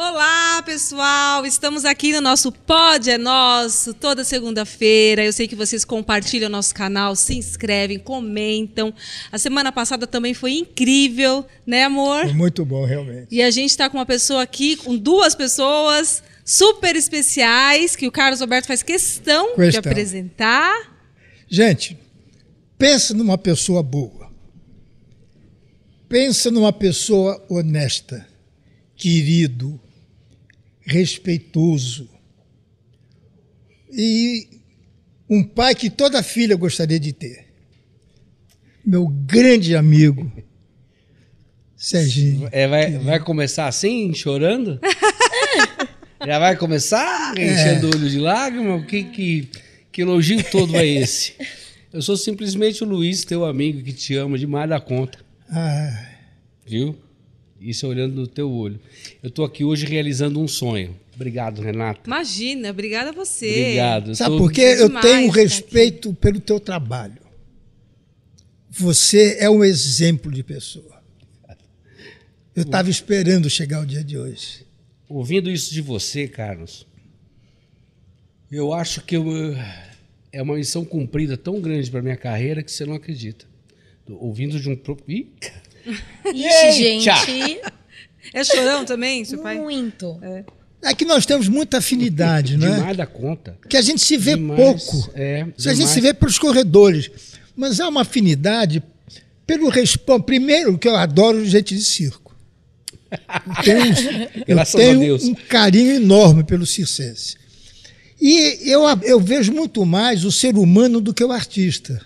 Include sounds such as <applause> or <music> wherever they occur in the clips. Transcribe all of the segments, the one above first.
Olá, pessoal! Estamos aqui no nosso Pod é Nosso, toda segunda-feira. Eu sei que vocês compartilham nosso canal, se inscrevem, comentam. A semana passada também foi incrível, né, amor? Foi muito bom, realmente. E a gente está com uma pessoa aqui, com duas pessoas super especiais, que o Carlos Alberto faz questão, questão. de apresentar. Gente, pensa numa pessoa boa. Pensa numa pessoa honesta, querido, respeitoso. E um pai que toda filha gostaria de ter. Meu grande amigo. Serginho. É, vai, vai começar assim, chorando? <laughs> É. Já vai começar enchendo é. o olho de lágrima? Que, que, que elogio todo é esse? Eu sou simplesmente o Luiz, teu amigo, que te ama demais da conta. Ah. Viu? Isso é olhando no teu olho. Eu estou aqui hoje realizando um sonho. Obrigado, Renata. Imagina, obrigada a você. Obrigado. Sabe tô... por quê? Eu tenho respeito pelo teu trabalho. Você é um exemplo de pessoa. Eu estava esperando chegar o dia de hoje. Ouvindo isso de você, Carlos, eu acho que eu, eh, é uma missão cumprida tão grande para minha carreira que você não acredita. ouvindo de um próprio. Ih, Ixi, gente. <laughs> É chorão também, seu pai? Muito. É. É que nós temos muita afinidade, <laughs> né? Demais da conta. Que a gente se vê demais, pouco. É, demais. a gente se vê pelos corredores. Mas há uma afinidade pelo respeito. Primeiro, que eu adoro gente de circo. <laughs> eu tenho, tenho um carinho enorme pelo circense. E eu, eu vejo muito mais o ser humano do que o artista.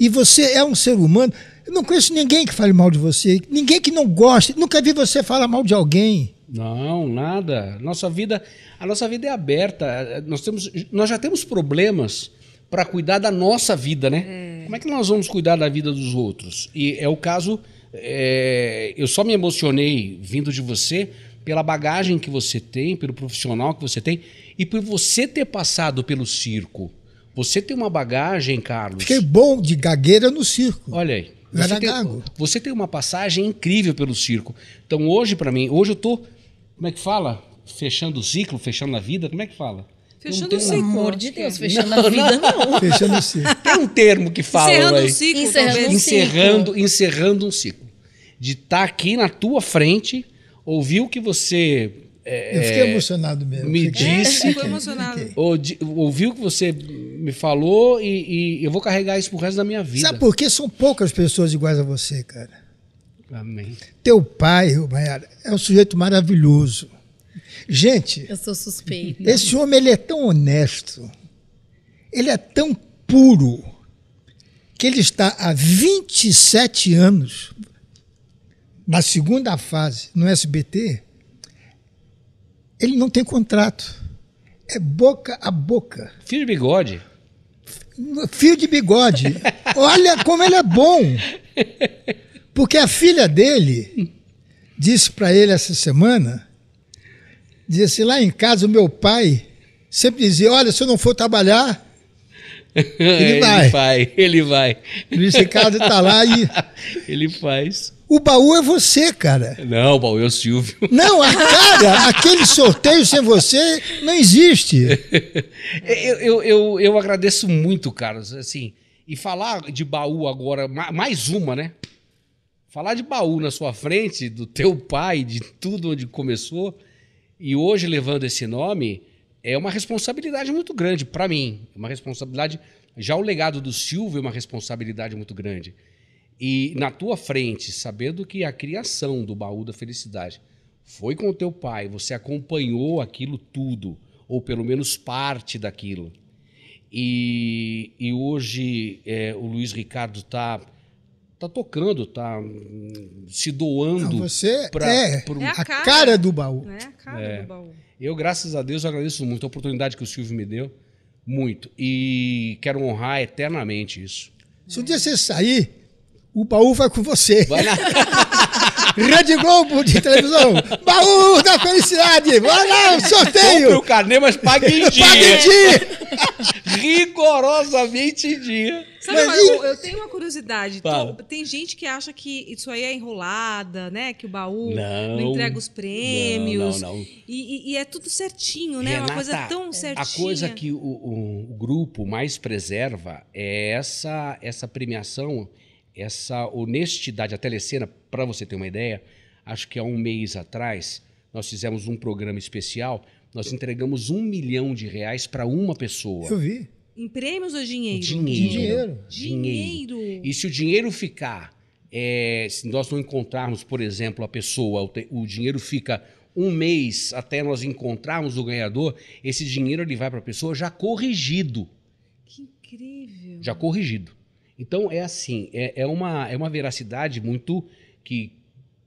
E você é um ser humano. Eu não conheço ninguém que fale mal de você, ninguém que não goste, nunca vi você falar mal de alguém. Não, nada. Nossa vida, a nossa vida é aberta. Nós, temos, nós já temos problemas para cuidar da nossa vida, né? É. Como é que nós vamos cuidar da vida dos outros? E é o caso. É, eu só me emocionei vindo de você pela bagagem que você tem, pelo profissional que você tem e por você ter passado pelo circo. Você tem uma bagagem, Carlos. Fiquei bom de gagueira no circo. Olha aí. Você era tem, gago. Você tem uma passagem incrível pelo circo. Então hoje, para mim, hoje eu tô, como é que fala? Fechando o ciclo, fechando a vida, como é que fala? Fechando o ciclo. amor de Deus, fechando não, a vida não. não. Fechando o ciclo. <laughs> Tem um termo que fala, Encerrando véio. um ciclo. Encerrando, um encerrando, ciclo. encerrando um ciclo. De estar tá aqui na tua frente, ouvir o que você é, eu fiquei é, emocionado mesmo. Me fiquei, disse. É, emocionado. ouviu o que você me falou e, e, eu vou carregar isso pro resto da minha vida. Sabe por quê? são poucas pessoas iguais a você, cara? Amém. Teu pai, Maiara, é um sujeito maravilhoso. Gente. Eu sou suspeita. Esse homem ele é tão honesto, ele é tão puro, que ele está há 27 anos na segunda fase no SBT ele não tem contrato. É boca a boca. Fio de bigode. Fio de bigode. Olha como ele é bom. Porque a filha dele disse para ele essa semana, disse lá em casa o meu pai sempre dizia, olha, se eu não for trabalhar, <laughs> ele, ele vai. vai. Ele vai. Luiz Ricardo está lá e <laughs> ele faz. O baú é você, cara. Não, o baú é o Silvio. <laughs> Não, a cara, aquele sorteio sem você não existe. <laughs> eu, eu, eu, eu agradeço muito, Carlos. Assim, e falar de baú agora, mais uma, né? Falar de baú na sua frente, do teu pai, de tudo onde começou, e hoje levando esse nome, é uma responsabilidade muito grande para mim. É uma responsabilidade. Já o legado do Silvio é uma responsabilidade muito grande e na tua frente, sabendo que a criação do baú da felicidade foi com o teu pai, você acompanhou aquilo tudo, ou pelo menos parte daquilo. E, e hoje é, o Luiz Ricardo está tá tocando, tá hum, se doando. Não, você pra, é, é a, cara, a, cara, do baú. É a cara é. do baú. Eu, graças a Deus, agradeço muito a oportunidade que o Silvio me deu, muito. E quero honrar eternamente isso. Se um dia você sair, o baú vai com você. Vai na... <laughs> Rede Globo de televisão, baú da felicidade, vai lá, sorteio. Compre o carnê, mas pague em dia. pague em dia. <laughs> Rigorosamente em dia. Sabe, mas, eu, eu, tenho uma curiosidade. Tu, tem gente que acha que isso aí é enrolada, né? Que o baú não, não entrega os prêmios. Não, não, e, e, é tudo certinho, né? Renata, uma coisa tão certinha. A coisa que o, o, o grupo mais preserva é essa, essa premiação essa honestidade. A Telecena, para você ter uma ideia, acho que há um mês atrás, nós fizemos um programa especial, nós entregamos um milhão de reais para uma pessoa. Eu vi. Em prêmios ou dinheiro? Dinheiro. Dinheiro. dinheiro. E se o dinheiro ficar, é, se nós não encontrarmos, por exemplo, a pessoa, o, te, o dinheiro fica um mês até nós encontrarmos o ganhador, esse dinheiro ele vai para a pessoa já corrigido. Que incrível. Já corrigido. Então é assim, é, é, uma, é uma veracidade muito que,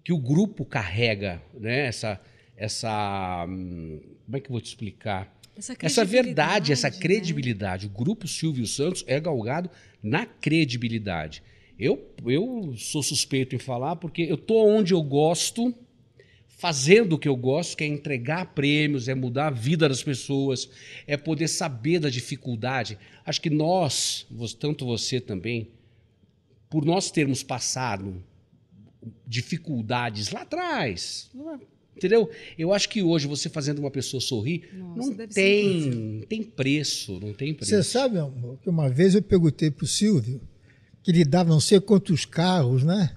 que o grupo carrega, né? Essa, essa. Hum, como é que eu vou te explicar? Essa, essa verdade, essa credibilidade. Né? O grupo Silvio Santos é galgado na credibilidade. Eu, eu sou suspeito em falar porque eu tô onde eu gosto fazendo o que eu gosto, que é entregar prêmios, é mudar a vida das pessoas, é poder saber da dificuldade. Acho que nós, tanto você também, por nós termos passado dificuldades lá atrás, entendeu? Eu acho que hoje você fazendo uma pessoa sorrir Nossa, não tem, tem preço, não tem preço. Você sabe, amor, que uma vez eu perguntei para o Silvio que lhe dava não sei quantos carros, né?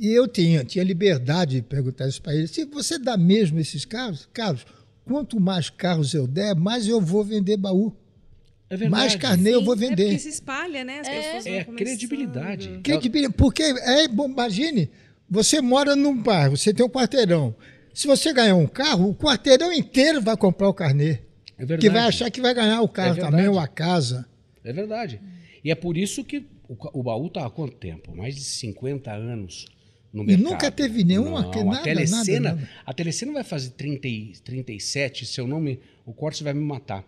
E eu tinha, tinha liberdade de perguntar isso para ele. Se você dá mesmo esses carros, Carlos, quanto mais carros eu der, mais eu vou vender baú. É verdade. Mais carne eu vou é vender. É porque se espalha, né? As é, é credibilidade. Credibilidade. Porque, é, bom, imagine, você mora num bairro, você tem um quarteirão. Se você ganhar um carro, o quarteirão inteiro vai comprar o carnê. É verdade. Que vai achar que vai ganhar o é carro é também, ou a casa. É verdade. E é por isso que o, o baú está há quanto tempo? Mais de 50 anos no mercado. Nunca teve nenhuma, não, que, nada, a telecena, nada, nada. A telecena vai fazer 30, 37, seu nome, o Corte vai me matar.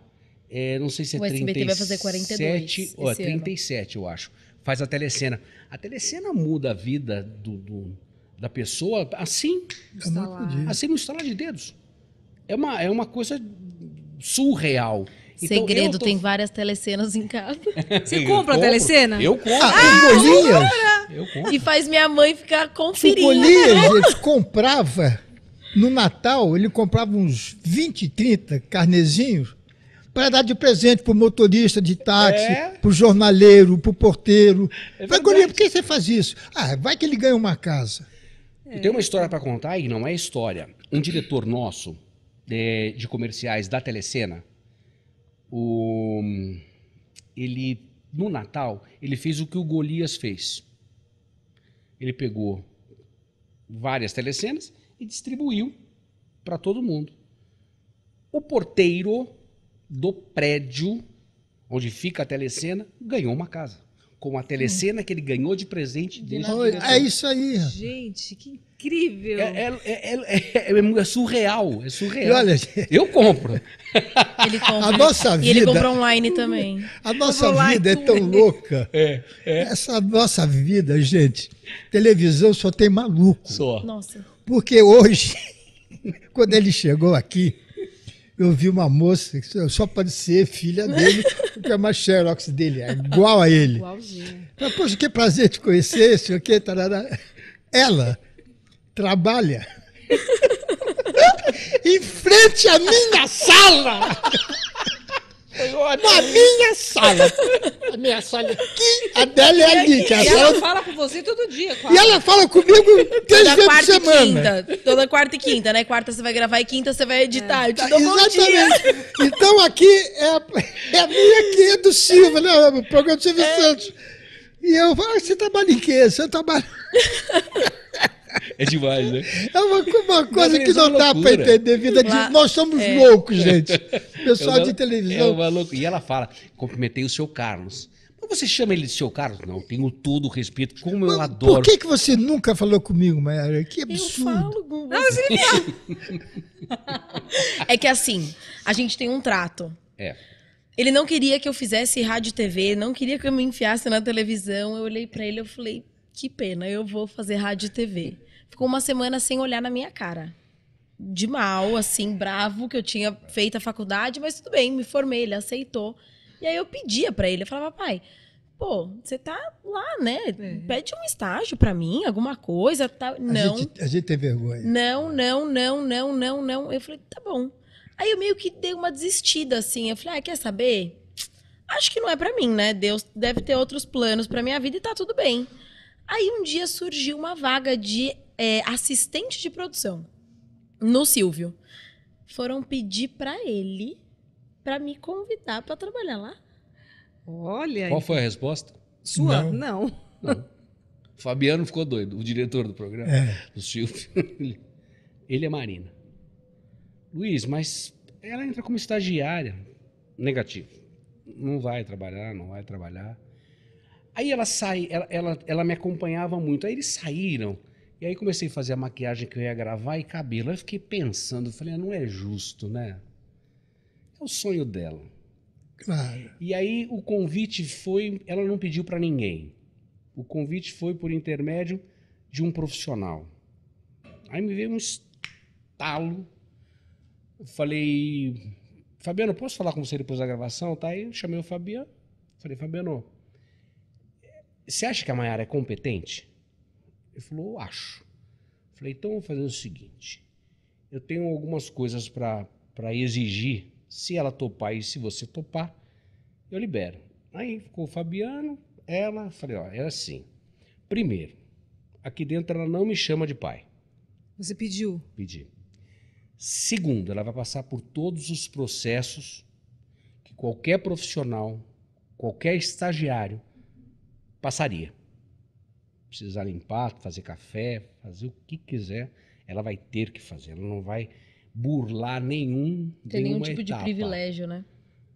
É, não sei se é 37. o SBT 37, vai fazer 42 ou é 37, ano. eu acho. Faz a telecena. A telecena muda a vida do, do da pessoa assim, é assim no estalar de dedos. É uma, é uma coisa surreal. Então, Segredo, então, tô... tem várias telecenas em casa. <laughs> Você compra a telecena? Eu compro. Ah, ah Eu compro. E faz minha mãe ficar conferindo. O bolinhas, ele comprava, no Natal, ele comprava uns 20, 30 carnezinhos para dar de presente para o motorista de táxi, é. para o jornaleiro, para o porteiro. É Falei, por que você faz isso? Ah, vai que ele ganha uma casa. É. Eu tenho uma história para contar e não é história. Um diretor nosso é, de comerciais da Telecena, o, ele no Natal ele fez o que o Golias fez. Ele pegou várias telecenas e distribuiu para todo mundo. O porteiro do prédio onde fica a telecena ganhou uma casa. Com a telecena que ele ganhou de presente né? É isso aí. Gente, que incrível. É é é, é, é, é, surreal, é surreal. E olha, eu compro. Ele compra. A nossa vida, e ele compra online também. A nossa vida é tão louca. É, Essa nossa vida, gente, televisão só tem maluco. Só. Nossa. Porque hoje, <laughs> quando ele chegou aqui, eu vi uma moça que só pode ser filha dele, porque é uma Xerox dele, é igual a ele. Igualzinho. Poxa, que prazer te conhecer, senhor, que Ela trabalha em frente à minha sala. Na minha sala. A minha sala aqui, a dela é, é ali. Que é a e sala... ela fala com você todo dia. Quase. E ela fala comigo três toda vezes por semana. Quinta. Toda quarta e quinta, né? Quarta você vai gravar e quinta você vai editar. É. Eu te tá, dou Exatamente. então aqui é a, é a minha aqui, é do Silva, né? O programa do Silvio é. Santos. E eu falo, ah, você trabalha em quê? Você trabalha... <laughs> É demais, né? É uma, uma coisa que é não dá para entender. Vida de... Nós somos é. loucos, gente. <laughs> É Pessoal não, de televisão. É uma E ela fala: cumprimentei o seu Carlos. Mas você chama ele de seu Carlos? Não, tenho todo o respeito, como Mas eu adoro. Por que, que você nunca falou comigo, Maia? Que absurdo. Eu Não, você <laughs> é que assim, a gente tem um trato. É. Ele não queria que eu fizesse rádio e TV, não queria que eu me enfiasse na televisão. Eu olhei para ele e falei, que pena, eu vou fazer rádio e TV. Ficou uma semana sem olhar na minha cara. De mal, assim, bravo, que eu tinha feito a faculdade, mas tudo bem, me formei, ele aceitou. E aí eu pedia para ele, eu falava, pai, pô, você tá lá, né? É. Pede um estágio para mim, alguma coisa, tal. Tá... Não. A gente, a gente tem vergonha. Não, não, não, não, não, não. Eu falei, tá bom. Aí eu meio que dei uma desistida, assim. Eu falei, ah, quer saber? Acho que não é para mim, né? Deus deve ter outros planos para minha vida e tá tudo bem. Aí um dia surgiu uma vaga de é, assistente de produção no Silvio. Foram pedir para ele para me convidar para trabalhar lá. Olha. Qual foi a resposta? Sua? Não. Não. Não. Fabiano ficou doido, o diretor do programa, é. do Silvio. <laughs> Ele é Marina. Luiz, mas ela entra como estagiária. Negativo. Não vai trabalhar, não vai trabalhar. Aí ela sai, ela, ela, ela, me acompanhava muito. Aí eles saíram. E aí comecei a fazer a maquiagem que eu ia gravar e cabelo. Aí eu fiquei pensando, falei, ah, não é justo, né? É o sonho dela. Claro. E aí o convite foi, ela não pediu para ninguém. O convite foi por intermédio de um profissional. Aí me veio um estalo. Eu falei, Fabiano, posso falar com você depois da gravação? Tá aí, chamei o Fabiano. Falei, Fabiano, você acha que a Mayara é competente? Ele falou, acho. falei, então vou fazer o seguinte. Eu tenho algumas coisas para exigir. Se ela topar e se você topar, eu libero. Aí ficou o Fabiano, ela, falei, ó, é assim. Primeiro, aqui dentro ela não me chama de pai. Você pediu? Pedi. Segundo, ela vai passar por todos os processos que qualquer profissional, qualquer estagiário passaria. Precisar limpar, fazer café, fazer o que quiser, ela vai ter que fazer. Ela não vai burlar nenhum. Tem nenhum tipo etapa. de privilégio, né?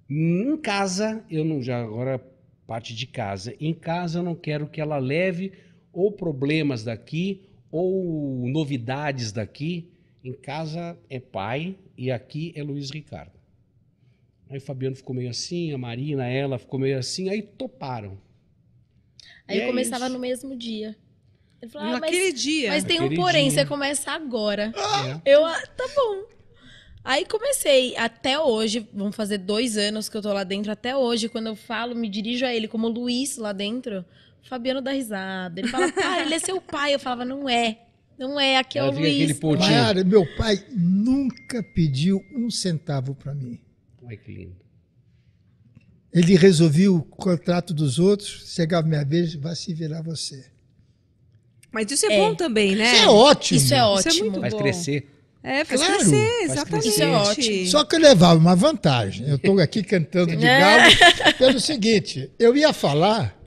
Em casa, eu não já agora parte de casa. Em casa eu não quero que ela leve ou problemas daqui ou novidades daqui. Em casa é pai e aqui é Luiz Ricardo. Aí o Fabiano ficou meio assim, a Marina, ela ficou meio assim, aí toparam. Aí e eu é começava no mesmo dia. Ele falou, ah, Naquele mas, dia. Mas tem Naquele um porém, dia. você começa agora. É. eu, ah, tá bom. Aí comecei, até hoje, vão fazer dois anos que eu tô lá dentro, até hoje, quando eu falo, me dirijo a ele como Luiz lá dentro, o Fabiano dá risada. Ele fala, cara, ele é seu pai. Eu falava, não é. Não é, aqui é o Luiz. Cara, meu pai nunca pediu um centavo para mim. Ai, que lindo. Ele resolvia o contrato dos outros, chegava minha vez, vai se virar você. Mas isso é, é. bom também, né? Isso é ótimo. Isso é ótimo. Isso é muito Faz bom. crescer. É, faz claro, crescer, exatamente. Isso é ótimo. Só que eu levava uma vantagem. Eu estou aqui cantando de <laughs> é. galo pelo seguinte: eu ia falar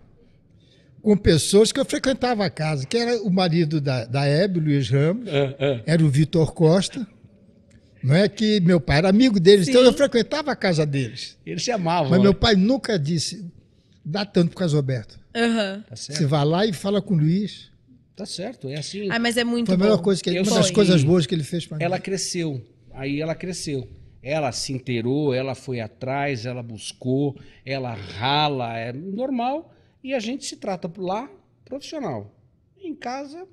com pessoas que eu frequentava a casa, que era o marido da, da Hebe, Luiz Ramos, é, é. era o Vitor Costa, não é que meu pai era amigo deles, Sim. então eu frequentava a casa deles. Eles se amavam. Mas meu pai nunca disse, dá tanto pro Caso Roberto. Uhum. Tá Você vai lá e fala com o Luiz. Tá certo, é assim. Ah, mas é muito Foi a melhor bom. coisa que ele, uma das coisas boas que ele fez para mim. Ela cresceu, aí ela cresceu. Ela se inteirou, ela foi atrás, ela buscou, ela rala, é normal. E a gente se trata por lá profissional. Em casa,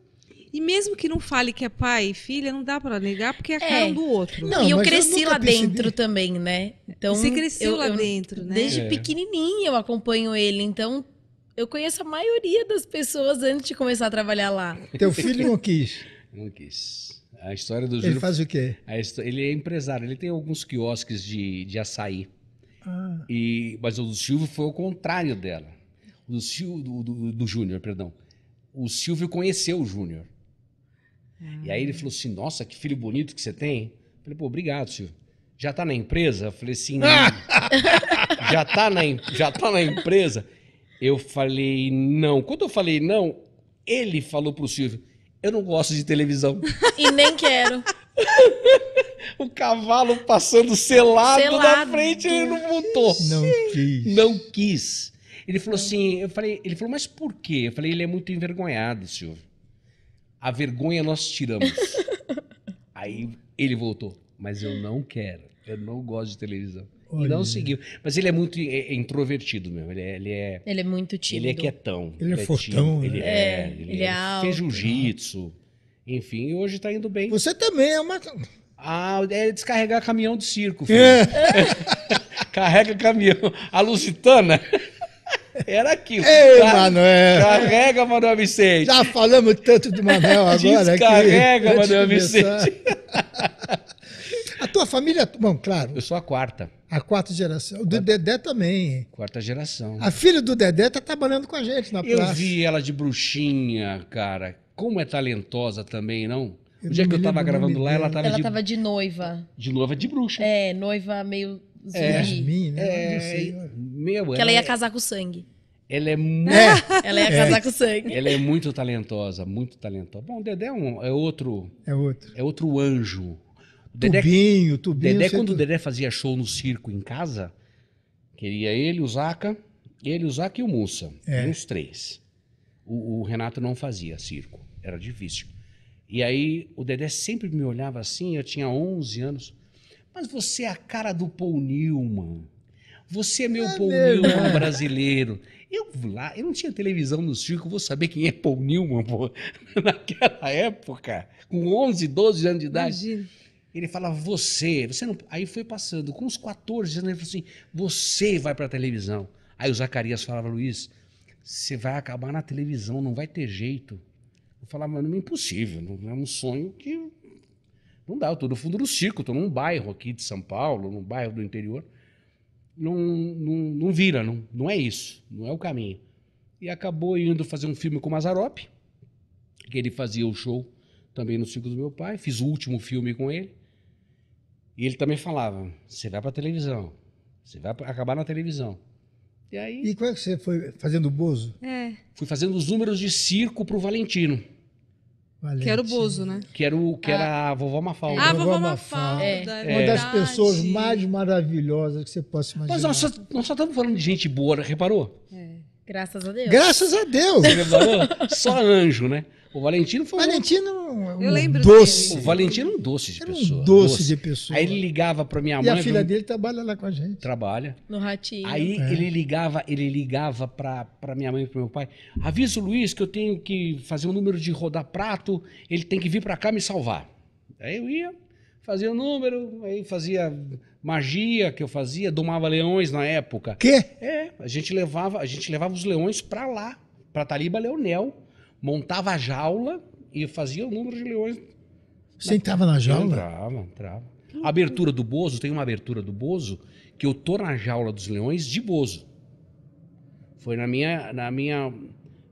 e mesmo que não fale que é pai e filha, não dá para negar porque é a cara é. um do outro. Não, e eu cresci eu lá percebi. dentro também, né? Então, Você cresceu eu, lá eu, dentro, né? Desde é. pequenininha eu acompanho ele, então eu conheço a maioria das pessoas antes de começar a trabalhar lá. Teu filho não quis? <laughs> Não quis. A história do Júlio... Ele faz o quê? ele é empresário, ele tem alguns quiosques de, de açaí. Ah. E, mas o do Silvio foi o contrário dela. O do, do, do, do Júnior, perdão. O Silvio conheceu o Júnior. Hum. E aí ele falou assim: Nossa, que filho bonito que você tem. Eu falei: Pô, obrigado, Silvio. Já tá na empresa? Eu falei assim: <laughs> já, tá na, já tá na empresa? Eu falei: Não. Quando eu falei não, ele falou pro Silvio: Eu não gosto de televisão. <laughs> E nem quero. <laughs> o cavalo passando selado, selado, na frente, ele não voltou. Não quis. Não quis. Ele falou assim, eu falei, ele falou, mas por quê? Eu falei, ele é muito envergonhado, Silvio. A vergonha nós tiramos. <laughs> Aí ele voltou. Mas eu não quero. Eu não gosto de televisão. Olha. E não seguiu. Mas ele é muito é, é introvertido mesmo. Ele é. Ele é, ele é muito tímido. Ele é quietão. Ele, é ele é, é fortão. Né? Ele é. é ele, ele é, alto. Fez jiu-jitsu. Enfim, hoje tá indo bem. Você também é uma. Ah, é descarregar caminhão de circo, filho. É. <laughs> Carrega caminhão. A Lusitana. Era aqui. Ei, Car... Manuel. Carrega, Manuel Vicente. Já falamos tanto do Manuel agora. Descarrega, que, Manuel Vicente. <laughs> a tua família. Bom, claro. Eu sou a quarta. A quarta geração. O Dedé também. Quarta geração. A filha do Dedé tá trabalhando com a gente na eu praça. Eu vi ela de bruxinha, cara. Como é talentosa também, não? Eu o dia que eu tava gravando lá, ela tava ela de... Ela tava de noiva. De noiva de bruxa. É, noiva meio é, Yasmin, né? É, meu, que ela, ela ia é- casar com sangue. Ela é, é. muito. É. <laughs> Ela ia casar é. com sangue. Ela é muito talentosa, muito talentosa. Bom, o Dedé é, um, é outro. É outro. É outro anjo. Dedé, tubinho, tubinho. Dedé, quando o Dedé fazia show no circo em casa, queria ele, o Zaca, ele, o Zaca e o Mussa. É. Os três. O, o Renato não fazia circo. Era difícil. E aí o Dedé sempre me olhava assim, eu tinha 11 anos. Mas você é a cara do Paul Newman. Você é meu é Paul mesmo, Newman é. brasileiro. Eu lá, eu não tinha televisão no circo, vou saber quem é Paul Newman, pô. <laughs> Naquela época, com 11, 12 anos de idade. Imagina. Ele fala, você, você não. Aí foi passando, com uns 14 anos, ele falou assim: você vai para a televisão. Aí o Zacarias falava, Luiz, você vai acabar na televisão, não vai ter jeito. Eu falava, mano, é impossível, não é um sonho que não dá, eu estou no fundo do circo, estou num bairro aqui de São Paulo, num bairro do interior. Não, não, não vira, não, não é isso, não é o caminho. E acabou indo fazer um filme com o Mazarop, que ele fazia o show também no circo do meu pai, fiz o último filme com ele. E ele também falava: você vai para televisão, você vai acabar na televisão. E aí. E como é que você foi fazendo o Bozo? É. Fui fazendo os números de circo para o Valentino. Valente. Que era o Bozo, né? Que era, o, que era ah. a vovó Mafalda. Ah, a vovó, Mafalda. É. Uma é. das pessoas mais maravilhosas que você possa imaginar. Mas nós só, nós só estamos falando de gente boa, reparou? É. Graças a Deus. Graças a Deus. só anjo, né? O Valentino foi um. Valentino, é um eu lembro doce. O Valentino é um doce de Era pessoa. Um doce, doce, de pessoa. Aí ele ligava para minha mãe. E a filha viu? dele trabalha lá com a gente. Trabalha. No ratinho. Aí é. ele ligava, ele ligava para minha mãe e para meu pai. Avisa o Luiz que eu tenho que fazer um número de rodar prato, ele tem que vir para cá me salvar. Aí eu ia, fazia o um número, aí fazia magia que eu fazia, domava leões na época. Quê? É, a gente levava, a gente levava os leões para lá, para Taliba Leonel montava a jaula e fazia o número de leões. Você entrava na jaula? entrava, entrava. A abertura do Bozo, tem uma abertura do Bozo, que eu tô na jaula dos leões de Bozo. Foi na minha, na minha,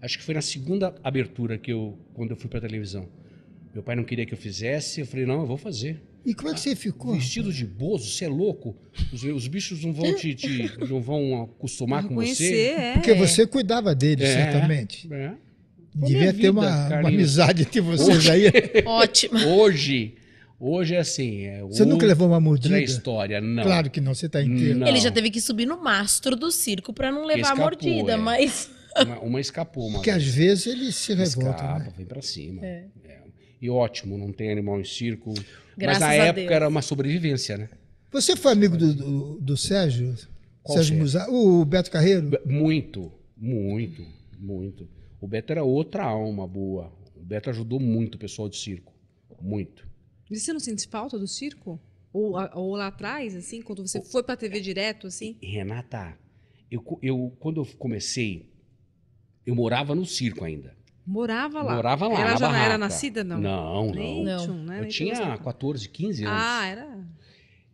acho que foi na segunda abertura que eu, quando eu fui para televisão. Meu pai não queria que eu fizesse, eu falei, não, eu vou fazer. E como é que você ficou? Vestido de bozo, você é louco? Os, os bichos não vão te, te, não vão acostumar não com você. É. Porque você cuidava deles é, certamente. É. Devia vida, ter uma, uma, amizade entre vocês hoje, aí. <laughs> Ótima. Hoje, hoje é assim. É <laughs> você nunca levou uma mordida? história, não. Claro que não, você está inteiro. Não. Ele já teve que subir no mastro do circo para não levar escapou, a mordida, é. mas. <laughs> Uma, uma escapou, mas. Porque às vezes ele se revolta. Escapa, né? vem para cima. É. é. E ótimo, não tem animal em circo. Graças mas na época Deus. era uma sobrevivência, né? Você foi amigo do, do, do Sérgio? Qual Sérgio Musa, O Beto Carreiro? Muito, muito, muito. O Beto era outra alma boa. O Beto ajudou muito o pessoal de circo. Muito. E você não sente falta do circo? Ou, ou lá atrás, assim, quando você o... foi pra TV direto, assim? Renata, eu, eu quando eu comecei, eu morava no circo ainda. Morava lá. Morava lá. Ela já barraca. não era nascida, não? Não, não. não. não né? Eu tinha 14, 15 anos. Ah, era.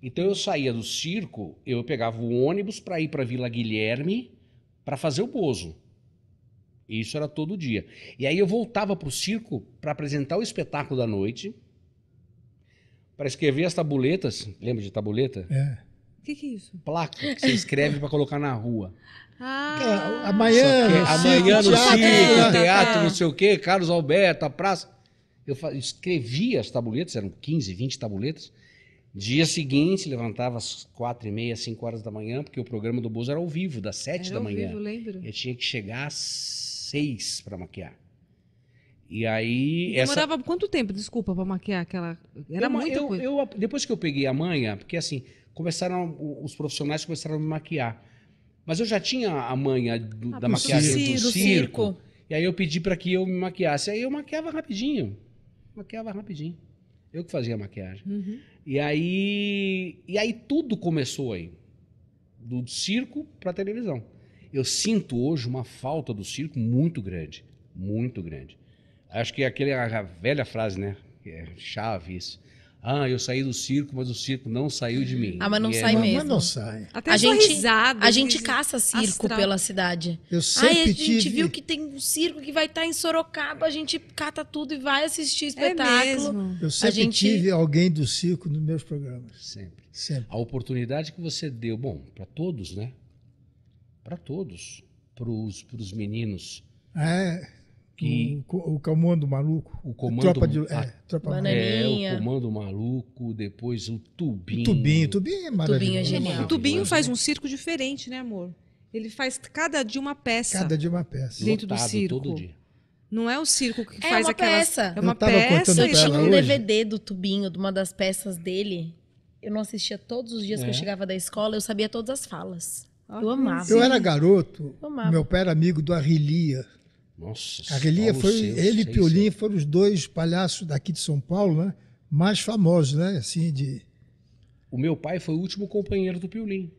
Então eu saía do circo, eu pegava o ônibus para ir para Vila Guilherme para fazer o Bozo. E isso era todo dia. E aí eu voltava para o circo para apresentar o espetáculo da noite, para escrever as tabuletas. Lembra de tabuleta? É. O que, que, é isso? Placa que você escreve para colocar na rua. Ah, é, amanhã, que, amanhã no circo, tá, tá, tá, teatro, teatro, não sei o quê, Carlos Alberto, a praça. Eu escrevia as tabuletas, eram 15, 20 tabuletas. Dia seguinte, levantava às quatro e meia, cinco horas da manhã, porque o programa do Bozo era ao vivo, das sete da manhã. Ao vivo, lembro. Eu tinha que chegar às seis para maquiar. E aí. Demorava essa... quanto tempo, desculpa, para maquiar aquela. Era eu, muita eu, coisa. Eu, depois que eu peguei a manha, porque assim, começaram. Os profissionais começaram a me maquiar. Mas eu já tinha a manha do, ah, da maquiagem do, do, circo, circo. E aí eu pedi para que eu me maquiasse. Aí eu maquiava rapidinho. Maquiava rapidinho. Eu que fazia a maquiagem. Uhum. E aí. E aí tudo começou aí. Do circo para televisão. Eu sinto hoje uma falta do circo muito grande, muito grande. Acho que é aquele aquela velha frase, né? É chave isso. Ah, eu saí do circo, mas o circo não saiu de mim. Ah, mas não e é sai é... mesmo. Mas não sai. Até a gente, risada, a gente caça circo astral. pela cidade. Eu sempre Ai, a gente tive... viu que tem um circo que vai estar tá em Sorocaba, a gente cata tudo e vai assistir é espetáculo. É mesmo. Eu sempre gente... tive alguém do circo nos meus programas. Sempre. sempre. A oportunidade que você deu, bom, para todos, né? para todos, para os meninos. É. Que, o, o comando maluco. O comando, tropa de, é, tropa É, o comando maluco, depois o tubinho. O tubinho, tubinho é maravilhoso. Tubinho é, é genial. O tubinho faz um circo diferente, né, amor? Ele faz cada dia uma peça. Cada dia uma peça. Dentro Lotado, do circo. todo dia. Não é o circo que é faz aquela peça. É uma peça. Eu tinha um hoje. DVD do Tubinho, de uma das peças dele. Eu não assistia todos os dias é. que eu é. chegava da escola, eu sabia todas as falas. Eu amava. Eu era garoto, eu meu pai era amigo do Arrilia. Nossa, Arrilia foi, ele e é Piolim foram os dois palhaços daqui de São Paulo, né? Mais famosos, né? Assim, de... O meu pai foi o último companheiro do Piolim.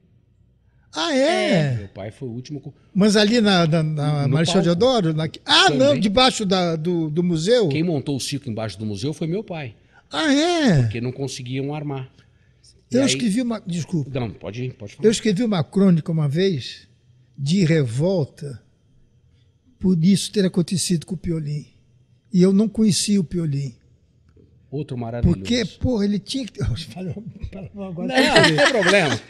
Ah, é? é? Meu pai foi o último. Mas ali na, na, na Marechal de Adoro? Na... Ah, Também. não, debaixo da, do, do museu? Quem montou o circo embaixo do museu foi meu pai. Ah, é? Porque não conseguiam armar. Eu aí... escrevi uma. Desculpa. Não, pode, pode falar. Eu escrevi uma crônica uma vez de revolta por isso ter acontecido com o Piolim. E eu não conhecia o Piolim. Outro maravilhoso. Porque, porra, ele tinha que ter. <laughs> Agora, não, não tem problema.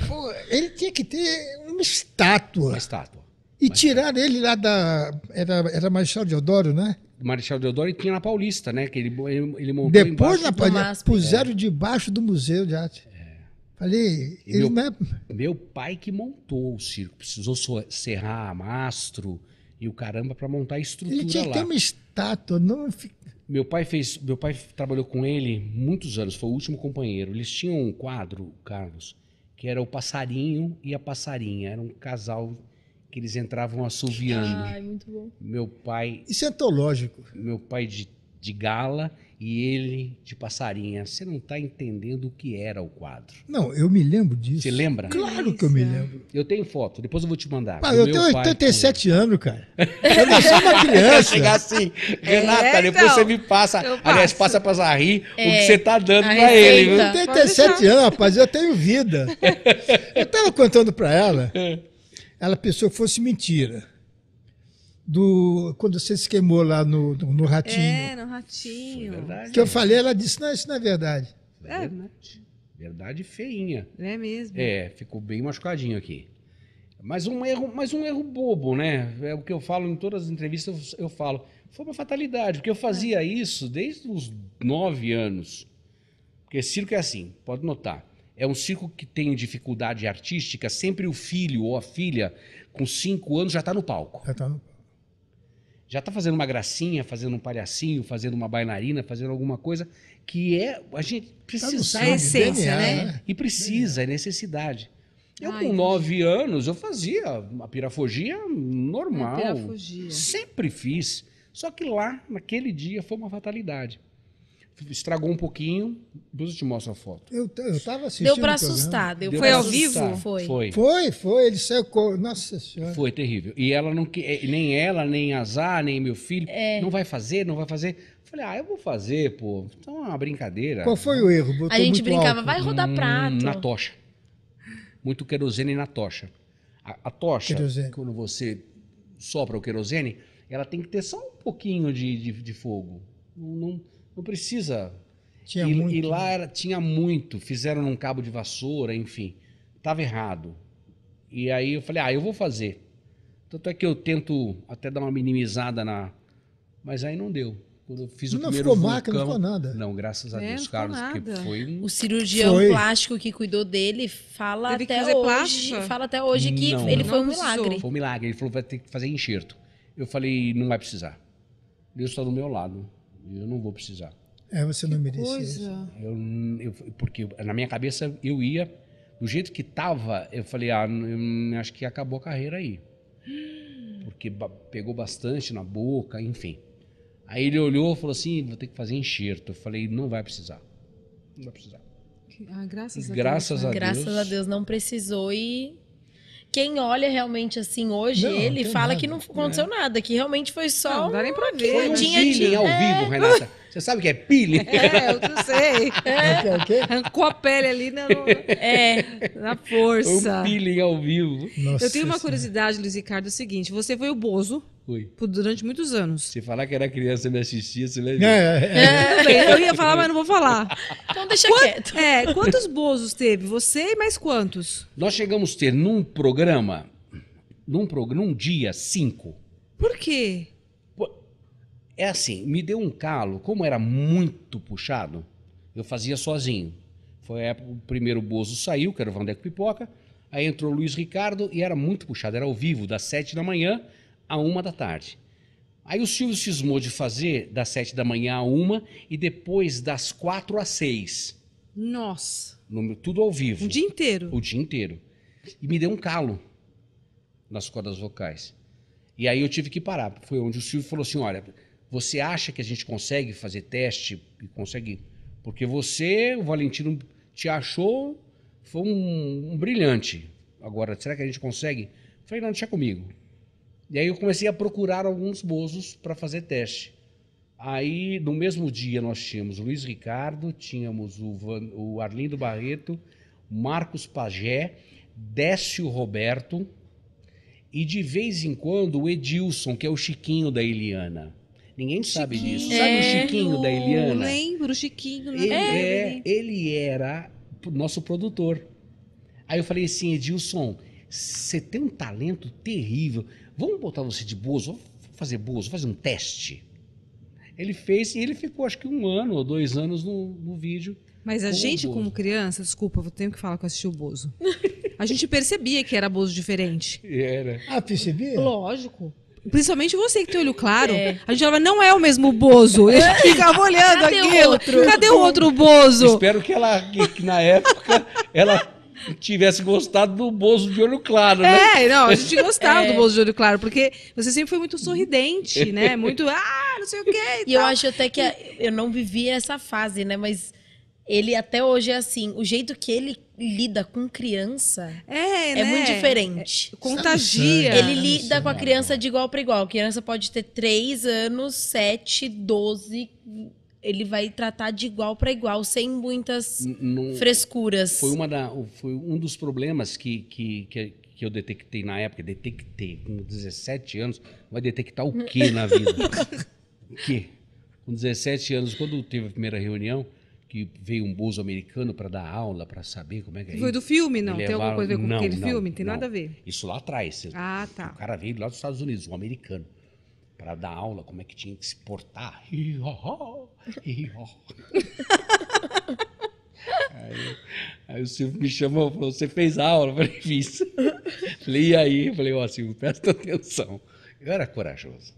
<laughs> Porra, ele tinha que ter uma estátua. Uma estátua. E é. tirar tiraram ele lá da. Era, era Marechal Deodoro, né? Marechal Deodoro e tinha na Paulista, né? Que ele, ele, ele montou Depois na Paulista, puseram é. debaixo do Museu de Arte. É. Falei, ele meu, não é... meu pai que montou o circo, precisou serrar mastro e o caramba para montar a estrutura lá. Ele tinha que lá. ter uma estátua, não meu pai fez, meu pai trabalhou com ele muitos anos, foi o último companheiro. Eles tinham um quadro, Carlos, que era o passarinho e a passarinha, era um casal que eles entravam assoviando. Ai, muito bom. Meu pai. Isso é antológico. Meu pai de, de gala e ele de passarinha. Você não está entendendo o que era o quadro. Não, eu me lembro disso. Você lembra? Claro que eu me lembro. Eu tenho foto, depois eu vou te mandar. Mas eu tenho 87 com... anos, cara. <laughs> Eu não sou uma criança. Chegar assim, é, Renata, é, depois você me passa, aliás, passa pra Zahir é, o que você está dando para ele. Eu tenho 87 anos, rapaz, eu tenho vida. <laughs> Eu estava contando para ela é ela pensou que fosse mentira. Do, quando você se queimou lá no, no, no Ratinho. É, no Ratinho. É verdade, que eu falei, ela disse, não, isso não é verdade. É, verdade. Verdade feinha. É mesmo. É, ficou bem machucadinho aqui. Mas um erro, mas um erro bobo, né? É o que eu falo em todas as entrevistas, eu, eu falo. Foi uma fatalidade, porque eu fazia é. isso desde os nove anos. Porque circo é assim, pode notar. É um circo que tem dificuldade artística, sempre o filho ou a filha, com cinco anos, já está no palco. Já está no Já está fazendo uma gracinha, fazendo um palhacinho, fazendo uma bailarina, fazendo alguma coisa que é. A gente tá precisa. Tá a é essência, DNA, né? né? E precisa, é necessidade. Eu, Ai, com nove anos, eu fazia a pirafogia normal. A pirafogia. Sempre fiz. Só que lá, naquele dia, foi uma fatalidade estragou um pouquinho. Depois eu te mostro a foto. Eu, eu tava assistindo. Deu pra assustar. Deu, foi ao assustar. vivo? Foi. foi. Foi, foi. Ele saiu. Nossa Senhora. Foi terrível. E ela não. Eh, nem ela, nem Azar, nem meu filho. É. Não vai fazer, não vai fazer. Falei, ah, eu vou fazer, pô. Então é uma brincadeira. Qual foi o erro? Botou a gente brincava, alto. vai rodar hum, prato. na tocha. Muito querosene na tocha. A, a tocha, querosene. quando você sopra o querosene, ela tem que ter só um pouquinho de, de, de fogo. não, não não precisa. Tinha e, muito. e lá né? era, tinha muito, fizeram num cabo de vassoura, enfim. estava errado. E aí eu falei, ah, eu vou fazer. Tanto é que eu tento até dar uma minimizada na. Mas aí não deu. Quando eu fiz não o não primeiro ficou vulcão, marca, não ficou nada. Não, graças a é, Deus, Carlos, porque foi um... O cirurgião foi. plástico que cuidou dele fala até hoje, fala até hoje que não, ele não, foi um milagre. Foi um milagre, ele falou vai ter que fazer enxerto. Eu falei, não vai precisar. Deus está do meu lado eu não vou precisar. É, você que não merecia. Eu, eu, porque na minha cabeça eu ia, do jeito que tava, eu falei, ah, eu, acho que acabou a carreira aí. <gasps> Porque pegou bastante na boca, enfim. Aí ele olhou e falou assim: vou ter que fazer enxerto. Eu falei, não vai precisar. Não vai precisar. Ah, graças, graças né? a Graças a Deus. Graças a Deus não precisou e quem olha realmente assim hoje, não, ele não fala nada, que não né? aconteceu é. nada, que realmente foi só. Não dá nem pra ver. Foi um peeling ao é. vivo, Renata. Você sabe o que é peeling? <laughs> É, eu não sei. É. é. O quê? Arrancou a pele ali na, né? é, na força. um peeling ao vivo. Nossa eu tenho uma curiosidade, Luiz Ricardo, é o seguinte: você foi o Bozo Oi. Por, durante muitos anos. Se falar que era criança e me assistia, você lembra? É, é. é eu ia falar, mas não vou falar. Então deixa quieto. É, quantos bozos teve? Você e mais quantos? Nós chegamos a ter num programa, num, prog num dia, cinco. Por quê? É assim, me deu um calo, como era muito puxado, eu fazia sozinho. Foi a época, o primeiro bozo saiu, que era o Vandeco Pipoca, aí entrou o Luiz Ricardo e era muito puxado, era ao vivo, das sete da manhã a uma da tarde. Aí o Silvio cismou de fazer das sete da manhã a uma e depois das quatro às seis. Nossa. No, tudo ao vivo. O dia inteiro. O dia inteiro. E me deu um calo nas cordas vocais. E aí eu tive que parar. Foi onde o Silvio falou assim: olha, você acha que a gente consegue fazer teste? E consegue. Porque você, o Valentino, te achou, foi um, um brilhante. Agora, será que a gente consegue? Eu falei, não, deixa comigo. E aí eu comecei a procurar alguns bozos para fazer teste. Aí, no mesmo dia, nós tínhamos Luiz Ricardo, tínhamos o, Van, o Arlindo Barreto, Marcos Pagé, Décio Roberto e, de vez em quando, o Edilson, que é o Chiquinho da Eliana. Ninguém Chiquinho. sabe disso. Sabe é, o Chiquinho da Eliana? Eu lembro, o Chiquinho. Né? Ele, é, é ele era nosso produtor. Aí eu falei assim, Edilson, você tem um talento terrível Vamos botar você de Bozo, vamos fazer Bozo, fazer um teste. Ele fez e ele ficou acho que um ano ou dois anos no, no vídeo. Mas a gente, Bozo. como criança, desculpa, vou ter que falar que eu assisti o Bozo. A gente percebia que era Bozo diferente. <laughs> Era. Ah, percebia? Lógico. Principalmente você que tem olho claro. É. A gente falava, não é o mesmo Bozo. Ele <laughs> ficava olhando Cadê aquilo. O outro? Cadê o outro Bozo? Espero que ela, que na época, ela <laughs> tivesse gostado do Bozo de olho claro, né? É, não, a gente gostava <laughs> é. do Bozo de olho claro, porque você sempre foi muito sorridente, né? Muito, <laughs> ah, não sei o quê. E, e eu acho até que a, eu não vivi essa fase, né? Mas ele até hoje é assim, o jeito que ele lida com criança é, é né? muito diferente. É, contagia. Ele lida com a criança de igual para igual. A criança pode ter 3 anos, 7, 12, ele vai tratar de igual para igual, sem muitas no, frescuras. Foi, uma da, foi um dos problemas que, que, que, que eu detectei na época. Detectei, com 17 anos, vai detectar o quê na vida? o quê? Com 17 anos, quando teve a primeira reunião, que veio um bozo americano para dar aula, para saber como é que é. Foi do filme, não? Levaram... Tem alguma coisa a ver com não, aquele não, filme? Tem não. nada a ver. Isso lá atrás. Ah, tá. O cara veio lá dos Estados Unidos, um americano para dar aula, como é que tinha que se portar. Hi, ho, ho, hi, ho. <laughs> aí, aí, o Silvio me chamou e falou: Você fez aula? Eu falei: Fiz. Falei: <laughs> E aí? Eu falei: Ó, oh, Silvio, presta atenção. Eu era corajoso.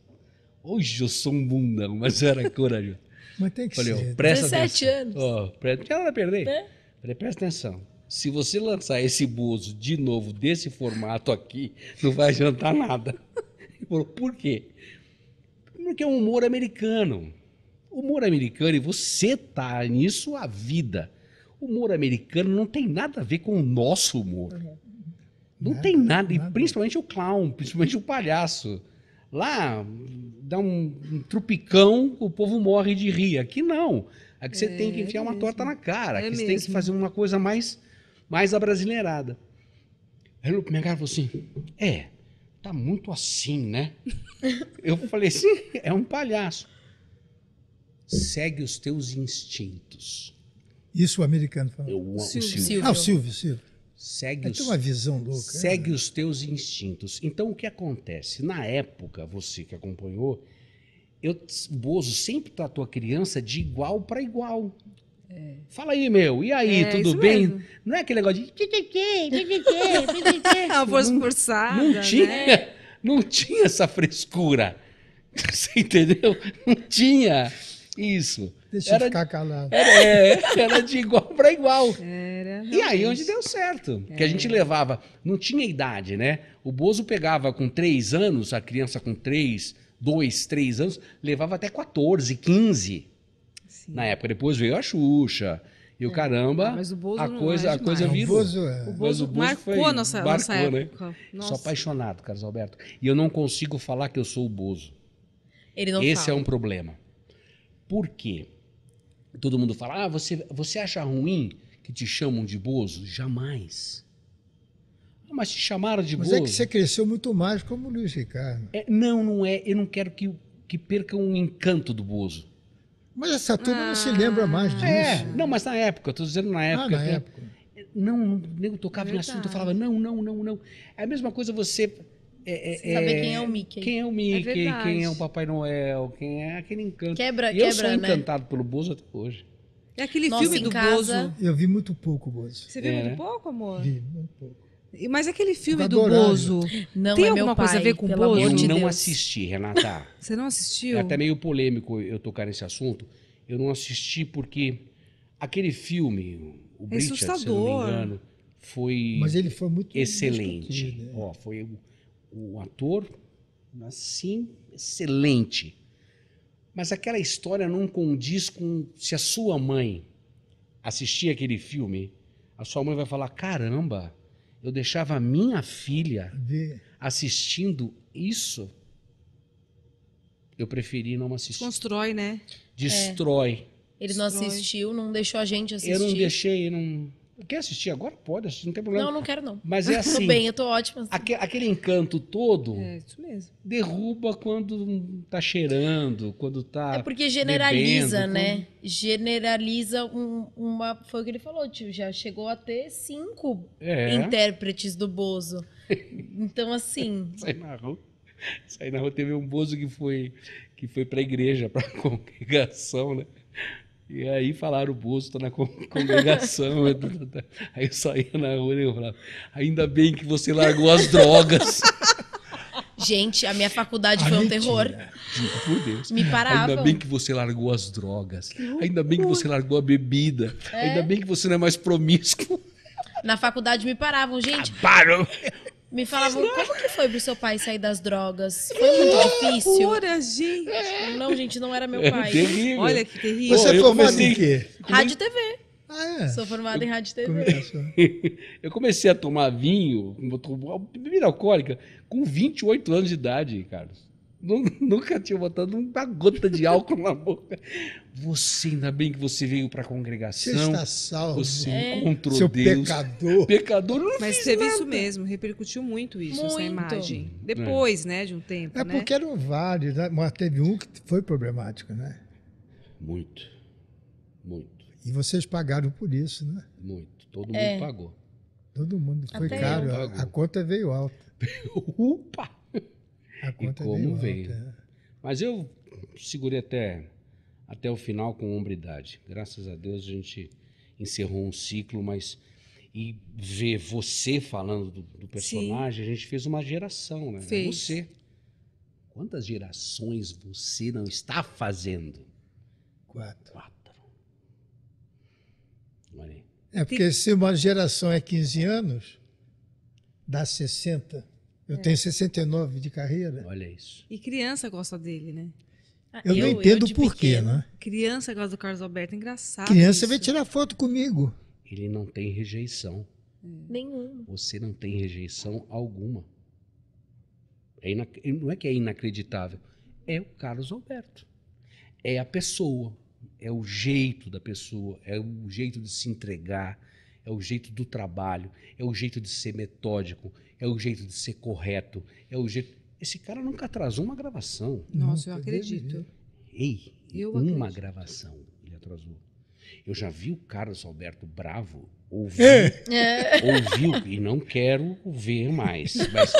Hoje eu sou um bundão, mas eu era corajoso. Mas tem que falei, ser. Oh, presta 17 atenção. anos. Oh, pre... Não tinha nada a perder. É? Falei: Presta atenção. Se você lançar esse bozo de novo, desse formato aqui, não vai adiantar nada. <laughs> Ele falou: Por quê? Porque é um humor americano. Humor americano, e você tá nisso a vida. Humor americano não tem nada a ver com o nosso humor. Uhum. Não nada, tem nada, nada, e principalmente o clown, principalmente o palhaço. Lá dá um, um trupicão, o povo morre de rir. Aqui não. Aqui você é, tem que é, enfiar é uma mesmo. torta na cara. É Aqui é você mesmo. tem que fazer uma coisa mais, mais abrasileirada. Aí o meu cara falou assim: é, tá muito assim, né? <laughs> Eu falei assim, é um palhaço. Segue os teus instintos. Isso o americano fala. Eu, o Silvio. O Silvio. Ah, o Silvio, Silvio. Segue é os, uma visão louca. Né? Segue é. os teus instintos. Então, o que acontece? Na época, você que acompanhou, eu, Bozo sempre tratou a criança de igual para igual. É. Fala aí, meu. E aí, é, tudo bem? Mesmo. Não é aquele negócio de. A voz forçada. Não né? tinha, né? <laughs> não tinha essa frescura. <laughs> Você entendeu? Não tinha isso. Deixa era, eu ficar calado. Era, é, era de igual para igual. Era, e aí onde deu certo. Era. Que a gente é. levava. Não tinha idade, né? O Bozo pegava com 3 anos, a criança com 3, 2, 3 anos, levava até 14, 15 na época. Depois veio a Xuxa. E o é. caramba, é, a coisa, é a coisa virou. O Bozo, é. o Bozo, o Bozo marcou foi, a nossa, marcou, né? nossa época. Né? Nossa. Sou apaixonado, Carlos Alberto. E eu não consigo falar que eu sou o Bozo. Ele não Esse é fala. é um problema. Por quê? Todo mundo fala, ah, você, você acha ruim que te chamam de Bozo? Jamais. Ah, mas te chamaram de Mas Bozo. Mas é que você cresceu muito mais como o Luiz Ricardo. É, não, não é. Eu não quero que, que perca o um encanto do Bozo. Mas essa turma ah, não se ah, lembra mais disso. É, não, mas na época, eu tô dizendo na ah, época. Ah, na que, época. Não, eu tocava em assunto, eu falava, não, não, não, não. É a mesma coisa você. É, é, saber é, quem é o Mickey. Quem é o é Mickey, é quem é o Papai Noel, quem é aquele encanto. Quebra, eu quebra, sou né? encantado né? pelo Bozo até hoje. É aquele Nossa, filme do casa... Bozo. Eu vi muito pouco Bozo. Você viu é, muito né? pouco, amor? Vi, muito pouco. Mas aquele filme do Bozo não tem é alguma coisa a ver com o Bozo? Eu não assisti, Renata. <laughs> Você não assistiu? É até meio polêmico eu tocar nesse assunto. Eu não assisti porque aquele filme, o é Bridget, se eu não me engano, foi Mas ele foi muito excelente. Né? Ó, foi o, o ator assim excelente. Mas aquela história não condiz com se a sua mãe assistir aquele filme, a sua mãe vai falar: "Caramba, eu deixava a minha filha Ver. assistindo isso, eu preferi não assistir. Constrói, né? Destrói. É. Ele não assistiu, não deixou a gente assistir. Eu não deixei, não. Quer assistir agora? Pode assistir, não tem problema. Não, não quero não. Mas é <laughs> assim. tô bem, eu tô ótima. Assim. aquele encanto todo. É, isso mesmo. Derruba quando tá cheirando, quando tá. É porque generaliza, bebendo, né? Quando... Generaliza um, uma. Foi o que ele falou, tio. Já chegou a ter cinco é. intérpretes do Bozo. <laughs> Então, assim. Sai na rua. Sai na rua. Teve um Bozo que foi, que foi pra igreja, pra <laughs> congregação, né? E aí falaram, o Bozo está na <laughs> congregação. aí eu saía na rua e eu falava, ainda bem que você largou as drogas. <laughs> Gente, a minha faculdade a foi mentira. um terror. por Deus. Me parava. Ainda bem que você largou as drogas. Ainda bem que você largou a bebida. É. Ainda bem que você não é mais promíscuo. Na faculdade me paravam, gente. parou me falavam, como que foi pro seu pai sair das drogas? Foi muito difícil? Loucura, gente. Tipo, não, gente, não era meu é pai. terrível. Olha que terrível. Você Pô, é formado comecei- em quê? Rádio e TV. Ah, é. Sou formada em rádio e TV. <laughs> Eu comecei a tomar vinho, bebida alcoólica, com 28 anos de idade, Carlos. <laughs> Nunca tinha botado uma gota de álcool na boca. Você, ainda bem que você veio para a congregação. Você está salvo. Você é. encontrou Seu Deus. pecador. Pecador não Mas teve isso mesmo, repercutiu muito isso, muito. essa imagem. É. Depois, é. né, de um tempo. É né? porque eram vários, né? mas teve um que foi problemático, né? Muito. Muito. E vocês pagaram por isso, né? Muito. Todo é. mundo pagou. Todo mundo. Foi Até caro. A, a conta veio alta. Opa! <laughs> e é como veio. Alta, é. Mas eu segurei até, até o final com hombridade. Graças a Deus a gente encerrou um ciclo, mas e ver você falando do, do personagem, Sim. a gente fez uma geração, né? É fez. Você. Quantas gerações você não está fazendo? Quatro. Quatro. Olha aí. É porque se uma geração é 15 anos, dá 60. Eu é. tenho 69 de carreira. Olha isso. E criança gosta dele, né? Ah, eu, eu, não entendo eu por quê, né? Criança gosta do Carlos Alberto, é engraçado. Criança isso. vai tirar foto comigo. Ele não tem rejeição. É. Nenhuma. Você não tem rejeição alguma. É inac... Não é que é inacreditável. É o Carlos Alberto. É a pessoa. É o jeito da pessoa. É o jeito de se entregar. É o jeito do trabalho. É o jeito de ser metódico é o jeito de ser correto, é o jeito. Esse cara nunca atrasou uma gravação. Nossa, eu acredito. Ei, eu uma acredito. gravação ele atrasou. Eu já vi o Carlos Alberto bravo, ouvi, é. é. ouviu e não quero ver mais. Mas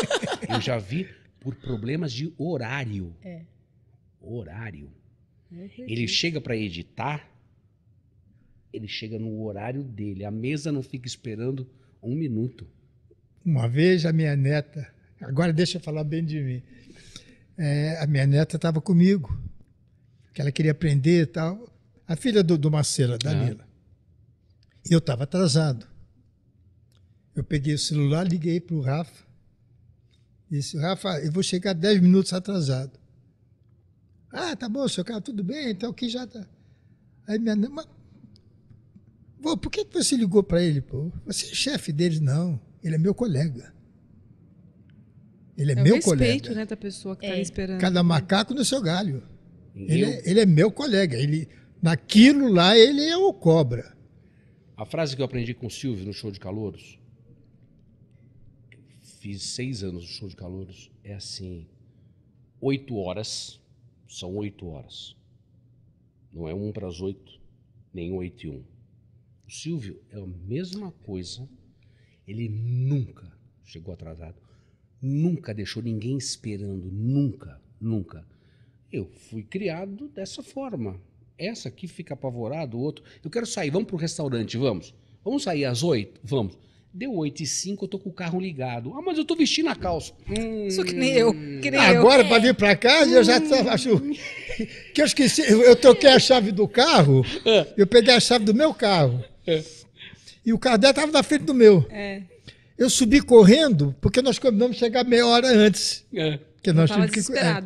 eu já vi por problemas de horário. É. Horário. Ele chega para editar, ele chega no horário dele. A mesa não fica esperando um minuto. Uma vez a minha neta, agora deixa eu falar bem de mim, é, a minha neta estava comigo, que ela queria aprender e tal, a filha do, do Marcelo, é. da Lila. E eu estava atrasado. Eu peguei o celular, liguei para o Rafa, disse, Rafa, eu vou chegar 10 minutos atrasado. Ah, tá bom, seu cara, tudo bem, então aqui já tá. Aí minha mas, por que você ligou para ele, pô? Você é chefe deles, não. Ele é meu colega. Ele é, é meu respeito, colega. respeito né, da pessoa que está é. esperando. Cada né? macaco no seu galho. Ele é, ele é, meu colega. Ele, naquilo lá, ele é o cobra. A frase que eu aprendi com o Silvio no show de calouros, fiz seis anos no show de calouros, é assim: oito horas são oito horas. Não é um para as oito, nem oito e um. O Silvio é a mesma coisa ele nunca chegou atrasado, nunca deixou ninguém esperando, nunca, nunca. Eu fui criado dessa forma. Essa aqui fica apavorado, o outro. Eu quero sair, vamos para o restaurante, vamos. Vamos sair às oito? Vamos. Deu oito e cinco, eu tô com o carro ligado. Ah, mas eu tô vestindo a calça. Hum, Isso que nem eu. Que nem agora, para é. vir para casa, hum. eu já acho. Hum. <laughs> Que eu esqueci. Eu troquei a chave do carro, é. eu peguei a chave do meu carro. É. E o carro dela estava na frente do meu. É. Eu subi correndo, porque nós combinamos chegar meia hora antes. É. Porque nós tínhamos que. Você... É.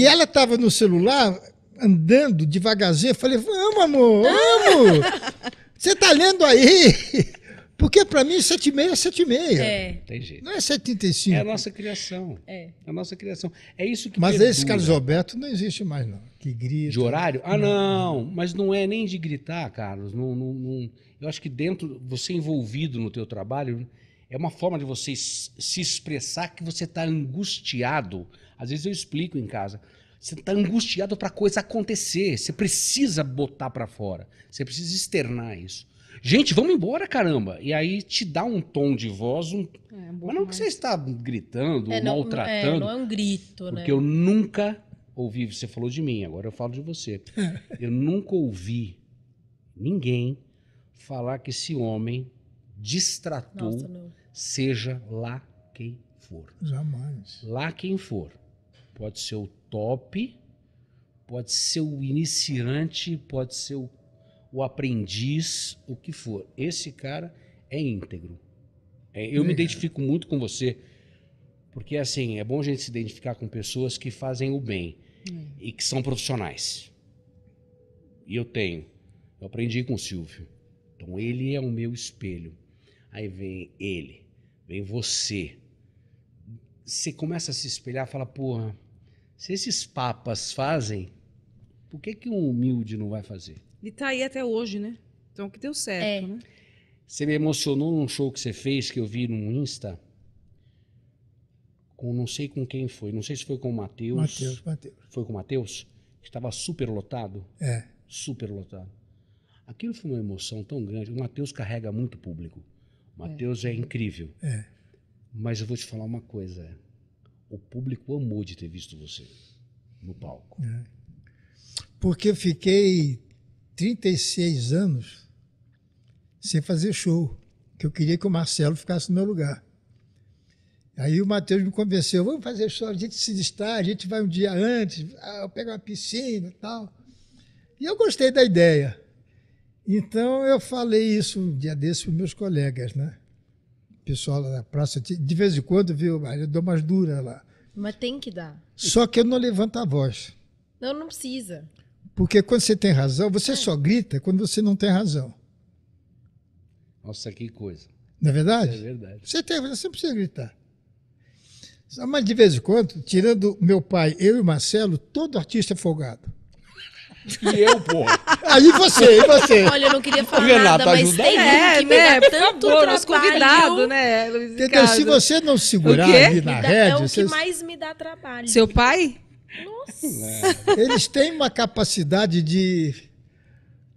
E ela estava no celular, andando devagarzinho. Eu falei, vamos, amor, vamos! <laughs> Você está lendo aí? <laughs> Porque para mim, 7 e meia é 7 e meia. É. Tem jeito. Não é É a nossa criação. É. É a nossa criação. É isso que Mas perdura. esse Carlos Alberto não existe mais, não. Que grita. De horário? Ah, não. não. Mas não é nem de gritar, Carlos. Não, não, não, eu acho que dentro, você envolvido no teu trabalho, é uma forma de você se expressar que você está angustiado. Às vezes eu explico em casa. Você está angustiado para a coisa acontecer. Você precisa botar para fora. Você precisa externar isso. Gente, vamos embora, caramba. E aí te dá um tom de voz. Um... É, é Mas não que você está gritando, é, é maltratando. É, não é um grito, porque né? Porque eu nunca ouvi. Você falou de mim, agora eu falo de você. <laughs> eu nunca ouvi ninguém falar que esse homem distratou, Nossa, seja lá quem for. Jamais. Lá quem for. Pode ser o top, pode ser o iniciante, pode ser o, o aprendiz, o que for. Esse cara é íntegro. É, eu é. me identifico muito com você, porque assim, é bom a gente se identificar com pessoas que fazem o bem é. e que são profissionais. E eu tenho. Eu aprendi com o Silvio então, ele é o meu espelho. Aí vem ele, vem você. Você começa a se espelhar, fala, porra, se esses papas fazem, por que, que um humilde não vai fazer? E tá aí até hoje, né? Então, que deu certo, é. né? Você me emocionou num show que você fez, que eu vi no Insta, com não sei com quem foi, não sei se foi com o Matheus. Matheus, Matheus. Foi com o Matheus? Estava super lotado? É. Super lotado. Aquilo foi uma emoção tão grande. O Matheus carrega muito público. O Matheus é. é. incrível. É. Mas eu vou te falar uma coisa. O público amou de ter visto você no palco. É. Porque eu fiquei 36 anos sem fazer show. Que eu queria que o Marcelo ficasse no meu lugar. Aí o Matheus me convenceu, vamos fazer show, a gente se distrai, a gente vai um dia antes, ah, eu pego uma piscina e tal. E eu gostei da ideia. Então eu falei isso um dia desses para meus colegas, né? Pessoal lá na praça, de vez em quando, viu, eu dou umas duras lá. Mas tem que dar. Só que eu não levanto a voz. Não, não precisa. Porque quando você tem razão, você é. só grita quando você não tem razão. Nossa, que coisa. Não é verdade? É verdade. Você tem razão, você não precisa gritar. Mas de vez em quando, tirando meu pai, eu e Marcelo, todo artista é folgado. E eu, porra. Aí você, e você. Olha, eu não queria falar Renata, nada, mas tem é, que me né, tanto favor, nos convidado, né, Luiz Entendeu? Se você não segurar ali na rede... É o que você... mais me dá trabalho. Seu pai? Nossa. É. Eles têm uma capacidade de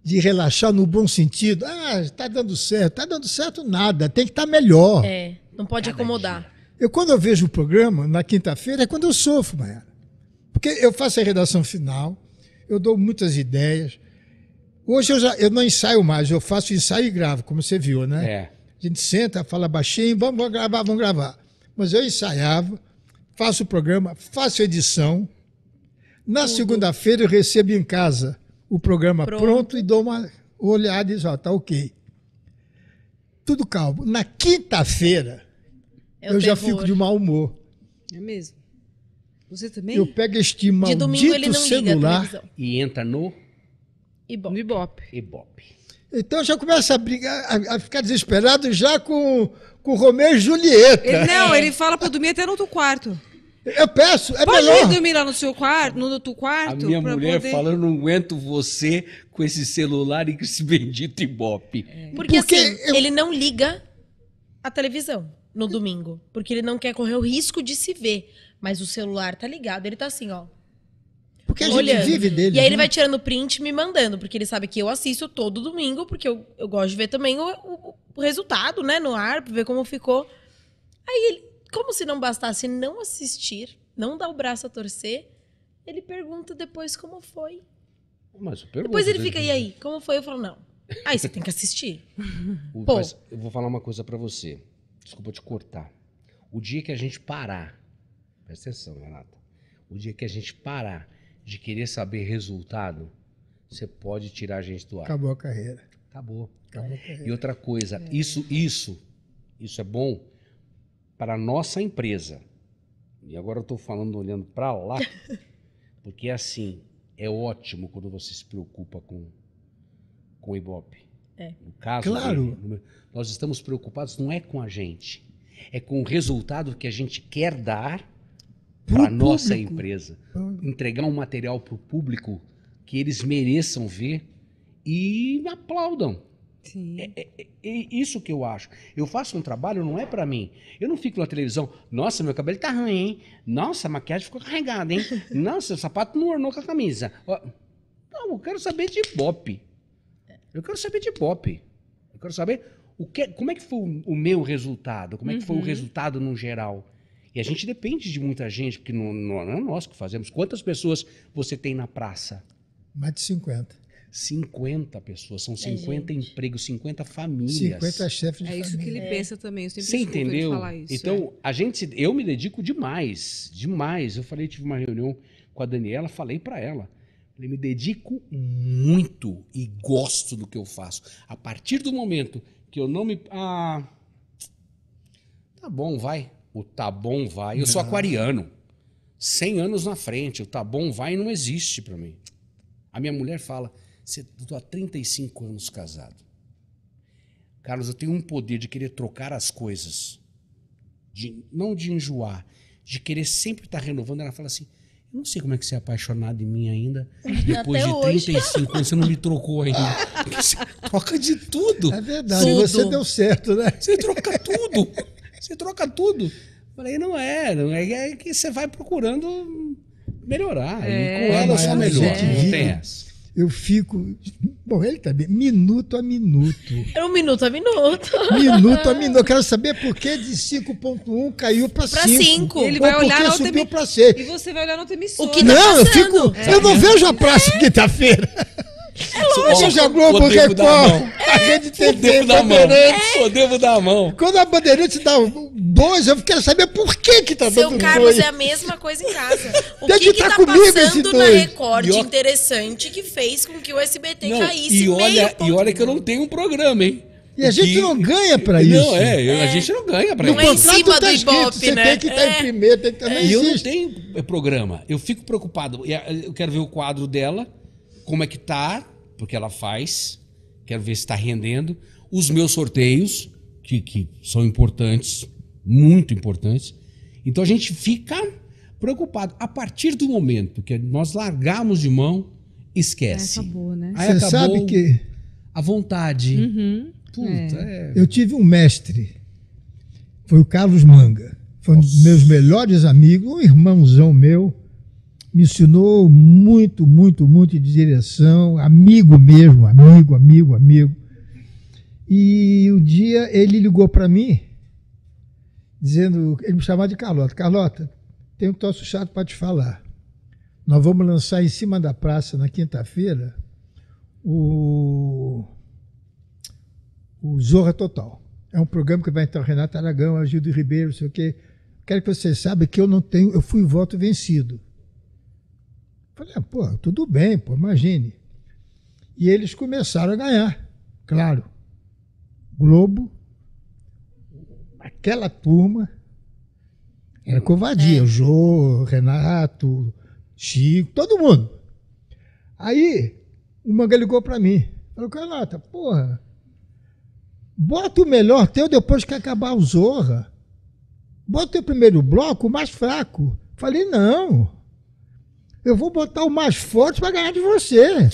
de relaxar no bom sentido. Ah, está dando certo. está dando certo nada. Tem que estar tá melhor. É, não pode Cada acomodar. Dia. Eu, quando eu vejo o programa, na quinta-feira, é quando eu sofro, Maia. Porque eu faço a redação final, eu dou muitas ideias. Hoje eu, já, eu não ensaio mais, eu faço ensaio e gravo, como você viu, né? É. A gente senta, fala baixinho, vamos, vamos gravar, vamos gravar. Mas eu ensaiava, faço o programa, faço a edição. Na segunda-feira eu recebo em casa o programa pronto, pronto e dou uma olhada e diz, ó, tá ok. Tudo calmo. Na quinta-feira eu, é eu já fico de mau humor. É mesmo? Você também? Eu pego este maldito celular e entra no Ibope. Ibope. Ibope. Então já começa a, brigar, a, a ficar desesperado já com, com Romeu e Julieta. Ele, não, ele fala para dormir até no outro quarto. Eu peço, é Pode melhor. Pode dormir lá no seu quarto, no teu quarto. A minha mulher poder... fala, eu não aguento você com esse celular e com esse <laughs> bendito Ibope. É. Porque, Porque assim, eu... ele não liga a televisão no domingo, porque ele não quer correr o risco de se ver. Mas o celular tá ligado, ele tá assim, ó. Porque a gente vive dele. E aí né? ele vai tirando print e me mandando, porque ele sabe que eu assisto todo domingo, porque eu, eu gosto de ver também o, o, o resultado, né, no ar, pra ver como ficou. Aí ele, como se não bastasse não assistir, não dar o braço a torcer, ele pergunta depois como foi. Mas eu pergunto, depois ele né? fica, e aí, como foi? Eu falo, não. Aí você tem que assistir. <laughs> Pô. Mas eu vou falar uma coisa para você. Desculpa te cortar. O dia que a gente parar Presta atenção, Renata. O dia que a gente parar de querer saber resultado, você pode tirar a gente do ar. Acabou a carreira. Acabou. Acabou a carreira. E outra coisa, é. isso, isso, isso é bom para a nossa empresa. E agora eu estou falando olhando para lá, <laughs> porque é assim, é ótimo quando você se preocupa com, com o Ibope. É. No caso, claro. Dele, nós estamos preocupados não é com a gente, é com o resultado que a gente quer dar para a nossa empresa. Entregar um material para o público que eles mereçam ver e aplaudam. Sim. É, é, é, é, isso que eu acho. Eu faço um trabalho, não é para mim. Eu não fico na televisão, nossa, meu cabelo tá ruim, hein? Nossa, a maquiagem ficou carregada, hein? nossa, o sapato não ornou com a camisa. Não, eu quero saber de pop. Eu quero saber de pop. Eu quero saber o que, como é que foi o meu resultado, como é que uhum. foi o uhum. resultado no geral. E a gente depende de muita gente, porque não, não, não é nós que fazemos. Quantas pessoas você tem na praça? Mais de 50. 50 pessoas, são 50 é, empregos, 50 famílias. 50 chefes de É isso que ele é. pensa também, eu sempre Você entendeu? falar isso. Então, é. a gente, eu me dedico demais, demais. Eu falei, tive uma reunião com a Daniela, falei para ela. Eu me dedico muito e gosto do que eu faço. A partir do momento que eu não me. Ah, tá bom, vai. O bom vai. Eu sou aquariano. 100 anos na frente. O bom vai não existe para mim. A minha mulher fala: você está há 35 anos casado. Carlos, eu tenho um poder de querer trocar as coisas. De, não de enjoar, de querer sempre estar tá renovando. Ela fala assim: eu não sei como é que você é apaixonado em mim ainda. <laughs> Depois Até de 35 anos, você não me trocou ainda. Porque <laughs> você troca de tudo. É verdade. Tudo. Você deu certo, né? Você troca tudo. <laughs> Você troca tudo. Falei, não é, não é, é que você vai procurando melhorar. É, com ela só melhor. Não tem essa eu fico. Bom, ele também, tá minuto a minuto. É um minuto a minuto. Minuto a minuto. Eu quero saber por que de 5.1 caiu para 5. Para 5. Ele vai olhar na subiu para 6. E você vai olhar na outra emissora. O que tá não, passando? eu fico. É. Eu não vejo a próxima é. quinta-feira. É lógico. Isso já Globo Record. A Rede TV, Bandeirantes. É. devo da mão. Quando a Bandeirantes dá dois, eu quero saber por que que tá dando dois. Seu Carlos, é a mesma coisa em casa. <laughs> O Deve que, que tá, tá passando na Record interessante que fez com que o SBT não, caísse e olha, E olha que eu não tenho um programa, hein? E a gente que... não ganha pra isso. Não, é, é, a gente não ganha pra não isso. No é em cima tá do escrito, Ibope, você né? tem que tá estar é. tá é. em primeiro, tem que estar... Tá... É. E eu não tenho é, programa. Eu fico preocupado. Eu quero ver o quadro dela como é que tá, porque ela faz, quero ver se está rendendo. Os meus sorteios, que, que são importantes, muito importantes. Então a gente fica preocupado. A partir do momento que nós largarmos de mão, esquece. acabou, né? Aí Você sabe que a vontade. Uhum. Puta, é. É... Eu tive um mestre, foi o Carlos Manga. Foi um dos meus melhores amigos, um irmãozão meu me ensinou muito, muito, muito de direção, amigo mesmo, amigo, amigo, amigo. E um dia ele ligou para mim, dizendo, ele me chamava de Carlota. Carlota, tem um troço chato para te falar. Nós vamos lançar em cima da praça, na quinta-feira, o, o Zorra Total. É um programa que vai entrar o Renato Aragão, o Gildo Ribeiro, não sei o quê. Quero que vocês saibam que eu não tenho, eu fui voto vencido. Falei, ah, pô, tudo bem, pô, imagine. E eles começaram a ganhar, claro. Globo, aquela turma, era é, covardia. É. O Jô, Renato, Chico, todo mundo. Aí o Manga ligou para mim. Falou, Carlota, porra, bota o melhor teu depois que acabar o Zorra. Bota o primeiro bloco, o mais fraco. Falei, não. Eu vou botar o mais forte para ganhar de você.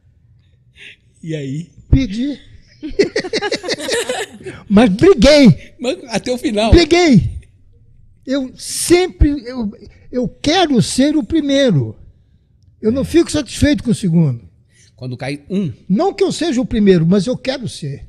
<laughs> e aí? Pedi. <laughs> Mas briguei. Mas até o final. Briguei. Eu sempre. Eu, eu quero ser o primeiro. Eu não fico satisfeito com o segundo. Quando cai um. Não que eu seja o primeiro, mas eu quero ser.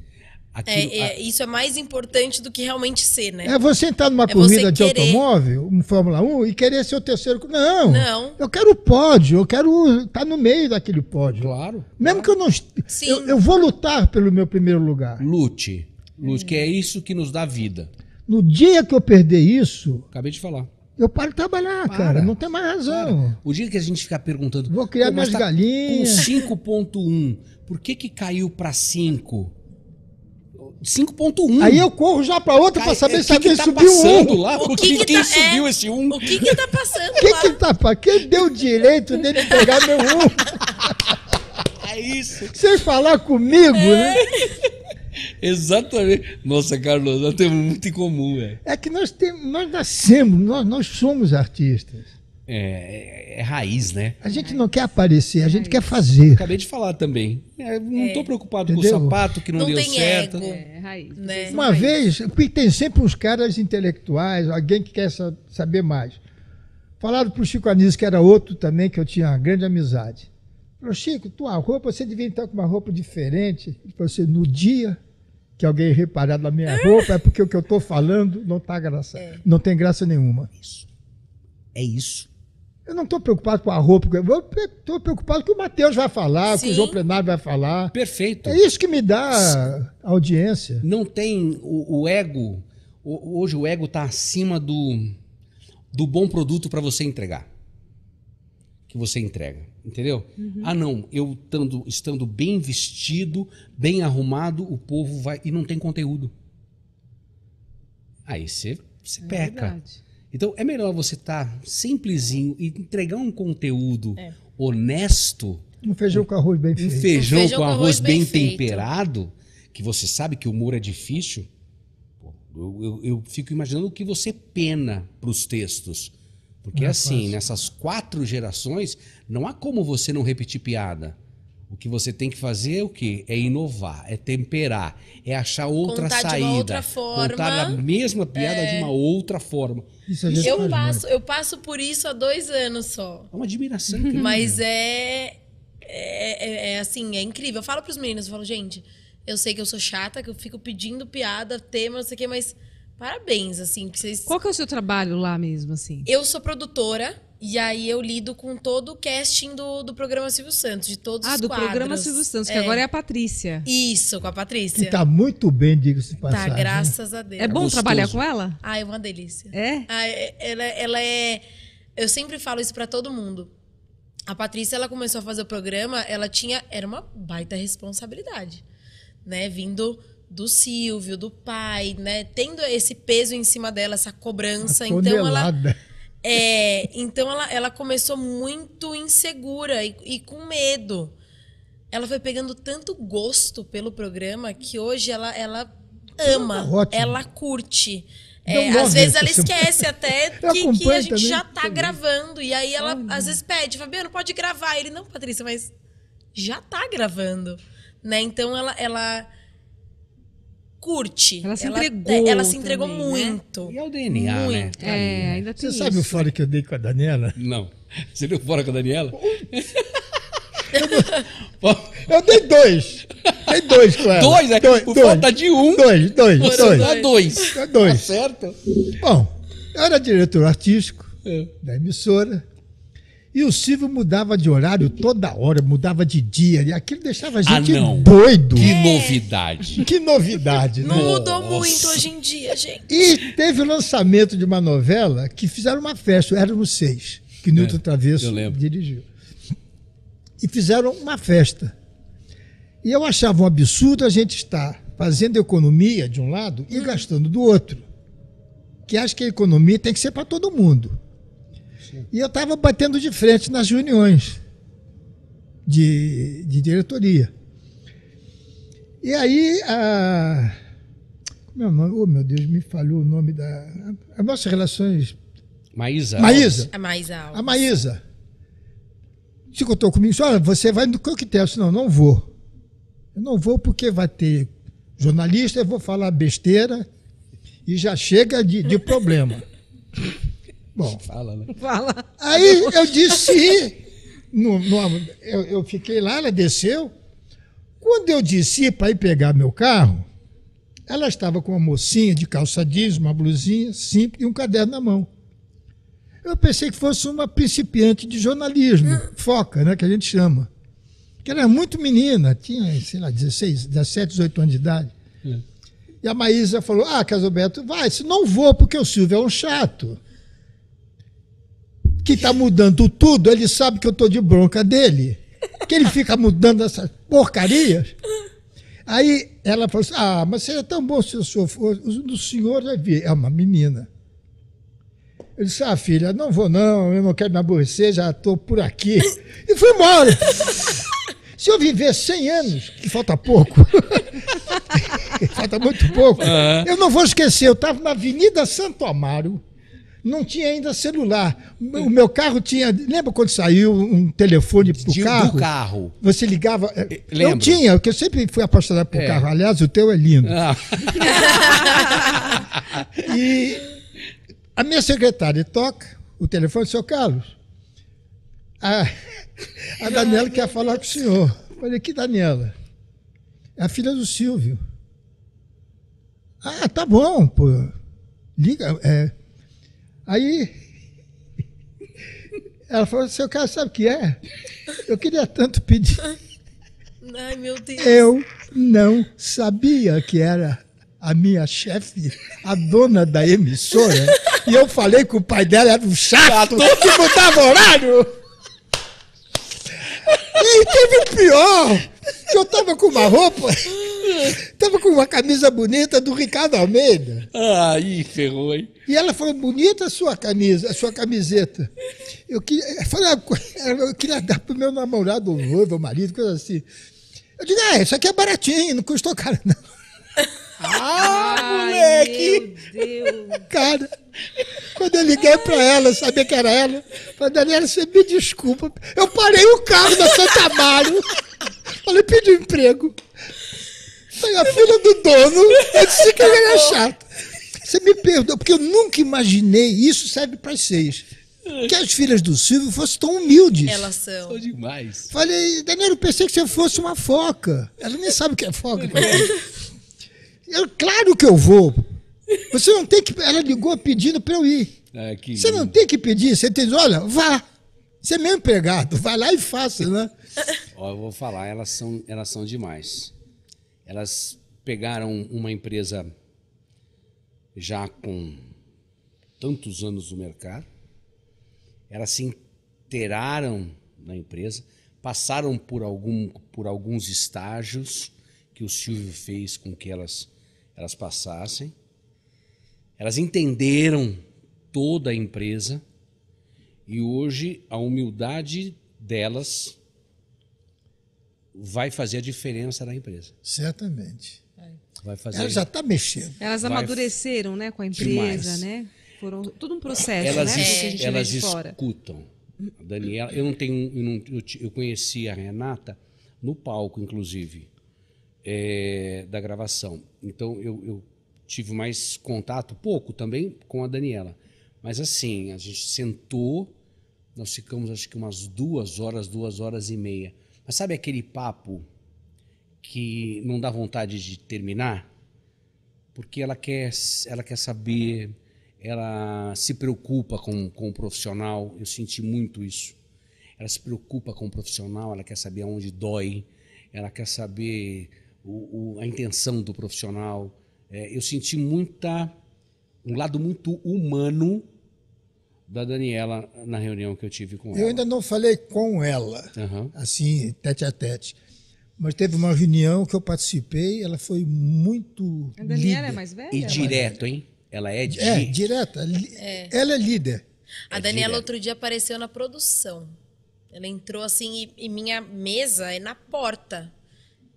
Aquilo, é, é, isso é mais importante do que realmente ser, né? É você entrar numa é corrida de querer... automóvel, um Fórmula 1, e querer ser o terceiro. Não! Não. Eu quero o pódio, eu quero estar tá no meio daquele pódio. Claro. Mesmo claro. que eu não. Sim. Eu, eu, vou lutar pelo meu primeiro lugar. Lute. Lute, hum. que é isso que nos dá vida. No dia que eu perder isso. Acabei de falar. Eu paro de trabalhar, para, cara. Não tem mais razão. Para. O dia que a gente ficar perguntando. Vou criar minhas tá galinhas. Com 5,1, por que, que caiu para 5? 5.1. Aí eu corro já pra outra para pra saber é, se alguém tá subiu um. Lá, o que, que tá- quem tá, subiu é, esse um? O que que tá passando que lá? Que tá, quem deu o direito dele pegar meu um? É isso. Sem falar comigo, né? é. né? Exatamente. Nossa, Carlos, nós temos muito em comum, velho. É que nós, temos, nós nascemos, nós, nós somos artistas. É, é, é, raiz, né? A gente não quer aparecer, a gente quer fazer. Acabei de falar também. É, não estou é. preocupado Entendeu? com o sapato que não, não deu tem certo. Ego. É, raiz. Né? Uma raiz. vez, porque tem sempre uns caras intelectuais, alguém que quer saber mais. Falaram para o Chico Anísio, que era outro também, que eu tinha uma grande amizade. Falou, Chico, tua roupa, você devia estar com uma roupa diferente. Ele falou assim, no dia que alguém reparar na minha ah! roupa, é porque o que eu estou falando não, tá graça, não tem graça nenhuma. Isso. É isso. Eu não estou preocupado com a roupa, eu estou preocupado com o Matheus vai falar, Sim. com o João Plenário vai falar. Perfeito. É isso que me dá audiência. Não tem o, o ego. O, hoje o ego está acima do, do bom produto para você entregar. Que você entrega, entendeu? Uhum. Ah, não, eu tando, estando bem vestido, bem arrumado, o povo vai. E não tem conteúdo. Aí você, peca. é peca. Verdade. Então é melhor você estar tá simplesinho e entregar um conteúdo é. honesto. Um feijão com arroz bem feito. Um feijão, um feijão com, com arroz, arroz bem, bem temperado, que você sabe que o humor é difícil. Eu, eu, eu fico imaginando o que você pena para os textos. Porque, não é assim, é nessas quatro gerações, não há como você não repetir piada. O que você tem que fazer é o quê? É inovar, é temperar, é achar outra contar saída. De uma outra forma, contar a mesma piada é... de uma outra forma. Isso eu, passo, eu passo por isso há dois anos só. É uma admiração. <laughs> Incrível. Mas é, é, é, é, assim, é incrível. Eu falo para os meninos, eu falo, gente, eu sei que eu sou chata, que eu fico pedindo piada, tema, não sei o quê, mas parabéns, assim. Vocês... Qual que é o seu trabalho lá mesmo, assim? Eu sou produtora e aí eu lido com todo o casting do, do programa Silvio Santos, de todos ah, os quadros. Ah, do programa Silvio Santos, que é. agora é a Patrícia. Isso, com a Patrícia. Que tá muito bem, digo se tá, passagem. Tá, graças a Deus. É bom trabalhar com ela? Ah, é uma delícia. É? Ah, é, ela, ela é... Eu sempre falo isso para todo mundo. A Patrícia, ela começou a fazer o programa, ela tinha... Era uma baita responsabilidade, né? Vindo do Silvio, do pai, né? Tendo esse peso em cima dela, essa cobrança. Então ela é, então ela, ela começou muito insegura e, e com medo. Ela foi pegando tanto gosto pelo programa que hoje ela, ela ama, tá ela curte. É, então às vezes ela esquece até <laughs> que, que, a gente também, já tá também. gravando. E aí ela Ai, às vezes pede, Fabiano, pode gravar. Ele, não, Patrícia, mas já tá gravando. Né? Então ela, ela curte. Ela se ela, é, entregou. Ela se entregou também, né? muito. Né? E é o DNA, né? muito. né? É, ainda tem Você sabe o fora que eu dei com a Daniela? Não. Você deu fora com a Daniela? <laughs> eu dei dois. Dei dois claro. Dois? É dois, por dois, falta de um. Dois, dois, dois. Dois. dá dois. Tá certo? Bom, eu era diretor artístico é. da emissora. E o Silvio mudava de horário toda hora, mudava de dia. E aquilo deixava a gente ah, não. doido. Que é. novidade. Que novidade, Não né? mudou Nossa. muito hoje em dia, gente. E teve o lançamento de uma novela que fizeram uma festa, éramos seis, que é, Newton é, Travesso dirigiu. E fizeram uma festa. E eu achava um absurdo a gente estar fazendo economia de um lado e hum. gastando do outro. Que acho que a economia tem que ser para todo mundo. E eu estava batendo de frente nas reuniões de, de diretoria. E aí, a, como é o nome? Oh, meu Deus, me falhou o nome da. As nossas relações. Maísa. Maísa. A Maísa. Alves. A Maísa. Se contou comigo, disse, olha, você vai no coquetel. Eu disse, não, não vou. Eu não vou porque vai ter jornalista, eu vou falar besteira e já chega de, de problema. <laughs> Bom, <laughs> fala, né? Fala. Aí eu disse, no, no, eu, eu fiquei lá, ela desceu. Quando eu disse para ir pegar meu carro, ela estava com uma mocinha de calça jeans, uma blusinha simples e um caderno na mão. Eu pensei que fosse uma principiante de jornalismo, foca, né, que a gente chama. Que era é muito menina, tinha, sei lá, 16, 17, 18 anos de idade. É. E a Maísa falou: Ah, Casalberto, vai, se não vou, porque o Silvio é um chato que está mudando tudo, ele sabe que eu estou de bronca dele. Que ele fica mudando essas porcarias. Aí ela falou assim: Ah, mas seria tão bom se o senhor fosse. O senhor vai é vir. É uma menina. Eu disse: Ah, filha, não vou não, eu não quero me aborrecer, já estou por aqui. E fui embora. Se eu viver 100 anos, que falta pouco, <laughs> falta muito pouco, uhum. eu não vou esquecer, eu estava na Avenida Santo Amaro, não tinha ainda celular. O meu carro tinha. Lembra quando saiu um telefone pro de, carro? Do carro. Você ligava. É, lembro. Não tinha, porque eu sempre fui apaixonado por é. carro. Aliás, o teu é lindo. Ah. <laughs> e a minha secretária toca o telefone, seu Carlos. A, a Daniela quer falar com o senhor. olha falei, que Daniela? É a filha do Silvio. Ah, tá bom, pô. Liga. É, Aí ela falou, seu cara sabe o que é? Eu queria tanto pedir. Ai, meu Deus. Eu não sabia que era a minha chefe, a dona da emissora, e eu falei que o pai dela era um chato, chato. que mudava horário. E teve o pior, que eu estava com uma roupa <laughs> Tava com uma camisa bonita do Ricardo Almeida. Ah, aí ferrou, hein? E ela falou, bonita a sua camisa, a sua camiseta. Eu queria, falei, ah, <laughs> eu queria dar pro meu namorado, o noivo, o marido, coisa assim. Eu digo, ah, isso aqui é baratinho, não custou caro, não. <laughs> Ah, Ai, moleque! Meu Deus. Cara, quando eu liguei pra ela, sabia que era ela, falei, Daniela, você me desculpa. Eu parei o carro na Santa Mário. Falei, pedi um emprego a filha do dono. Eu disse que ele era chato. Você me perdoa, porque eu nunca imaginei, isso serve para vocês, que as filhas do Silvio fossem tão humildes. Elas são. São demais. Falei, Daniel, eu pensei que você fosse uma foca. Ela nem sabe o que é foca. <laughs> eu, claro que eu vou. Você não tem que. Ela ligou pedindo para eu ir. Ah, você não tem que pedir, você tem que olha, vá. Você é meu empregado, vai lá e faça, né? Ó, eu vou falar, elas são, elas são demais. Elas pegaram uma empresa já com tantos anos no mercado, elas se inteiraram na empresa, passaram por, algum, por alguns estágios que o Silvio fez com que elas, elas passassem, elas entenderam toda a empresa e hoje a humildade delas vai fazer a diferença na empresa. Certamente. Vai fazer. Ela já está mexendo. Elas vai amadureceram, né, com a empresa, demais. né? Foram todo um processo, elas né? elas escutam. A Daniela, eu não tenho, eu, não, eu conheci a Renata no palco, inclusive, é, da gravação. Então eu, eu tive mais contato, pouco também, com a Daniela. Mas assim, a gente sentou, nós ficamos acho que umas duas horas, duas horas e meia mas sabe aquele papo que não dá vontade de terminar? Porque ela quer, ela quer saber, ela se preocupa com, com o profissional. Eu senti muito isso. Ela se preocupa com o profissional, ela quer saber aonde dói, ela quer saber o, o, a intenção do profissional. É, eu senti muita um lado muito humano da Daniela na reunião que eu tive com ela. Eu ainda não falei com ela, uhum. assim, tete a tete. Mas teve uma reunião que eu participei, ela foi muito. A Daniela é líder. é mais velha? E é direto, hein? Ela é, de... é direta. É. Ela é líder. A é Daniela outro dia apareceu na produção. Ela entrou assim e, e minha mesa é na porta.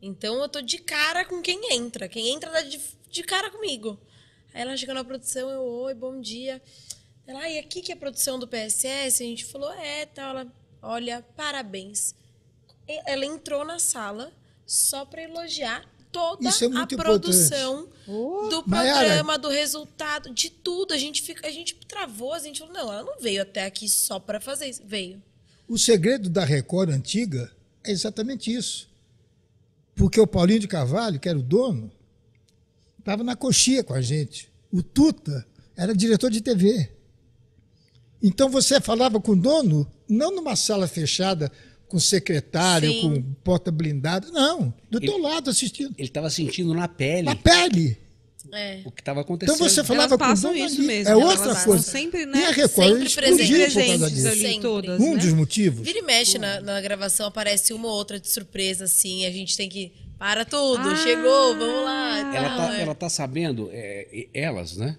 Então eu tô de cara com quem entra. Quem entra tá de, de cara comigo. Aí ela chegou na produção, eu, oi, bom dia. Ela, ah, e aqui que é a produção do PSS? A gente falou, é, tal. Ela, olha, parabéns. Ela entrou na sala só para elogiar toda é a produção do programa, Mayara. do resultado, de tudo. A gente, fica, a gente travou, a gente falou, não, ela não veio até aqui só para fazer isso. Veio. O segredo da Record antiga é exatamente isso. Porque o Paulinho de Carvalho, que era o dono, estava na coxia com a gente. O Tuta era diretor de TV. Então você falava com o dono, não numa sala fechada, com secretário, Sim. com porta blindada, não. Do ele, teu lado assistindo. Ele estava sentindo na pele. Na pele. É. O que estava acontecendo. Então você falava com o dono isso mesmo. É outra coisa. Sempre, né? E a Record sempre presentes, por causa disso. Né? Sempre. Todas, um né? dos motivos. Vira e mexe na, na, gravação, aparece uma ou outra de surpresa, assim. A gente tem que. Para tudo, ah, chegou, vamos lá. Ela está tá, então, é. ela tá sabendo, é, elas, né?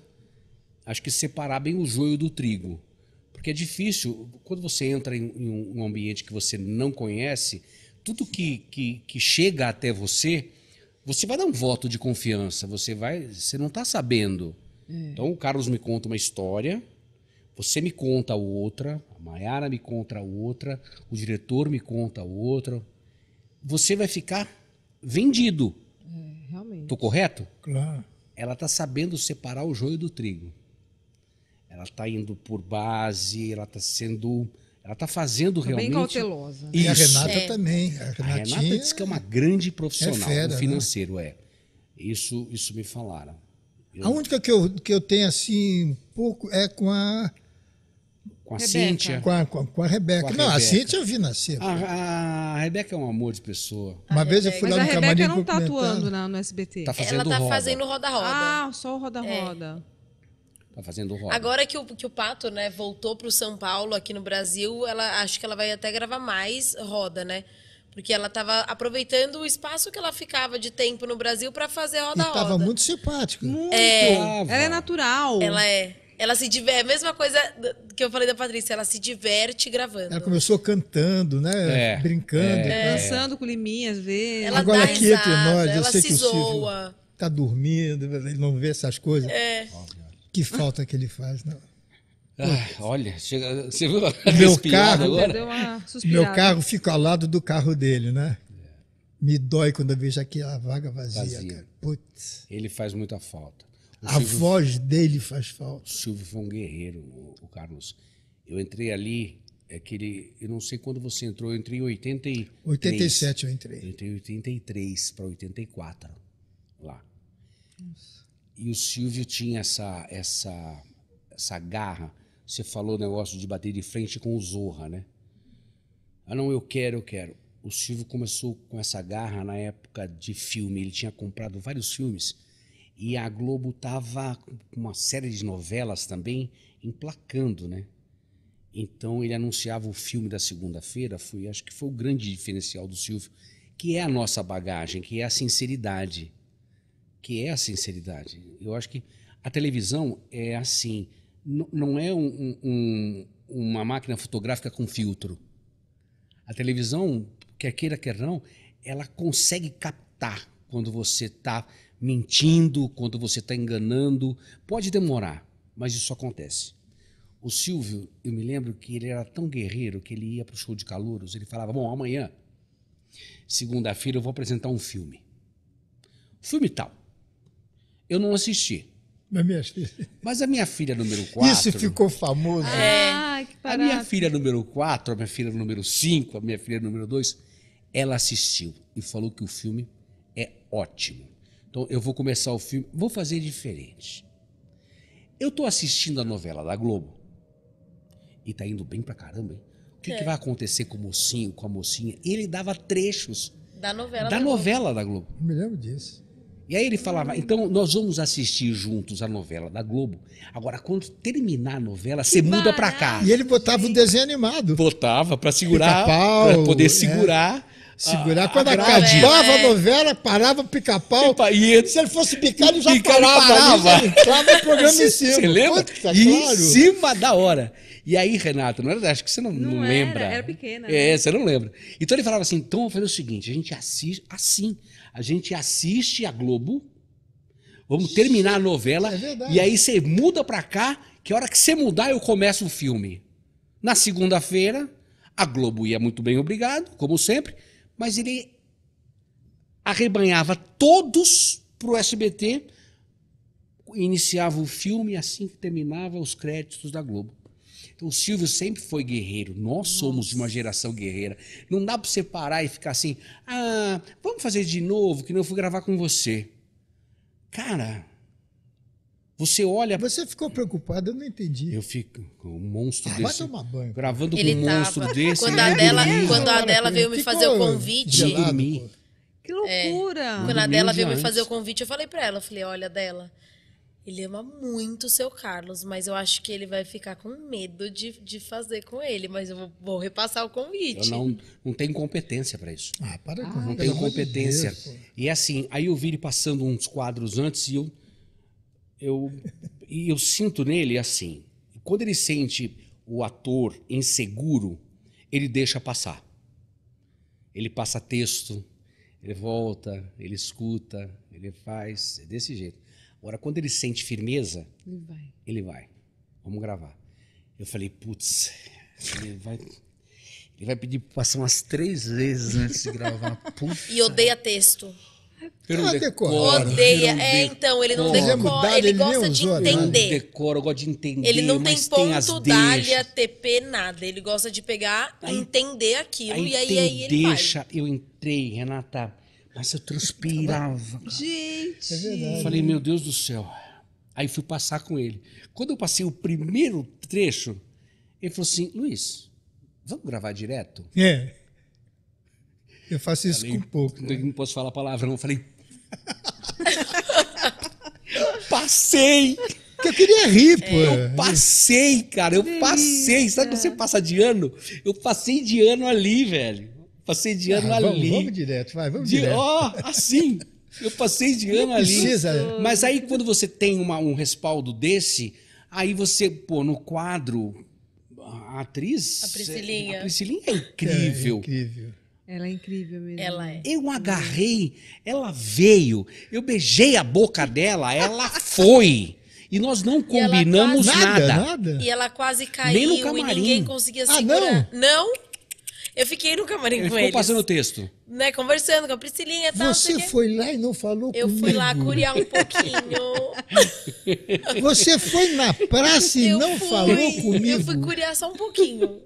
Acho que separar bem o joio do trigo. Porque é difícil, quando você entra em, em um ambiente que você não conhece, tudo que, que, que, chega até você, você vai dar um voto de confiança, você vai, você não está sabendo. É. Então o Carlos me conta uma história, você me conta outra, a Mayara me conta outra, o diretor me conta outra. Você vai ficar vendido. É, realmente. Tô correto? Claro. Ela está sabendo separar o joio do trigo ela está indo por base, ela está sendo. Ela está fazendo Tô tá realmente. Bem cautelosa. Né? E a Renata é. também. A, a Renata diz que é uma grande profissional é fera, né? financeiro, né? é. Isso, isso me falaram. Eu... A única que eu, que eu tenho assim, um pouco, é com a. Com a Cíntia. Com a, com a, com a Rebeca. Com a não, Rebeca. a Cíntia eu vi nascer. A, a, Rebeca é um amor de pessoa. Uma vez eu fui lá no camarim. Mas a Rebeca não está atuando na, no SBT. Tá fazendo Ela está fazendo roda-roda. Ah, só o roda-roda. É. Tá fazendo roda. Agora que o, que o Pato, né, voltou pro São Paulo, aqui no Brasil, ela acho que ela vai até gravar mais roda, né? Porque ela estava aproveitando o espaço que ela ficava de tempo no Brasil para fazer roda a E Estava muito simpática. Muito. É, ela é natural. Ela é. Ela se diverte. É a mesma coisa que eu falei da Patrícia, ela se diverte gravando. Ela começou cantando, né? É, Brincando. É, Dançando com liminha às vezes. Ela Agora aqui entre nós, eu sei se que o zoa. Silvio tá dormindo, ele não vê essas coisas. É. Óbvio. Que falta que ele faz, não. Ah, olha, chega, você viu meu carro, agora? Meu carro fica ao lado do carro dele, né? Me dói quando eu vejo aqui a vaga vazia. vazia. Ele faz muita falta. O a Silvio, voz dele faz falta. O Silvio foi um guerreiro, o, Carlos. Eu entrei ali, é que ele, eu não sei quando você entrou, eu entrei em 83. 87 eu entrei. Eu entrei em 83 para 84 lá. Nossa. E o Silvio tinha essa, essa, essa garra. Você falou o negócio de bater de frente com o Zorra, né? Ah, não, eu quero, eu quero. O Silvio começou com essa garra na época de filme. Ele tinha comprado vários filmes. E a Globo estava com uma série de novelas também emplacando, né? Então ele anunciava o filme da segunda-feira, foi acho que foi o grande diferencial do Silvio, que é a nossa bagagem, que é a sinceridade que é a sinceridade. Eu acho que a televisão é assim, não é um, um, uma máquina fotográfica com filtro. A televisão, quer queira, quer não, ela consegue captar quando você está mentindo, quando você está enganando. Pode demorar, mas isso acontece. O Silvio, eu me lembro que ele era tão guerreiro que ele ia para o show de calouros, ele falava, bom, amanhã, segunda-feira, eu vou apresentar um filme. Filme tal. Eu não assisti. Mas, minha filha... Mas a minha filha número 4. Isso ficou famoso. É. Ah, que a minha filha número 4, a minha filha número 5, a minha filha número 2, ela assistiu e falou que o filme é ótimo. Então eu vou começar o filme, vou fazer diferente. Eu estou assistindo a novela da Globo e tá indo bem pra caramba, hein? O que, é. que vai acontecer com o mocinho, com a mocinha? Ele dava trechos da novela, da, da novela Globo. da Globo. me lembro disso. E aí ele falava, então nós vamos assistir juntos a novela da Globo. Agora, quando terminar a novela, você muda para cá. E ele botava um desenho animado. Botava para segurar, para poder é. segurar. É. Segurar, a, quando a acabava é. a novela, parava o pica-pau. E se ele fosse picado, ele já pica parava. parava. Entrava o programa em cima. Você lembra? Puta, tá claro. Em cima da hora. E aí, Renato, não era, acho que você não, não, não era, lembra. Era pequena. É, né? você não lembra. Então ele falava assim: então vamos fazer o seguinte: a gente assiste assim. A gente assiste a Globo, vamos terminar a novela, é e aí você muda para cá, que a hora que você mudar eu começo o filme. Na segunda-feira, a Globo ia muito bem, obrigado, como sempre, mas ele arrebanhava todos pro SBT, iniciava o filme assim que terminava os créditos da Globo. Então, o Silvio sempre foi guerreiro. Nós somos de uma geração guerreira. Não dá para você parar e ficar assim, ah, vamos fazer de novo, que não eu fui gravar com você. Cara, você olha. Você ficou preocupado, eu não entendi. Eu fico com um monstro ah, desse. Vai tomar banho. Gravando Ele com um tava. monstro <laughs> desse. Quando né? a dela, quando a dela veio me fazer o convite. Gelado, que loucura! É, quando a dela veio me fazer o convite, eu falei para ela, eu falei, olha, dela. Ele ama muito o seu Carlos, mas eu acho que ele vai ficar com medo de, de fazer com ele. Mas eu vou, vou repassar o convite. Eu não, não tenho competência para isso. Ah, para ah, com Não tenho competência. Deus, e é assim, aí eu vi ele passando uns quadros antes e eu, eu, e eu sinto nele assim. Quando ele sente o ator inseguro, ele deixa passar. Ele passa texto, ele volta, ele escuta, ele faz. É desse jeito. Agora, quando ele sente firmeza, ele vai. Ele vai. Vamos gravar. Eu falei, putz, ele vai. Ele vai pedir passar umas três vezes antes de gravar. <laughs> Putz. E odeia texto. Eu não decoro. Odeia. é, então, ele não decora. cor. ele, ele gosta de entender. Eu decoro, eu gosto de entender. Ele não tem ponto, tem dália, TP, nada. Ele gosta de pegar, aí, entender aquilo aí e aí, aí ele deixa, vai. eu entrei, Renata mas eu tá transpirava. Cara. Gente! É verdade, Falei, meu Deus do céu. Aí fui passar com ele. Quando eu passei o primeiro trecho, ele falou assim: Luiz, vamos gravar direto? É. Eu faço isso Falei, com pouco. Né? Não posso falar palavra. Eu falei. passei! Porque eu queria rir, pô. Eu passei, cara. Eu passei. Sabe quando você passa de ano? Eu passei de ano ali, velho. Passei de ano ah, vamos, ali. Vamos direto, vai, vamos de, direto. Ó, assim. Eu passei de ano ali. Precisa. Mas aí quando você tem uma, um respaldo desse, aí você, pô, no quadro, a atriz. A Priscilinha. A Priscilinha é incrível. É, é incrível. Ela é incrível mesmo. Ela é. Eu agarrei, ela veio, eu beijei a boca dela, ela foi. E nós não combinamos quase... nada, nada, nada. E ela quase caiu Nem no camarim. e ninguém conseguia ah, segurar. Ah, não? não? Eu fiquei no camarim ele com ele. passando o texto. Né, conversando com a Priscilinha e tal. Você foi lá e não falou eu comigo. Eu fui lá curiar um pouquinho. <laughs> Você foi na praça e eu não fui, falou comigo. Eu fui curiar só um pouquinho.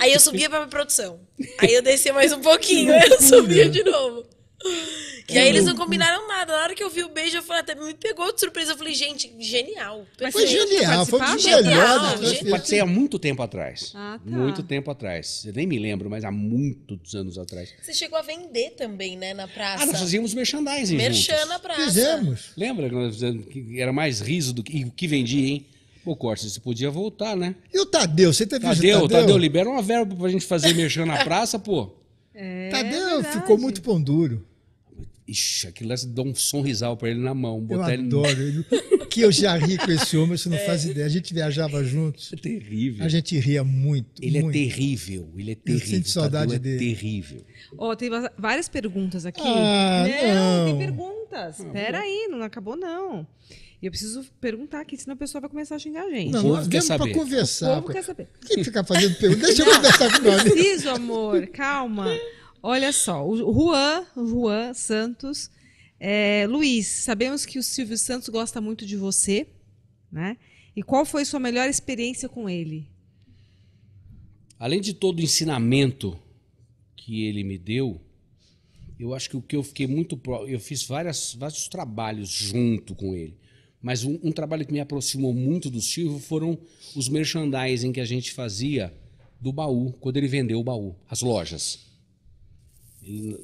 Aí eu subia pra minha produção. Aí eu descia mais um pouquinho. Aí <laughs> eu subia de novo. <laughs> E aí é eles não combinaram nada. Na hora que eu vi o beijo, eu falei, até me pegou de surpresa. Eu falei, gente, genial. Mas foi genial, foi um dos melhores. há muito tempo atrás. Ah, tá. Muito tempo atrás. Eu nem me lembro, mas há muitos anos atrás. Você chegou a vender também, né, na praça. Ah, nós fazíamos merchandising Merchan juntos. na praça. Fizemos. Lembra que nós fizemos, que era mais riso do que, que vendia, hein? Pô, Corsa, você podia voltar, né? E o Tadeu? Você teve Tadeu, o Tadeu? Tadeu, libera uma verba pra gente fazer merchan na praça, pô. É, Tadeu é ficou muito pão duro. Ixi, aquilo lá dá um sorrisal para ele na mão. Botar eu adoro ele. <laughs> que eu já ri com esse homem, você não é. faz ideia. A gente viajava juntos. É terrível. A gente ria muito. Ele é muito. é terrível. Ele é terrível. Eu sinto saudade Cadu é dele. É terrível. Ó, oh, tem várias perguntas aqui. Ah, não, não, tem perguntas. Espera ah, aí, não acabou não. E eu preciso perguntar aqui, senão a pessoa vai começar a xingar a gente. Não, nós viemos para conversar. O povo quer saber. Quem ficar fazendo pergunta? Deixa não, eu conversar com nós. Preciso, amor. Calma. Olha só, o Juan, Juan Santos. É, Luiz, sabemos que o Silvio Santos gosta muito de você, né? E qual foi sua melhor experiência com ele? Além de todo o ensinamento que ele me deu, eu acho que o que eu fiquei muito pro... eu fiz várias, vários trabalhos junto com ele, mas um, um, trabalho que me aproximou muito do Silvio foram os merchandising que a gente fazia do baú quando ele vendeu o baú, as lojas. Ele,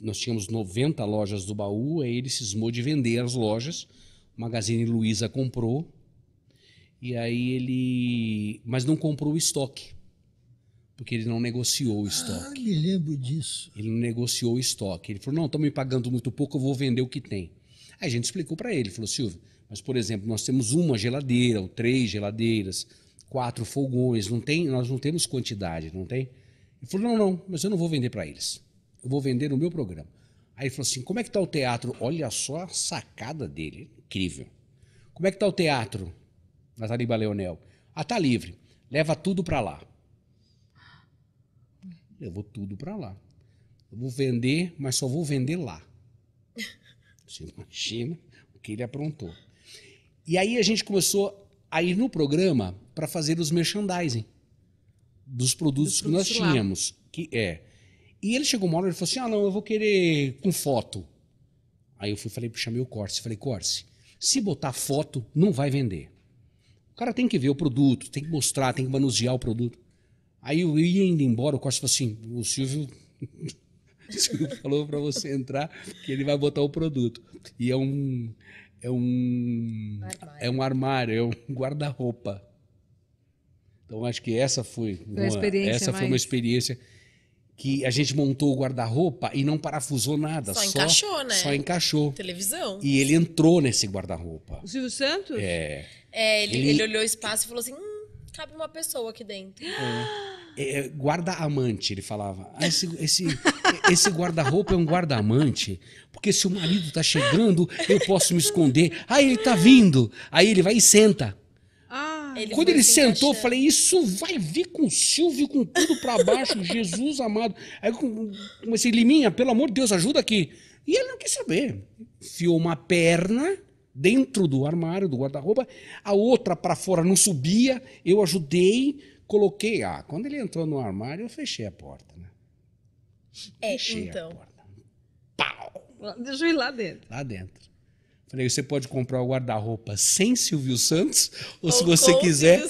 nós tínhamos 90 lojas do baú, aí ele cismou de vender as lojas. O Magazine Luiza comprou. E aí ele. Mas não comprou o estoque. Porque ele não negociou o ah, estoque. Ah, me lembro disso. Ele não negociou o estoque. Ele falou: não, estão me pagando muito pouco, eu vou vender o que tem. Aí a gente explicou para ele: falou, Silvio, mas por exemplo, nós temos uma geladeira, ou três geladeiras, quatro fogões, não tem, nós não temos quantidade, não tem? Ele falou: não, não, mas eu não vou vender para eles eu vou vender o meu programa. Aí ele falou assim: como é que tá o teatro? Olha só a sacada dele, incrível. Como é que tá o teatro, Nazariba Leonel? Ah, tá livre. Leva tudo para lá. Levou tudo para lá. Eu vou vender, mas só vou vender lá. <laughs> Você imagina o que ele aprontou. E aí a gente começou a ir no programa para fazer os merchandising dos produtos, dos produtos que nós tínhamos, lá. que é e ele chegou uma hora e falou assim: ah, não, eu vou querer com foto. Aí eu fui, falei, chamei o Corse. Falei, Corse, se botar foto, não vai vender. O cara tem que ver o produto, tem que mostrar, tem que manusear o produto. Aí eu ia indo embora, o Corse falou assim: o Silvio. <laughs> o Silvio falou para você entrar que ele vai botar o produto. E é um. É um. Armário. É um armário, é um <laughs> guarda-roupa. Então acho que essa foi uma, uma essa mais... foi uma experiência que a gente montou o guarda-roupa e não parafusou nada. Só, só, encaixou, né? Só encaixou. Televisão. E ele entrou nesse guarda-roupa. O Silvio Santos? É. é ele, ele... ele, olhou o espaço e falou assim: hum, cabe uma pessoa aqui dentro. É. É, é guarda-amante, ele falava. Ah, esse, esse, esse guarda-roupa é um guarda-amante, porque se o marido tá chegando, eu posso me esconder. Ah, ele tá vindo. Aí ele vai e senta. Ele Quando ele sentou, eu falei, isso vai vir com o Silvio, com tudo pra baixo, <laughs> Jesus amado. Aí comecei, Liminha, pelo amor de Deus, ajuda aqui. E ele não quis saber. Fiou uma perna dentro do armário, do guarda-roupa, a outra para fora não subia, eu ajudei, coloquei. Ah, quando ele entrou no armário, eu fechei a porta, né? É, fechei então. a porta. Pau! Deixa eu ir lá dentro. Lá dentro. Falei, você pode comprar o guarda-roupa sem Silvio Santos, ou, ou se você quiser,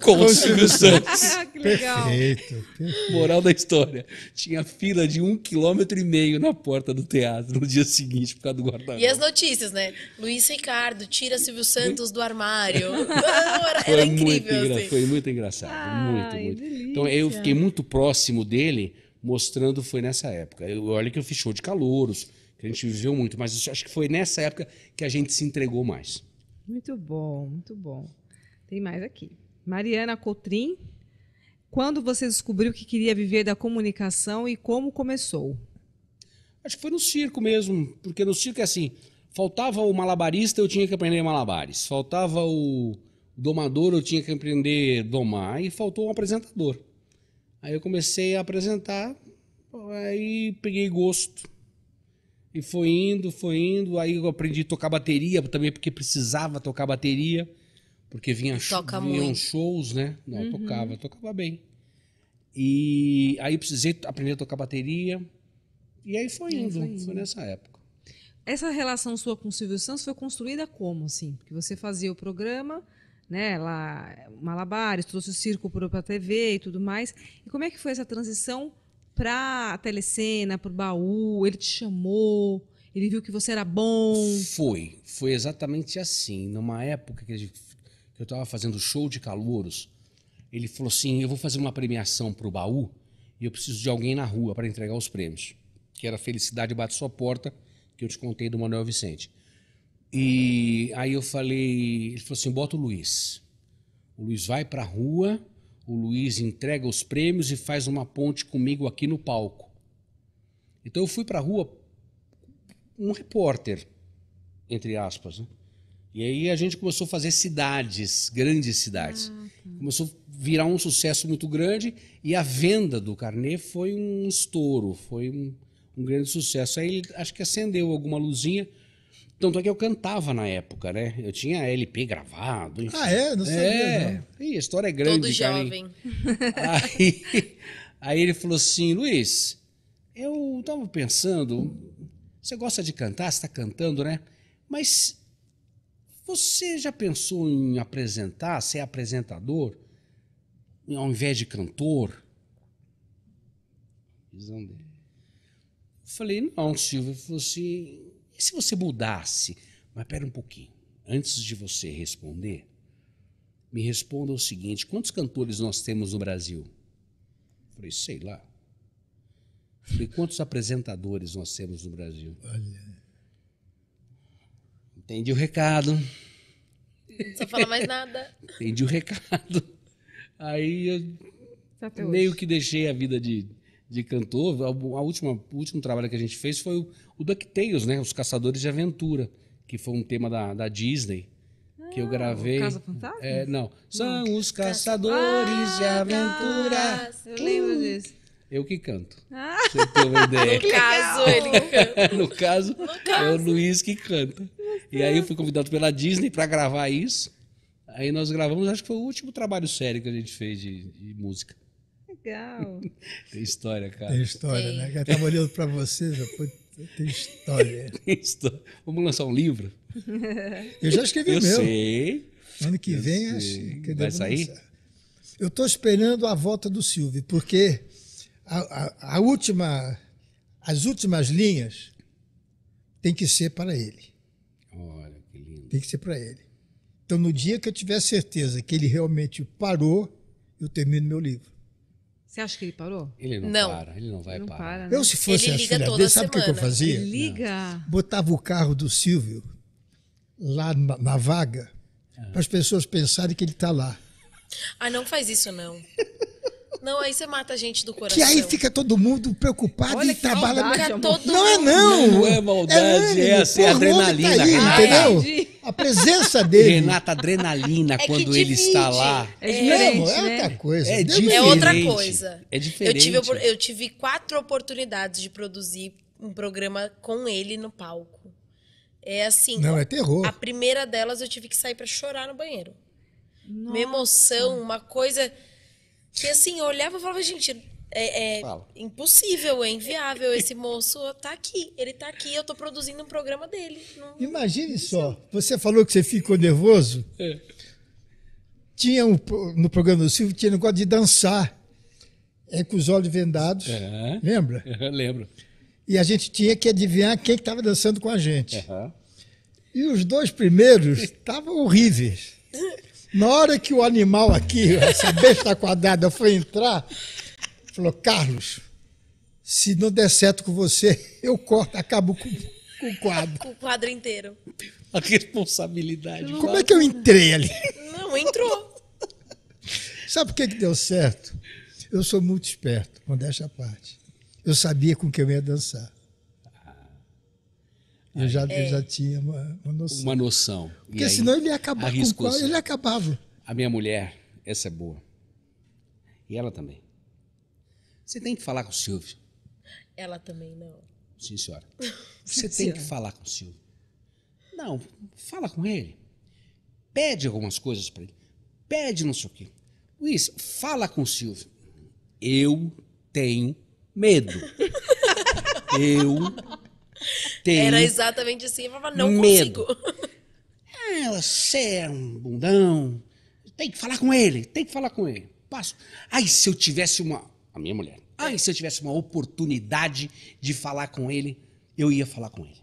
com, com Silvio Santos. Santos. Ah, que legal. Perfeito, perfeito, Moral da história: tinha fila de um quilômetro e meio na porta do teatro no dia seguinte por causa do guarda-roupa. E as notícias, né? Luiz Ricardo tira Silvio Santos do armário. <laughs> Era, foi incrível. Muito assim. Foi muito engraçado. Ai, muito, muito. Então eu fiquei muito próximo dele, mostrando, foi nessa época. Eu, olha que eu fiz show de calouros que a gente viveu muito, mas acho que foi nessa época que a gente se entregou mais. Muito bom, muito bom. Tem mais aqui. Mariana Cotrim, quando você descobriu que queria viver da comunicação e como começou? Acho que foi no circo mesmo, porque no circo é assim, faltava o malabarista, eu tinha que aprender malabares. Faltava o domador, eu tinha que aprender domar e faltou um apresentador. Aí eu comecei a apresentar, aí peguei gosto e foi indo, foi indo. Aí eu aprendi a tocar bateria também, porque precisava tocar bateria. Porque vinha Toca vinham muito. shows, né? Não, uhum. tocava, tocava bem. E aí precisei aprender a tocar bateria. E aí foi indo, foi, foi nessa época. Essa relação sua com o Silvio Santos foi construída como, assim? Porque você fazia o programa, né, lá, Malabares, trouxe o circo para a TV e tudo mais. E como é que foi essa transição a telecena, para o baú, ele te chamou, ele viu que você era bom. Foi, foi exatamente assim. Numa época que, que eu estava fazendo show de calouros, ele falou assim: eu vou fazer uma premiação para o baú e eu preciso de alguém na rua para entregar os prêmios. Que era Felicidade Bate Sua Porta, que eu te contei do Manuel Vicente. E aí eu falei, ele falou assim: bota o Luiz. O Luiz vai para a rua o Luiz entrega os prêmios e faz uma ponte comigo aqui no palco. Então eu fui para a rua, um repórter, entre aspas. Né? E aí a gente começou a fazer cidades, grandes cidades. Ah, tá. Começou a virar um sucesso muito grande e a venda do carnet foi um estouro, foi um, um grande sucesso. Aí acho que acendeu alguma luzinha tanto é que eu cantava na época, né? Eu tinha LP gravado. Enfim. Ah, é? Não sei. É. Não. Né? Ih, a história é grande. Todo jovem. Aí, aí ele falou assim, Luiz, eu tava pensando, você gosta de cantar, você tá cantando, né? Mas você já pensou em apresentar, ser apresentador, ao invés de cantor? Visão dele. Falei, não, Silvio. Ele falou assim, e se você mudasse? Mas pera um pouquinho. Antes de você responder, me responda o seguinte: quantos cantores nós temos no Brasil? Eu falei, sei lá. Eu falei, quantos apresentadores nós temos no Brasil? Olha. Entendi o recado. Não precisa fala mais nada. Entendi o recado. Aí eu tá meio que deixei a vida de de cantor. A, a última, o último trabalho que a gente fez foi o, o DuckTales, né? Os Caçadores de Aventura, que foi um tema da, da Disney. que eu ah, gravei. Casa É, não. não. São os caçadores ah, de aventura. eu lembro uh! disso. Eu que canto. Ah. Você tem uma <laughs> ideia. No caso, <laughs> ele que canta. no, caso, no caso, é o Luiz que canta. E aí eu fui convidado pela Disney para gravar isso. Aí nós gravamos, acho que foi o último trabalho sério que a gente fez de, de música legal. <laughs> Tem história, cara. Tem história, né? Eu estava olhando para você, já foi... tem história. <laughs> tem história. Vamos lançar um livro? <laughs> Eu já escrevi eu o meu. Sei. Ano que eu vem, sei. acho Vai sair? Eu estou esperando a volta do Silvio, porque a, a, a última, as últimas linhas tem que ser para ele. Olha, que lindo. Tem que ser para ele. Então, no dia que eu tiver certeza que ele realmente parou, eu termino meu livro. Você acha que ele parou? Ele não, não. para, ele não vai não parar. Para, né? Eu, se fosse a filha dele, sabe o que eu fazia? Ele liga. Botava o carro do Silvio lá na, na vaga, ah. para as pessoas pensarem que ele está lá. Ah, não faz isso, não. <laughs> Não, aí você mata a gente do coração. Que aí fica todo mundo preocupado Olha e trabalha. Maldade, no... todo não é não. É não é maldade, é, é adrenalina. Tá aí, entendeu? a presença dele. Renata, adrenalina é quando ele está lá. É, é diferente, é, é outra coisa. É, diferente. é outra coisa. É diferente. Eu tive, eu tive quatro oportunidades de produzir um programa com ele no palco. É assim. Não, é terror. A primeira delas eu tive que sair para chorar no banheiro. Nossa. Uma emoção, uma coisa que assim, eu olhava e falava, gente, é, é impossível, é inviável. Esse moço tá aqui, ele tá aqui, eu tô produzindo um programa dele. Não... Imagine só, você falou que você ficou nervoso. É. Tinha um, no programa do Silvio, tinha um negócio de dançar. É com os olhos vendados. É. Lembra? <laughs> lembro. E a gente tinha que adivinhar quem estava que dançando com a gente. E os dois primeiros <laughs> estavam horríveis. Na hora que o animal aqui, essa besta quadrada, foi entrar, falou: Carlos, se não der certo com você, eu corto, acabo com, com o quadro. Com o quadro inteiro. A responsabilidade. Como é que eu entrei ali? Não, entrou. Sabe por que, que deu certo? Eu sou muito esperto, modéstia à parte. Eu sabia com quem eu ia dançar. Eu já, é. eu já tinha uma, uma, noção. Uma noção. Porque senão ele ia acabar com qual, ele acabava. A minha mulher, essa é boa. E ela também. Você tem que falar com o Silvio. Ela também não. Sim, senhora. <laughs> Você tem que falar com o Silvio. Não, fala com ele. Pede algumas coisas para ele. Pede não sei o quê. Luiz, fala com o Silvio. Eu tenho medo. <laughs> Eu era exatamente assim. Eu falava, não medo. consigo. <laughs> ah, você é um bundão. Tem que falar com ele, tem que falar com ele. Passo. Aí se eu tivesse uma. A minha mulher. Aí se eu tivesse uma oportunidade de falar com ele, eu ia falar com ele.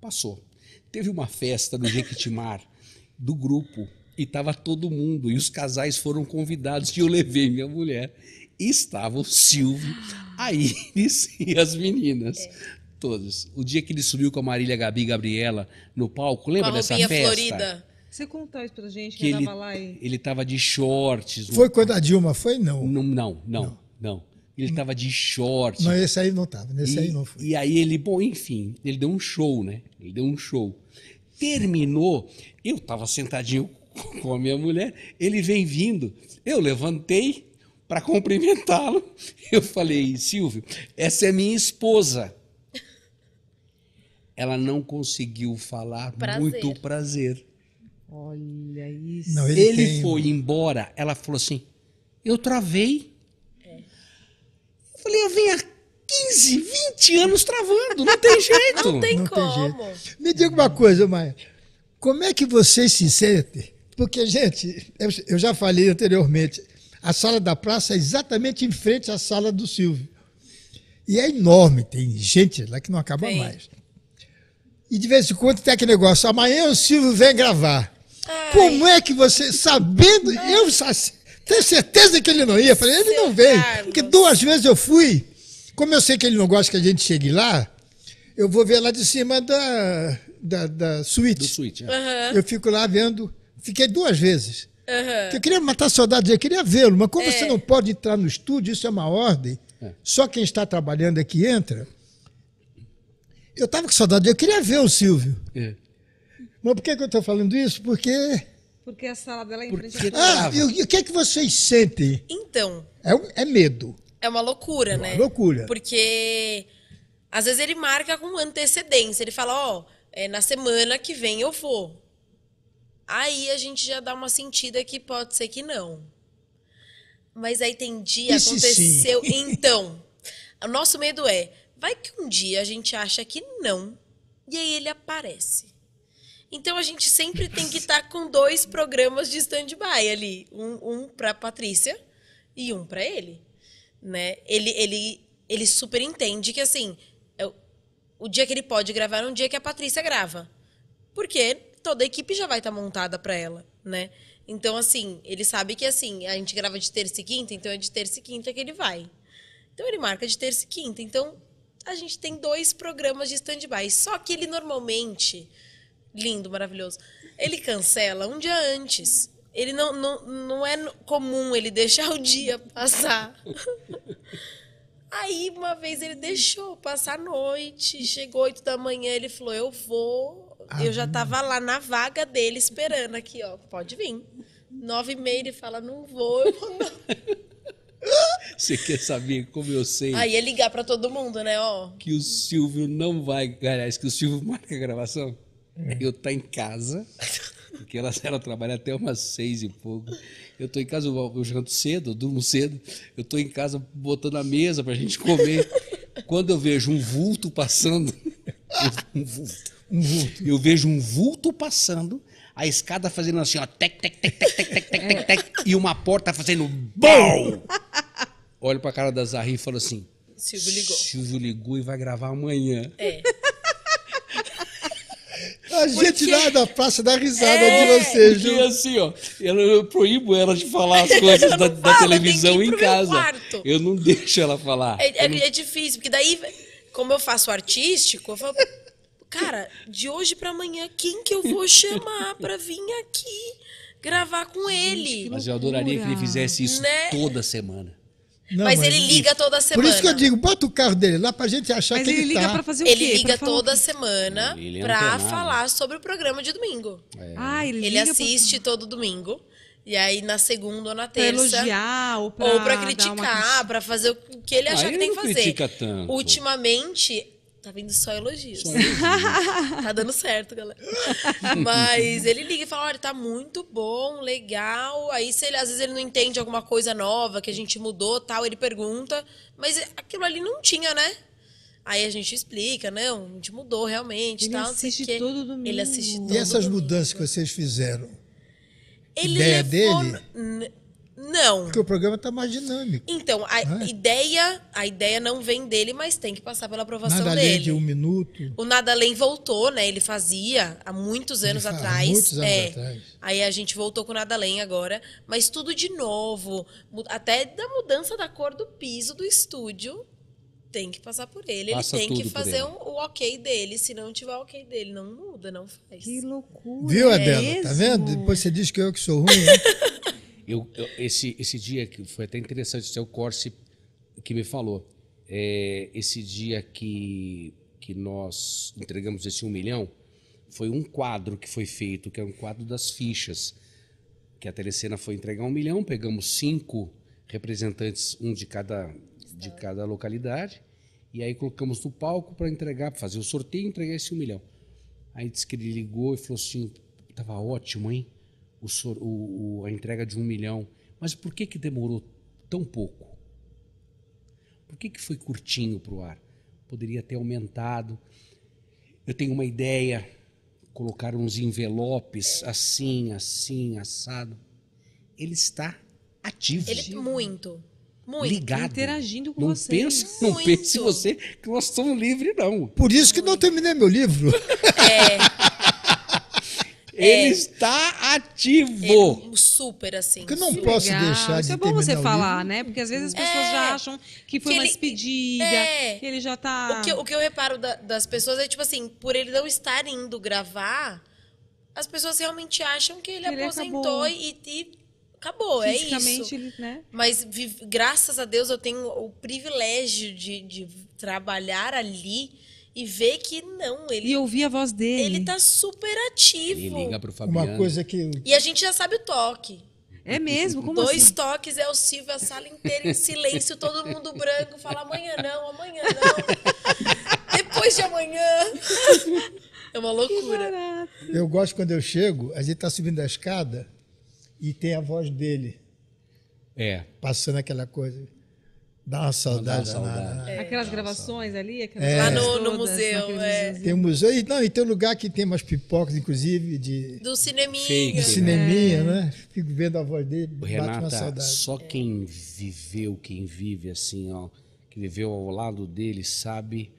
Passou. Teve uma festa no Jequitimar do grupo e tava todo mundo e os casais foram convidados e eu levei minha mulher. E estava o Silvio, a Iris <laughs> e as meninas. É todas. O dia que ele subiu com a Marília Gabi e Gabriela no palco, lembra com a dessa festa? Florida. Você contou isso pra gente, que, que ele, lá e... ele tava de shorts. Foi coisa da Dilma, foi? Não. Não, não, não. não. não. Ele tava de shorts. Mas esse aí não tava, nesse e, aí não foi. E aí ele, bom, enfim, ele deu um show, né? Ele deu um show. Terminou, eu tava sentadinho <laughs> com a minha mulher, ele vem vindo. Eu levantei para cumprimentá-lo. <laughs> Eu falei, Silvio, essa é minha esposa ela não conseguiu falar prazer. muito prazer. Olha isso. Não, ele, ele tem... foi embora, ela falou assim: eu travei. É. Eu falei, eu venho há 15, 20 anos travando, não tem <laughs> jeito. não tem não como. Tem jeito. Me diga uma coisa, Maia. Como é que vocês se sentem? Porque, gente, eu já falei anteriormente, a sala da praça é exatamente em frente à sala do Silvio. E é enorme, tem gente lá que não acaba tem. mais. E de vez em quando tem aquele negócio, amanhã o Silvio vem gravar. Ai. Como é que você, sabendo, eu tenho certeza que ele não ia. Falei, ele não veio. Porque duas vezes eu fui, como eu sei que ele não gosta que a gente chegue lá, eu vou ver lá de cima da, da, da suíte. Do suíte, é. uhum. Eu fico lá vendo, fiquei duas vezes. Uhum. Eu queria matar a saudade, eu queria vê-lo, mas como é. você não pode entrar no estúdio, isso é uma ordem, é. só quem está trabalhando é que entra. Eu estava com saudade, eu queria ver o Silvio. É. Mas por que, que eu estou falando isso? Porque. Porque a sala dela é Porque... Ah, e o, que é que vocês sentem? Então. É, é medo. É uma loucura, é uma né? loucura. Porque às vezes ele marca com antecedência. Ele fala, ó, oh, é na semana que vem eu vou. Aí a gente já dá uma sentida que pode ser que não. Mas aí tem dia, Esse aconteceu. Sim. <laughs> Então, o nosso medo é, Vai que um dia a gente acha que não, e aí ele aparece. Então a gente sempre tem que estar tá com dois programas de stand-by ali, um, um a Patrícia e um para ele, né? Ele ele ele super entende que assim, o, dia que ele pode gravar é um dia que a Patrícia grava. Porque toda a equipe já vai estar tá montada para ela, né? Então, assim, ele sabe que assim, a gente grava de terça e quinta, então é de terça e quinta que ele vai. Então ele marca de terça e quinta. Então, a gente tem dois programas de stand-by. Só que ele normalmente, lindo, maravilhoso, ele cancela um dia antes. Ele não, não, não é comum ele deixar o dia passar. <laughs> Aí, uma vez, ele deixou passar a noite, chegou oito da manhã, ele falou, eu vou. Ah, eu já tava lá na vaga dele esperando aqui, ó. Pode vir. Nove e meia, ele fala, não vou, eu vou não. <laughs> <laughs> Você quer saber como eu sei? Aí ah, é ia ligar para todo mundo, né? Ó. Que o Silvio não vai. Aliás, que o Silvio <laughs> marca a gravação. É. Eu tá em casa. Porque ela, trabalha até umas seis e pouco. Eu tô em casa, eu, janto cedo, eu durmo cedo. Eu tô em casa botando a mesa pra gente comer. Quando eu vejo um vulto passando. <laughs> um vulto. Um vulto. Eu vejo um vulto passando a escada fazendo assim, ó, tec, tec, tec, tec, tec, tec, tec, tec, tec é. e uma porta fazendo <laughs> BOM! Olho pra cara da Zahri e falo assim: Silvio ligou. Silvio ligou e vai gravar amanhã. É. A gente lá da praça dá risada é, de você, Ju. assim, ó, eu, eu proíbo ela de falar as <laughs> coisas da, da televisão em casa. Eu não <laughs> deixo ela falar. É, é, não... é, difícil, porque daí, como eu faço artístico, eu falo, cara, de hoje para amanhã, quem que eu vou chamar para vir aqui gravar com ele? Mas eu adoraria que ele fizesse isso né? toda semana. Não, mas, mas, ele liga toda semana. Por isso que eu digo, bota o carro dele lá pra gente achar mas que ele, ele liga tá. Pra fazer o ele quê? liga é pra toda semana ele pra falar sobre o programa de domingo. É. Ah, ele, ele assiste pra... todo domingo. E aí na segunda ou na terça. Pra elogiar, ou pra, ou pra criticar, uma... pra fazer o que ele ah, achar ah, que tem que fazer. critica Tanto. Ultimamente, Tá vindo só elogios. Só elogios. <laughs> tá dando certo, galera. Mas ele liga e fala: olha, tá muito bom, legal. Aí, se ele, às vezes, ele não entende alguma coisa nova que a gente mudou tal, ele pergunta. Mas aquilo ali não tinha, né? Aí a gente explica, não, a gente mudou realmente. Ele tal, assiste tudo todo domingo. Ele assiste E essas mudanças que vocês fizeram? Ele Ideia levou... dele? Não. Porque o programa está mais dinâmico. Então, a é? ideia, a ideia não vem dele, mas tem que passar pela aprovação nada dele. Além de um minuto. O Nada Além voltou, né? Ele fazia há muitos anos faz, atrás. Há muitos anos é. atrás. Aí a gente voltou com o Nada Além agora, mas tudo de novo, até da mudança da cor do piso do estúdio. Tem que passar por ele, Passa ele tem que fazer um, o ok dele. Se não tiver o ok dele, não muda, não faz. Que loucura! Viu, Adela? É tá vendo? Depois você diz que eu que sou ruim. Hein? <laughs> Eu, eu, esse, esse dia que foi até interessante, isso é o Corse que me falou. É, esse dia que, que nós entregamos esse um milhão, foi um quadro que foi feito, que é um quadro das fichas. Que a Telecena foi entregar um milhão, pegamos cinco representantes, um de cada, de cada localidade, e aí colocamos no palco para entregar, para fazer o sorteio e entregar esse um milhão. Aí disse que ele ligou e falou assim: tava ótimo, hein? o, o, a entrega de um milhão. Mas por que, que demorou tão pouco? Por que, que foi curtinho para o ar? Poderia ter aumentado. Eu tenho uma ideia, colocar uns envelopes assim, assim, assado. Ele está ativo. Ele muito. Muito. Ligado. Interagindo com não vocês. Pensa, não pense você que nós somos livres, não. Por isso que muito. não terminei meu livro. É. <laughs> É. Ele é. está ativo. É super, assim. Porque eu não super posso legal. deixar Isso de é bom você falar, né? Porque às vezes as é. pessoas é. já acham que foi que uma ele, despedida, é. que ele já está... O que, o que eu reparo da, das pessoas é, tipo assim, por ele não estar indo gravar, as pessoas realmente acham que ele, ele aposentou e, e acabou, é isso. Ele, né? Mas graças a Deus eu tenho o privilégio de, de trabalhar ali e ver que não, ele. E ouvir a voz dele. Ele tá super ativo. Ele liga pro Fabiano. Uma coisa que. E a gente já sabe o toque. É mesmo? Como Dois assim? toques é o Silvio, a sala inteira em silêncio, todo mundo branco, fala amanhã não, amanhã não. <laughs> Depois de amanhã. É uma loucura. Eu gosto quando eu chego, a gente tá subindo a escada e tem a voz dele. É. Passando aquela coisa. Dá uma saudade. É, é, dá uma saudade. É. Aquelas gravações ali, aquelas é. Lá no, no museu, é. Tem um museu, e, não, e tem um lugar que tem umas pipocas, inclusive, de... Do cineminha. Fake, do cineminha, é. né? Fico vendo a voz dele, o bate Renata, uma saudade. só quem viveu, quem vive assim, ó, que viveu ao lado dele, sabe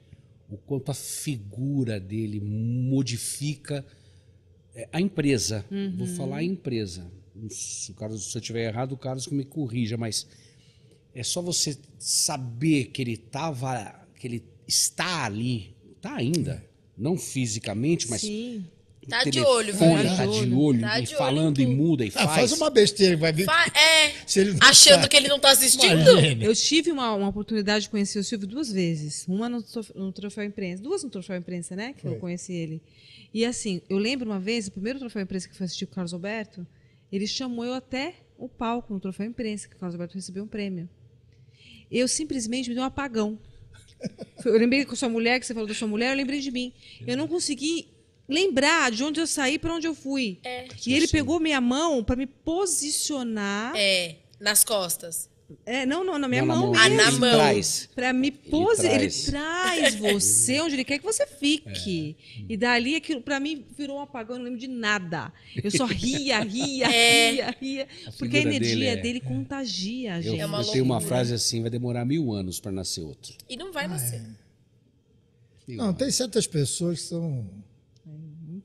o quanto a figura dele modifica é, a empresa. Uhum. Vou falar a empresa. Se o Carlos, se eu estiver errado, o Carlos que me corrija, mas é só você saber que ele estava, que ele está ali, está ainda, não fisicamente, mas Sim. Tá, tá, tá de olho, velho. Tá de olho, tá de e falando e muda e ah, faz. faz uma besteira, vai ver. Fa é, achando tá- que ele não tá assistindo. Imagina. Eu tive uma, uma oportunidade de conhecer o Silvio duas vezes. Uma no, no Troféu Imprensa, duas no Troféu Imprensa, né? Que Foi. eu conheci ele. E assim, eu lembro uma vez, o primeiro Troféu Imprensa que eu fui assistir com o Carlos Alberto, ele chamou eu até o palco no Troféu Imprensa, que o Carlos Alberto recebeu um prêmio eu simplesmente me dei um apagão. Eu lembrei com sua mulher, que você falou da sua mulher, eu lembrei de mim. Eu não consegui lembrar de onde eu saí para onde eu fui. É. E ele pegou minha mão para me posicionar. É, nas costas. É, não, não, na minha não, mão. Na mão. Ah, na mão. Pra me pose. Ele traz, ele traz <laughs> você onde ele quer que você fique. É. E dali, aquilo, pra mim, virou um apagão, eu não lembro de nada. Eu só ria, ria, <laughs> é. ria, ria. porque a energia dele, é. dele contagia a gente. Eu, é eu tenho uma frase assim: vai demorar mil anos pra nascer outro. E não vai ah, nascer. É. Não, tem certas pessoas que são.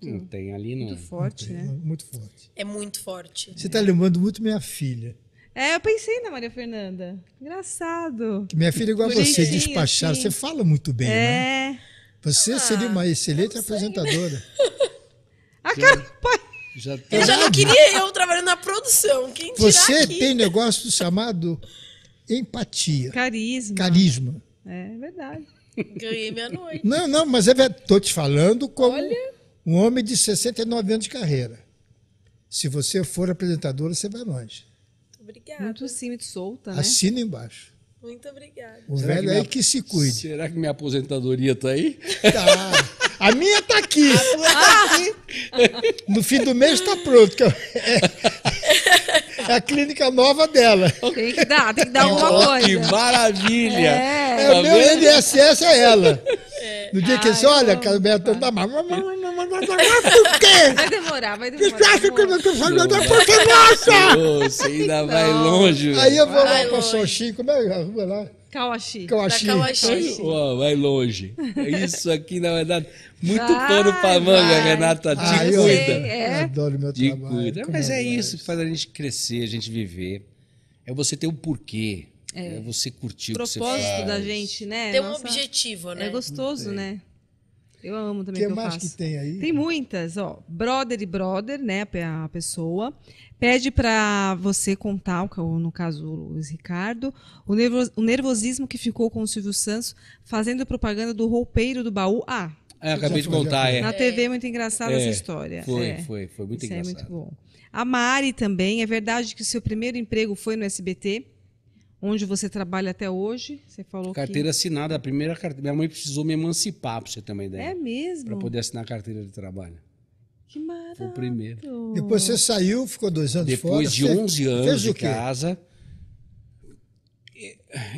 É, não tem ali, não. Muito forte, né? Muito forte. É muito forte. Você está lembrando muito minha filha. É, eu pensei na Maria Fernanda. Engraçado. Minha filha, é igual você, despachada. Assim. Você fala muito bem, né? é... né? Você ah, seria uma excelente apresentadora. <laughs> A cara, pai. Já tá eu já não queria eu trabalhando na produção. Quem Você aqui? tem negócio chamado empatia. Carisma. Carisma. É, é verdade. Ganhei minha noite. Não, não, mas é verdade. Estou te falando como Olha. um homem de 69 anos de carreira. Se você for apresentadora, você vai longe obrigada. Muito cima solta, né? Assina embaixo. Muito obrigada. O Será velho que é minha... aí que se cuide. Será que minha aposentadoria tá aí? Tá. A minha tá aqui. A tá aqui. No fim do mês tá pronto. É, é a clínica nova dela. Tem que dar, tem que dar alguma coisa. Que maravilha. É. É, tá o meu INSS é ela. No dia Ai, que ele disse, olha, Carmeta, não, mas por quê? Vai demorar, vai demorar. Você acha que eu não estou falando da força nossa? Você ainda vai longe. Aí eu vou lá para Xoxi, como é a rua é? lá? Kawashi. Kawashi. Kawashi. Oh, vai longe. É isso aqui, na verdade, muito vai, pano pra manga, vai. Renata. Te ah, eu, cuida. É. Eu adoro meu te trabalho. Cuida. Mas é, é isso que faz a gente crescer, a gente viver. É você ter o um porquê. É, é você curtir propósito o que você faz. da gente, né? Tem um Nossa, objetivo, né? É gostoso, né? Eu amo também que, que mais que tem aí? Tem muitas, ó. Brother e brother, né? A pessoa pede para você contar, é no caso o Luiz Ricardo, o nervosismo que ficou com o Silvio Santos fazendo propaganda do roupeiro do baú. Ah, é, acabei de contar, é. Na TV é muito engraçada é, essa história. Foi, é. foi, foi muito Isso engraçado. É muito bom. A Mari também, é verdade que o seu primeiro emprego foi no SBT, onde você trabalha até hoje. Você falou carteira que... assinada, a primeira carteira. Minha mãe precisou me emancipar, para você ter uma ideia. É mesmo? Para poder assinar a carteira de trabalho. Que maravilha. Foi o primeiro. Depois você saiu, ficou dois anos Depois fora. Depois de 11 anos de casa.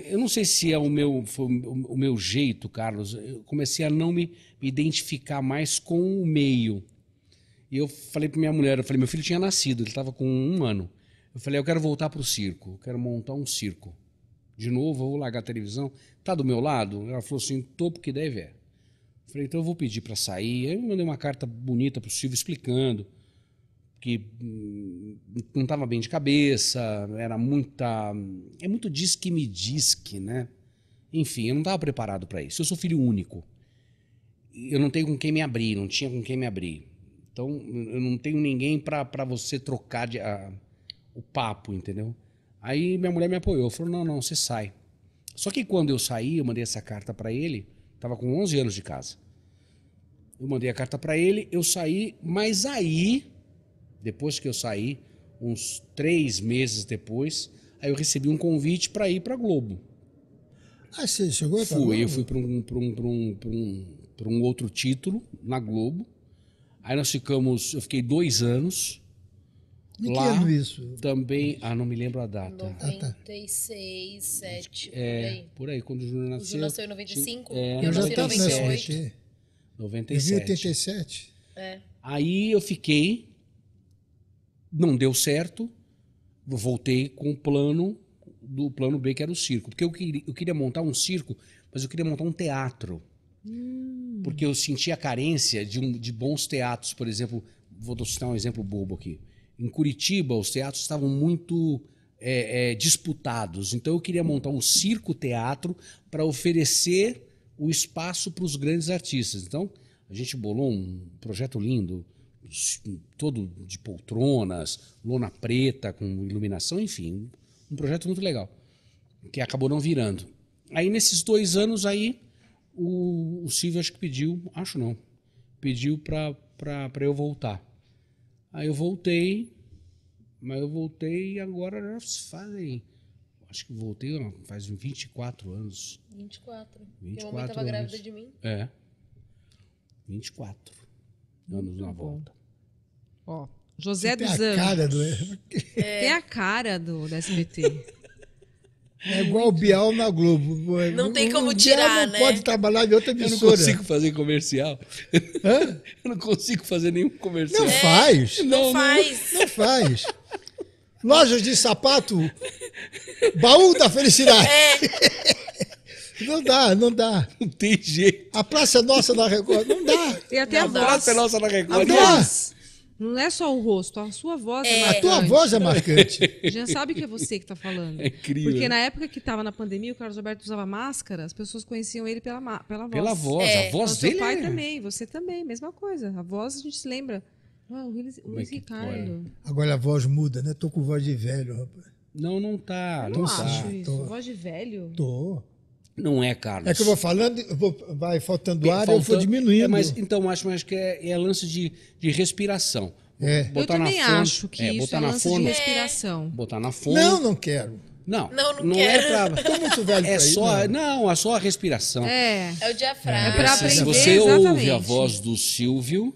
Eu não sei se é o meu, o meu jeito, Carlos. Eu comecei a não me identificar mais com o meio. E eu falei para minha mulher, eu falei, meu filho tinha nascido, ele estava com um ano. Eu falei, eu quero voltar para o circo, eu quero montar um circo. De novo, eu vou largar a televisão. Tá do meu lado? Ela falou assim, topo que deve é. Eu falei, então eu vou pedir para sair. Aí eu mandei uma carta bonita para o Silvio explicando que hum, não estava bem de cabeça, era muita... É muito diz que me diz que, né? Enfim, eu não estava preparado para isso. Eu sou filho único. Eu não tenho com quem me abrir, não tinha com quem me abrir. Então, eu não tenho ninguém para você trocar de... Ah, o papo, entendeu? Aí minha mulher me apoiou, falou: não, não, você sai. Só que quando eu saí, eu mandei essa carta para ele, tava com 11 anos de casa. Eu mandei a carta para ele, eu saí, mas aí, depois que eu saí, uns três meses depois, aí eu recebi um convite para ir para Globo. Ah, você chegou a Fui, eu fui para um, um, um, um, pra um outro título na Globo. Aí nós ficamos, eu fiquei dois anos. De que Lá, ano isso? Também, ah, não me lembro a data. 96, 7, ah, tá. é, por aí. Por aí, quando o Júnior nasceu. O Júnior nasceu em 95? É, eu já estava na SBT. 97. 87? É. Aí eu fiquei, não deu certo, voltei com o plano do plano B, que era o circo. Porque eu queria, eu queria montar um circo, mas eu queria montar um teatro. Hum. Porque eu sentia a carência de, um, de bons teatros, por exemplo, vou citar um exemplo bobo aqui em Curitiba, os teatros estavam muito é, é, disputados. Então eu queria montar um circo-teatro para oferecer o espaço para os grandes artistas. Então a gente bolou um projeto lindo, todo de poltronas, lona preta com iluminação, enfim, um projeto muito legal, que acabou não virando. Aí nesses dois anos aí, o, o Silvio acho que pediu, acho não, pediu para eu voltar. Aí eu voltei, mas eu voltei e agora já fazem. Acho que voltei não, faz 24 anos. 24. 24 Minha mãe estava grávida de mim? É. 24 Muito anos então na tá volta. Ó, José dos Anjos. Anos. A cara do... É. Tem a cara do, do SBT. <laughs> É igual o Bial na Globo. É não, tem como o tirar, Bial não né? pode trabalhar de outra emissora. Eu não consigo fazer comercial. Hã? Eu não consigo fazer nenhum comercial. Não é, faz. Não, não faz. Não, não faz. Lojas de sapato, baú da felicidade. É. Não dá, não dá. Não tem jeito. A Praça Nossa na Record, não dá. E até não a voz. Praça Nossa na Record. A voz. Não é só o rosto, a sua voz é, é marcante. A tua voz é marcante. <laughs> Já sabe que é você que está falando. É incrível. Porque né? na época que estava na pandemia, o Carlos Alberto usava máscara, as pessoas conheciam ele pela, pela voz. Pela voz, é. a voz então, dele. Seu pai é- também, você também, mesma coisa. A voz a gente se lembra. Ah, o Luiz, é Luiz tá, Ricardo. É? Agora a voz muda, né? Tô com voz de velho, rapaz. Não, não tá. Eu não, tá. acho isso. Tô. Voz de velho? Tô. Não é, Carlos. É que eu vou falando, eu vou, vai faltando ar e eu vou diminuindo. É, mas, então, acho mas que é, é lance de, de respiração. É. Botar eu também na fono, acho que é, isso botar é lance fono, de respiração. Botar na fono. Não, não quero. Não, não, não, não é pra. <laughs> Tô muito velho é só, não. não. é só a respiração. É. É o diafragma. É pra aprender, Se você exatamente. ouve a voz do Silvio,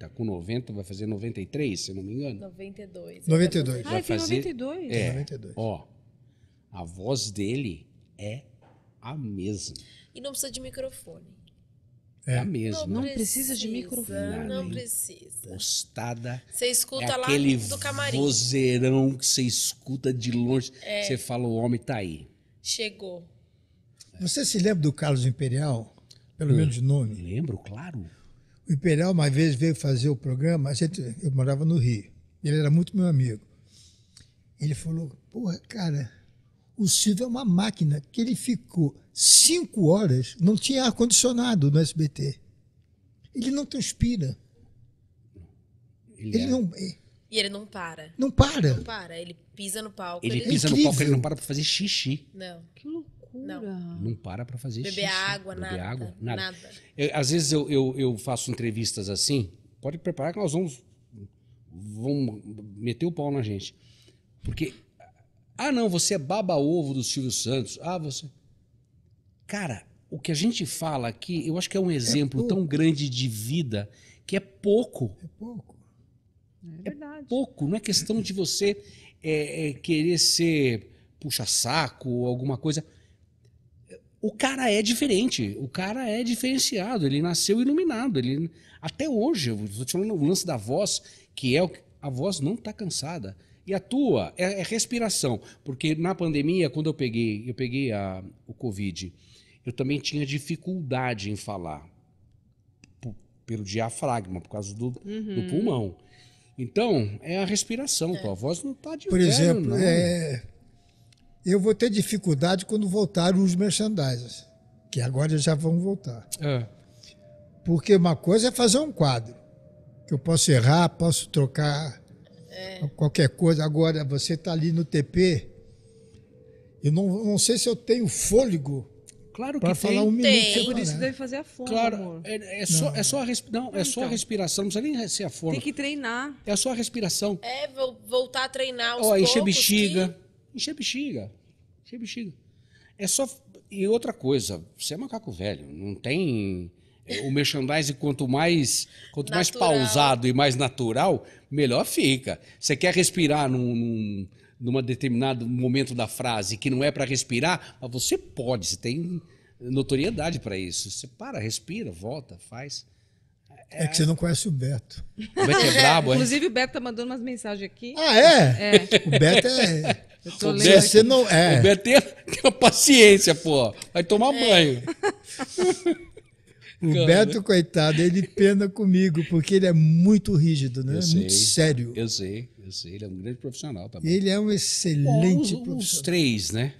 tá com 90, vai fazer 93, se não me engano. 92. 92. Vai fazer, ah, vai fazer 92. É, 92. Ó, a voz dele é a mesma. E não precisa de microfone. É, é a mesma. Não, precisa, de microfone. não precisa. Postada. Você escuta é lá aquele do camarim. vozeirão que você escuta de longe. É. Você fala, o homem tá aí. Chegou. Você se lembra do Carlos Imperial? Pelo hum, menos de nome. Lembro, claro. O Imperial uma vez veio fazer o programa, a gente, eu morava no Rio. Ele era muito meu amigo. Ele falou, porra, cara, o Silvio é uma máquina que ele ficou cinco horas, não tinha ar-condicionado no SBT. Ele não transpira. Ele, ele é... não. É. E ele não para. Não para. Não para. Ele pisa no palco. Ele, ele... pisa no palco, ele não para pra fazer xixi. Não. Que loucura. Não, não para pra fazer Beber xixi. Água, Beber nada, água, nada. nada. Eu, às vezes eu, eu, eu, faço entrevistas assim. Pode preparar que nós vamos. Vão meter o pau na gente. Porque ah, não, você é baba-ovo do Silvio Santos. Ah, você. Cara, o que a gente fala aqui, eu acho que é um é exemplo é tão grande de vida que é pouco. É pouco. É, é verdade. É pouco. Não é questão de você é, é, querer ser puxa-saco ou alguma coisa. O cara é diferente, o cara é diferenciado, ele nasceu iluminado. Ele... Até hoje, eu estou te falando o lance da voz, que é o... a voz não está cansada. E a tua é, é respiração, porque na pandemia, quando eu peguei, eu peguei a, o Covid, eu também tinha dificuldade em falar pelo diafragma, por causa do, uhum. do pulmão. Então, é a respiração, é. tua voz não está de Por velho, exemplo, é, eu vou ter dificuldade quando voltarem os merchandisers, que agora já vão voltar. É. Porque uma coisa é fazer um quadro, que eu posso errar, posso trocar é. Então, qualquer coisa. Agora, você está ali no TP. Eu não, não sei se eu tenho fôlego Claro que falar um tem. minuto. Por isso deve fazer a fome, claro, amor. É, é só, é só, a, resp... não, é então. só a então. respiração, não precisa nem ser a fome. Tem que treinar. É só a respiração. É, vou voltar a treinar os Ó, encher bexiga. Que... Encher bexiga. Encher bexiga. É só... E outra coisa, você é macaco velho, não tem... É, o merchandising, quanto mais quanto natural. mais pausado e mais natural, melhor fica. Você quer respirar num, num numa determinado momento da frase que não é para respirar, mas você pode, você tem notoriedade para isso. Você para, respira, volta, faz. É, é que você não conhece o Beto. O Beto é, é brabo, é? Inclusive o Beto tá mandando umas mensagens aqui. Ah, é? é. O Beto é. O Beto, você não, é. o Beto tem, tem uma paciência, pô. Vai tomar é. banho. <laughs> O Beto, né? coitado, ele pena comigo, porque ele é muito rígido, né? sei, muito sério. Eu sei, eu sei. Ele é um grande profissional também. Ele é um excelente Bom, os, profissional. Os três, né?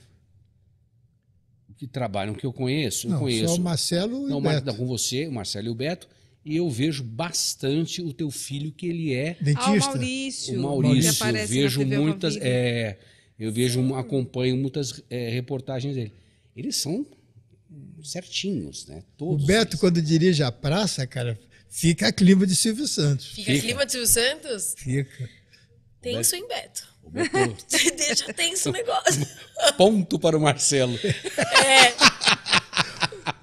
Que trabalham, que eu conheço. Não, eu conheço. Só o Marcelo não, e o Beto. Não, com você, o Marcelo e o Beto. E eu vejo bastante o teu filho, que ele é. Dentista. Ah, o Maurício. O Maurício. Maurício. Eu vejo muitas. É, eu vejo, acompanho muitas é, reportagens dele. Eles são certinhos, né? Todos o Beto, eles. quando dirige a praça, cara, fica a clima de Silvio Santos. Fica, fica. clima de Silvio Santos? Fica. Tenso em Beto. O Beto... <laughs> Deixa tenso o negócio. <laughs> Ponto para o Marcelo. É.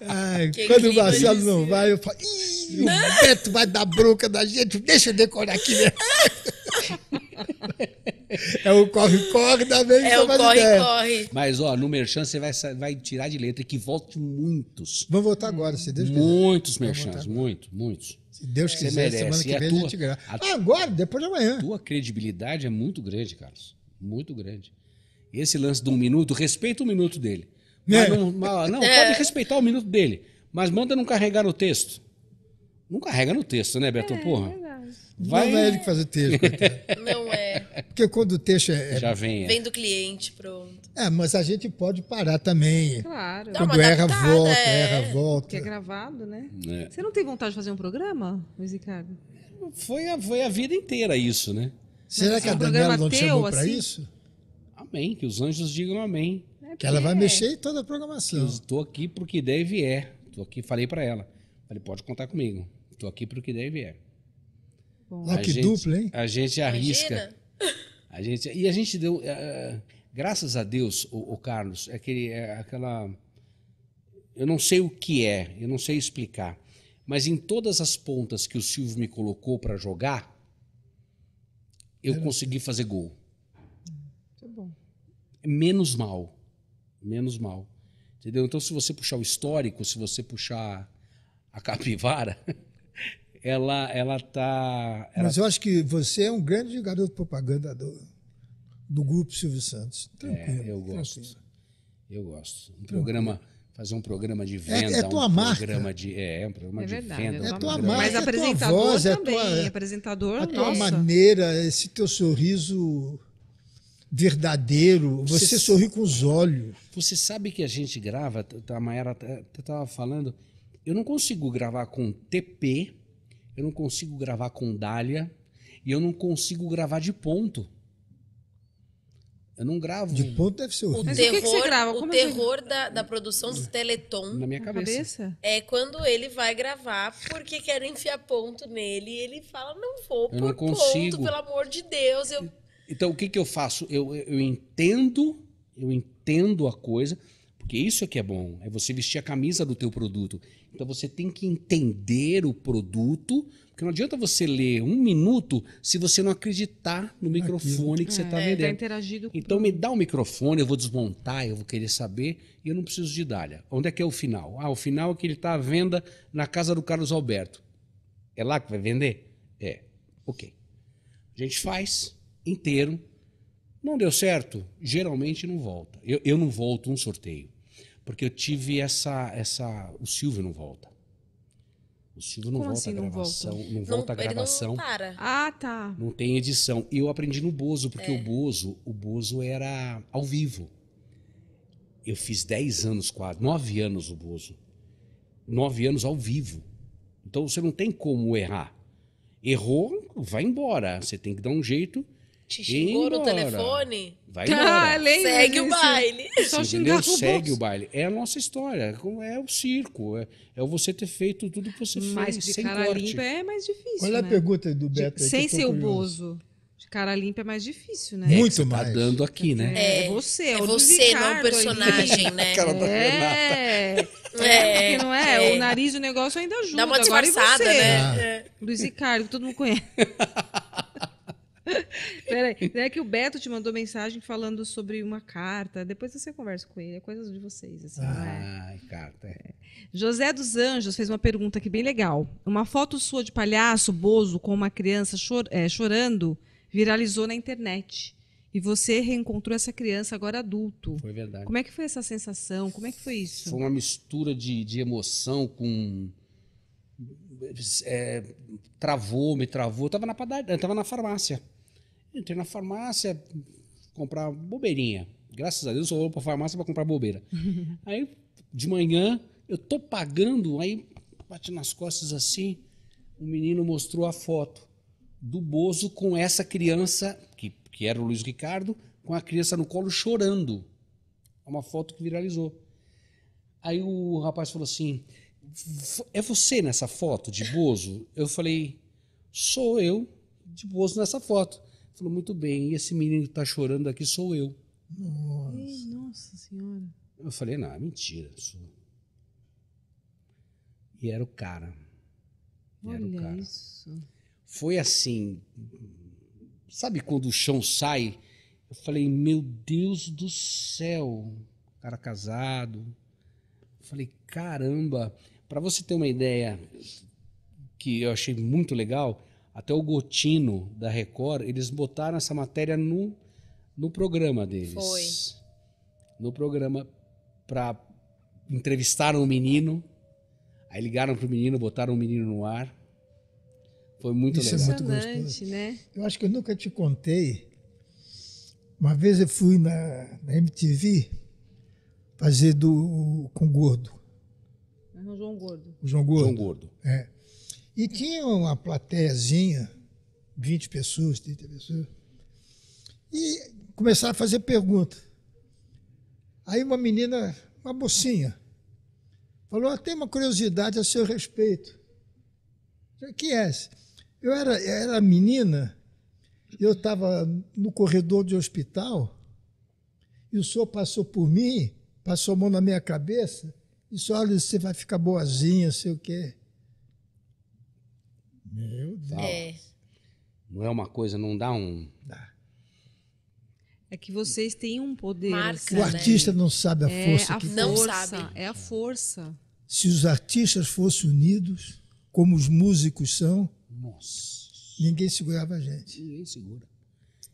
Ai, que quando o Marcelo não vai, eu falo, Ih, o Beto vai dar bronca da gente, deixa eu decorar aqui mesmo. É o corre-corre da vez. É o corre-corre. Mas, ó, no Merchan você vai, vai tirar de letra que volte muitos. Vamos voltar agora, se Deus Muitos quiser. Merchans, muitos, muitos. Se Deus você quiser, merece. semana que vem a, tua, a gente grava. agora, depois de amanhã. A tua credibilidade é muito grande, Carlos. Muito grande. Esse lance de um minuto, respeita o um minuto dele. Né? É. Não, não, pode respeitar o minuto dele, mas manda não carregar no texto. Não carrega no texto, né, Beto? É, Porra. É Vai... Não é ele que faz o texto. <laughs> não é. Porque quando o texto é, é. Já vem. É. Vem do cliente, pronto. É, mas a gente pode parar também. Claro. Quando erra, volta, é. erra, volta. Que é gravado, né? É. Você não tem vontade de fazer um programa, Luiz Ricardo? Foi a, foi a vida inteira isso, né? Será mas, que a Daniela não te chamou assim? para isso? Amém, que os anjos digam amém. Porque... que ela vai mexer em toda a programação. Eu estou aqui para o que der e vier. Estou aqui, falei para ela. Falei, pode contar comigo. Estou aqui para o que der e vier. que dupla, hein? A gente arrisca. A gente, e a gente deu... Uh, graças a Deus, o, o Carlos, é, aquele, é aquela... Eu não sei o que é, eu não sei explicar. Mas em todas as pontas que o Silvio me colocou para jogar, eu Era... consegui fazer gol. Hum, é Menos mal menos mal. Entendeu? Então, se você puxar o histórico, se você puxar a capivara, <laughs> ela ela tá. Ela... Mas eu acho que você é um grande garoto propaganda do, do grupo Silvio Santos. Tranquilo. É, eu gosto. Tranquilo. Eu gosto. Um programa fazer um programa de venda, é, é tua um marca. programa de é, é um programa é verdade, de venda, é, é tua marca, mas apresentador é tua voz, também, é tua, apresentador, é é a tua maneira, esse teu sorriso verdadeiro, você, você sorri com os olhos. Você sabe que a gente grava, a Mayara estava falando, eu não consigo gravar com TP, eu não consigo gravar com Dália, e eu não consigo gravar de ponto. Eu não gravo. De ponto deve ser horrível. O terror, o que você grava? Como assim? terror da, da produção do Teleton. Na minha cabeça. É quando ele vai gravar porque querem enfiar ponto nele e ele fala: não vou eu por não consigo. ponto, pelo amor de Deus. Eu então, o que, que eu faço? Eu, eu entendo, eu entendo a coisa, porque isso é que é bom, é você vestir a camisa do teu produto. Então, você tem que entender o produto, porque não adianta você ler um minuto se você não acreditar no microfone Aqui. que você está é, tá vendendo. Tá então, me dá o um microfone, eu vou desmontar, eu vou querer saber, e eu não preciso de dália. Onde é que é o final? Ah, o final é que ele está à venda na casa do Carlos Alberto. É lá que vai vender? É. Ok. A gente faz, inteiro. Não deu certo? Geralmente não volta. Eu, eu não volto um sorteio, porque eu tive essa, essa. O Silvio não volta. O Silvio não Como volta assim, a gravação. Não, não volta a gravação. Não para. Ah, tá. Não tem edição. E eu aprendi no Bozo, porque é. o Bozo, o Bozo era ao vivo. Eu fiz 10 anos quase, 9 anos o Bozo. 9 anos ao vivo. Então você não tem como errar. Errou, vai embora. Você tem que dar um jeito te xingou no telefone? Vai <laughs> ah, embora. segue o baile. Só xingar Segue o baile. É a nossa história. É o circo. É, é você ter feito tudo que você mas fez. Mas de cara corte. limpa é mais difícil. Olha né? a pergunta do Beto. De, aí, sem ser o Bozo. De cara limpa é mais difícil, né? Muito é tá mais. Tá dando aqui, né? É, é você. É, você, Ricardo, não o personagem, né? <laughs> cara da é. Renata. É, é não é? é? O nariz, o negócio ainda ajuda. Dá uma é disfarçada, né? Ah. É. Luiz Ricardo, todo mundo conhece. <laughs> <laughs> Peraí, é que o Beto te mandou mensagem falando sobre uma carta. Depois você conversa com ele, é coisas de vocês. Assim, ah, é? carta. É. é. José dos Anjos fez uma pergunta aqui bem legal. Uma foto sua de palhaço, bozo, com uma criança chor é, chorando, viralizou na internet. E você reencontrou essa criança agora adulto. Foi verdade. Como é que foi essa sensação? Como é que foi isso? Foi uma mistura de, de emoção com. É, travou, me travou. Eu tava na padaria, tava na farmácia. Entrei na farmácia, comprar bobeirinha. Graças a Deus eu só vou pra farmácia para comprar bobeira. <laughs> aí, de manhã, eu tô pagando, aí bati nas costas assim, o menino mostrou a foto do Bozo com essa criança, que, que era o Luiz Ricardo, com a criança no colo chorando. É uma foto que viralizou. Aí o rapaz falou assim: É você nessa foto de Bozo? Eu falei: Sou eu de Bozo nessa foto. Falou, muito bem, e esse menino que está chorando aqui sou eu. Nossa. Ei, nossa senhora. Eu falei, não, é mentira. Sou. E era o cara. Olha era o cara. Isso. Foi assim. Sabe quando o chão sai? Eu falei, meu Deus do céu. Cara casado. Eu falei, caramba. Para você ter uma ideia que eu achei muito legal, até o Gotino da Record, eles botaram essa matéria no, no programa deles. Foi. No programa para entrevistar o menino, aí ligaram pro menino, botaram o menino no ar. Foi muito Isso é legal. É muito gostoso. né? Eu acho que eu nunca te contei. Uma vez eu fui na, na MTV fazer do com o Gordo. O João Gordo. O João Gordo. João Gordo. É. E tinha uma plateiazinha, 20 pessoas, 30 pessoas, e começaram a fazer pergunta. Aí uma menina, uma mocinha, falou: eu ah, tenho uma curiosidade a seu respeito. O que é? Esse? Eu era, era menina, eu estava no corredor de hospital, e o senhor passou por mim, passou a mão na minha cabeça, e disse: olha, você vai ficar boazinha, sei o quê. Meu Deus. É. Não é uma coisa, não dá um. Dá. É que vocês têm um poder. Marca, assim, o né? artista né? não sabe a é força a que não sabe. É a força. Se os artistas fossem unidos, como os músicos são, Nossa. ninguém segurava a gente. Ninguém segura.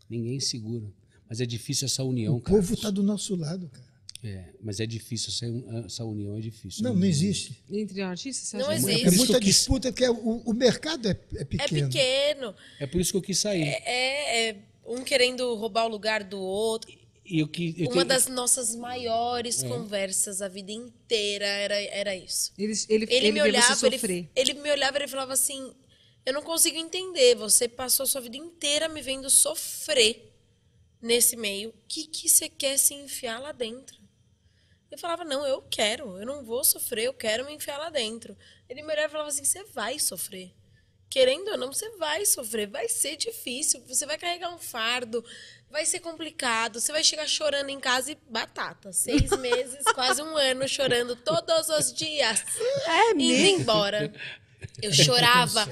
Ninguém segura. Mas é difícil essa união, O povo está do nosso lado, cara. É, mas é difícil, essa, essa união é difícil. Não, não, existe. Entre artistas, não existe. É muita é disputa, porque é é o, o mercado é, é, pequeno. É pequeno. É por isso que eu quis sair. É, é um querendo roubar o lugar do outro. Eu que, eu Uma das nossas maiores conversas a vida inteira era, era isso. Ele, ele, ele, ele me olhava, ele, ele me olhava e ele falava assim: Eu não consigo entender, você passou a sua vida inteira me vendo sofrer nesse meio, o que, que você quer se enfiar lá dentro? Eu falava, não, eu quero, eu não vou sofrer, eu quero me enfiar lá dentro. Ele me olhava e falava assim, você vai sofrer. Querendo ou não, você vai sofrer, vai ser difícil, você vai carregar um fardo, vai ser complicado, você vai chegar chorando em casa e batata. Seis <laughs> meses, quase um ano chorando todos os dias. É mesmo? Indo embora. Eu chorava.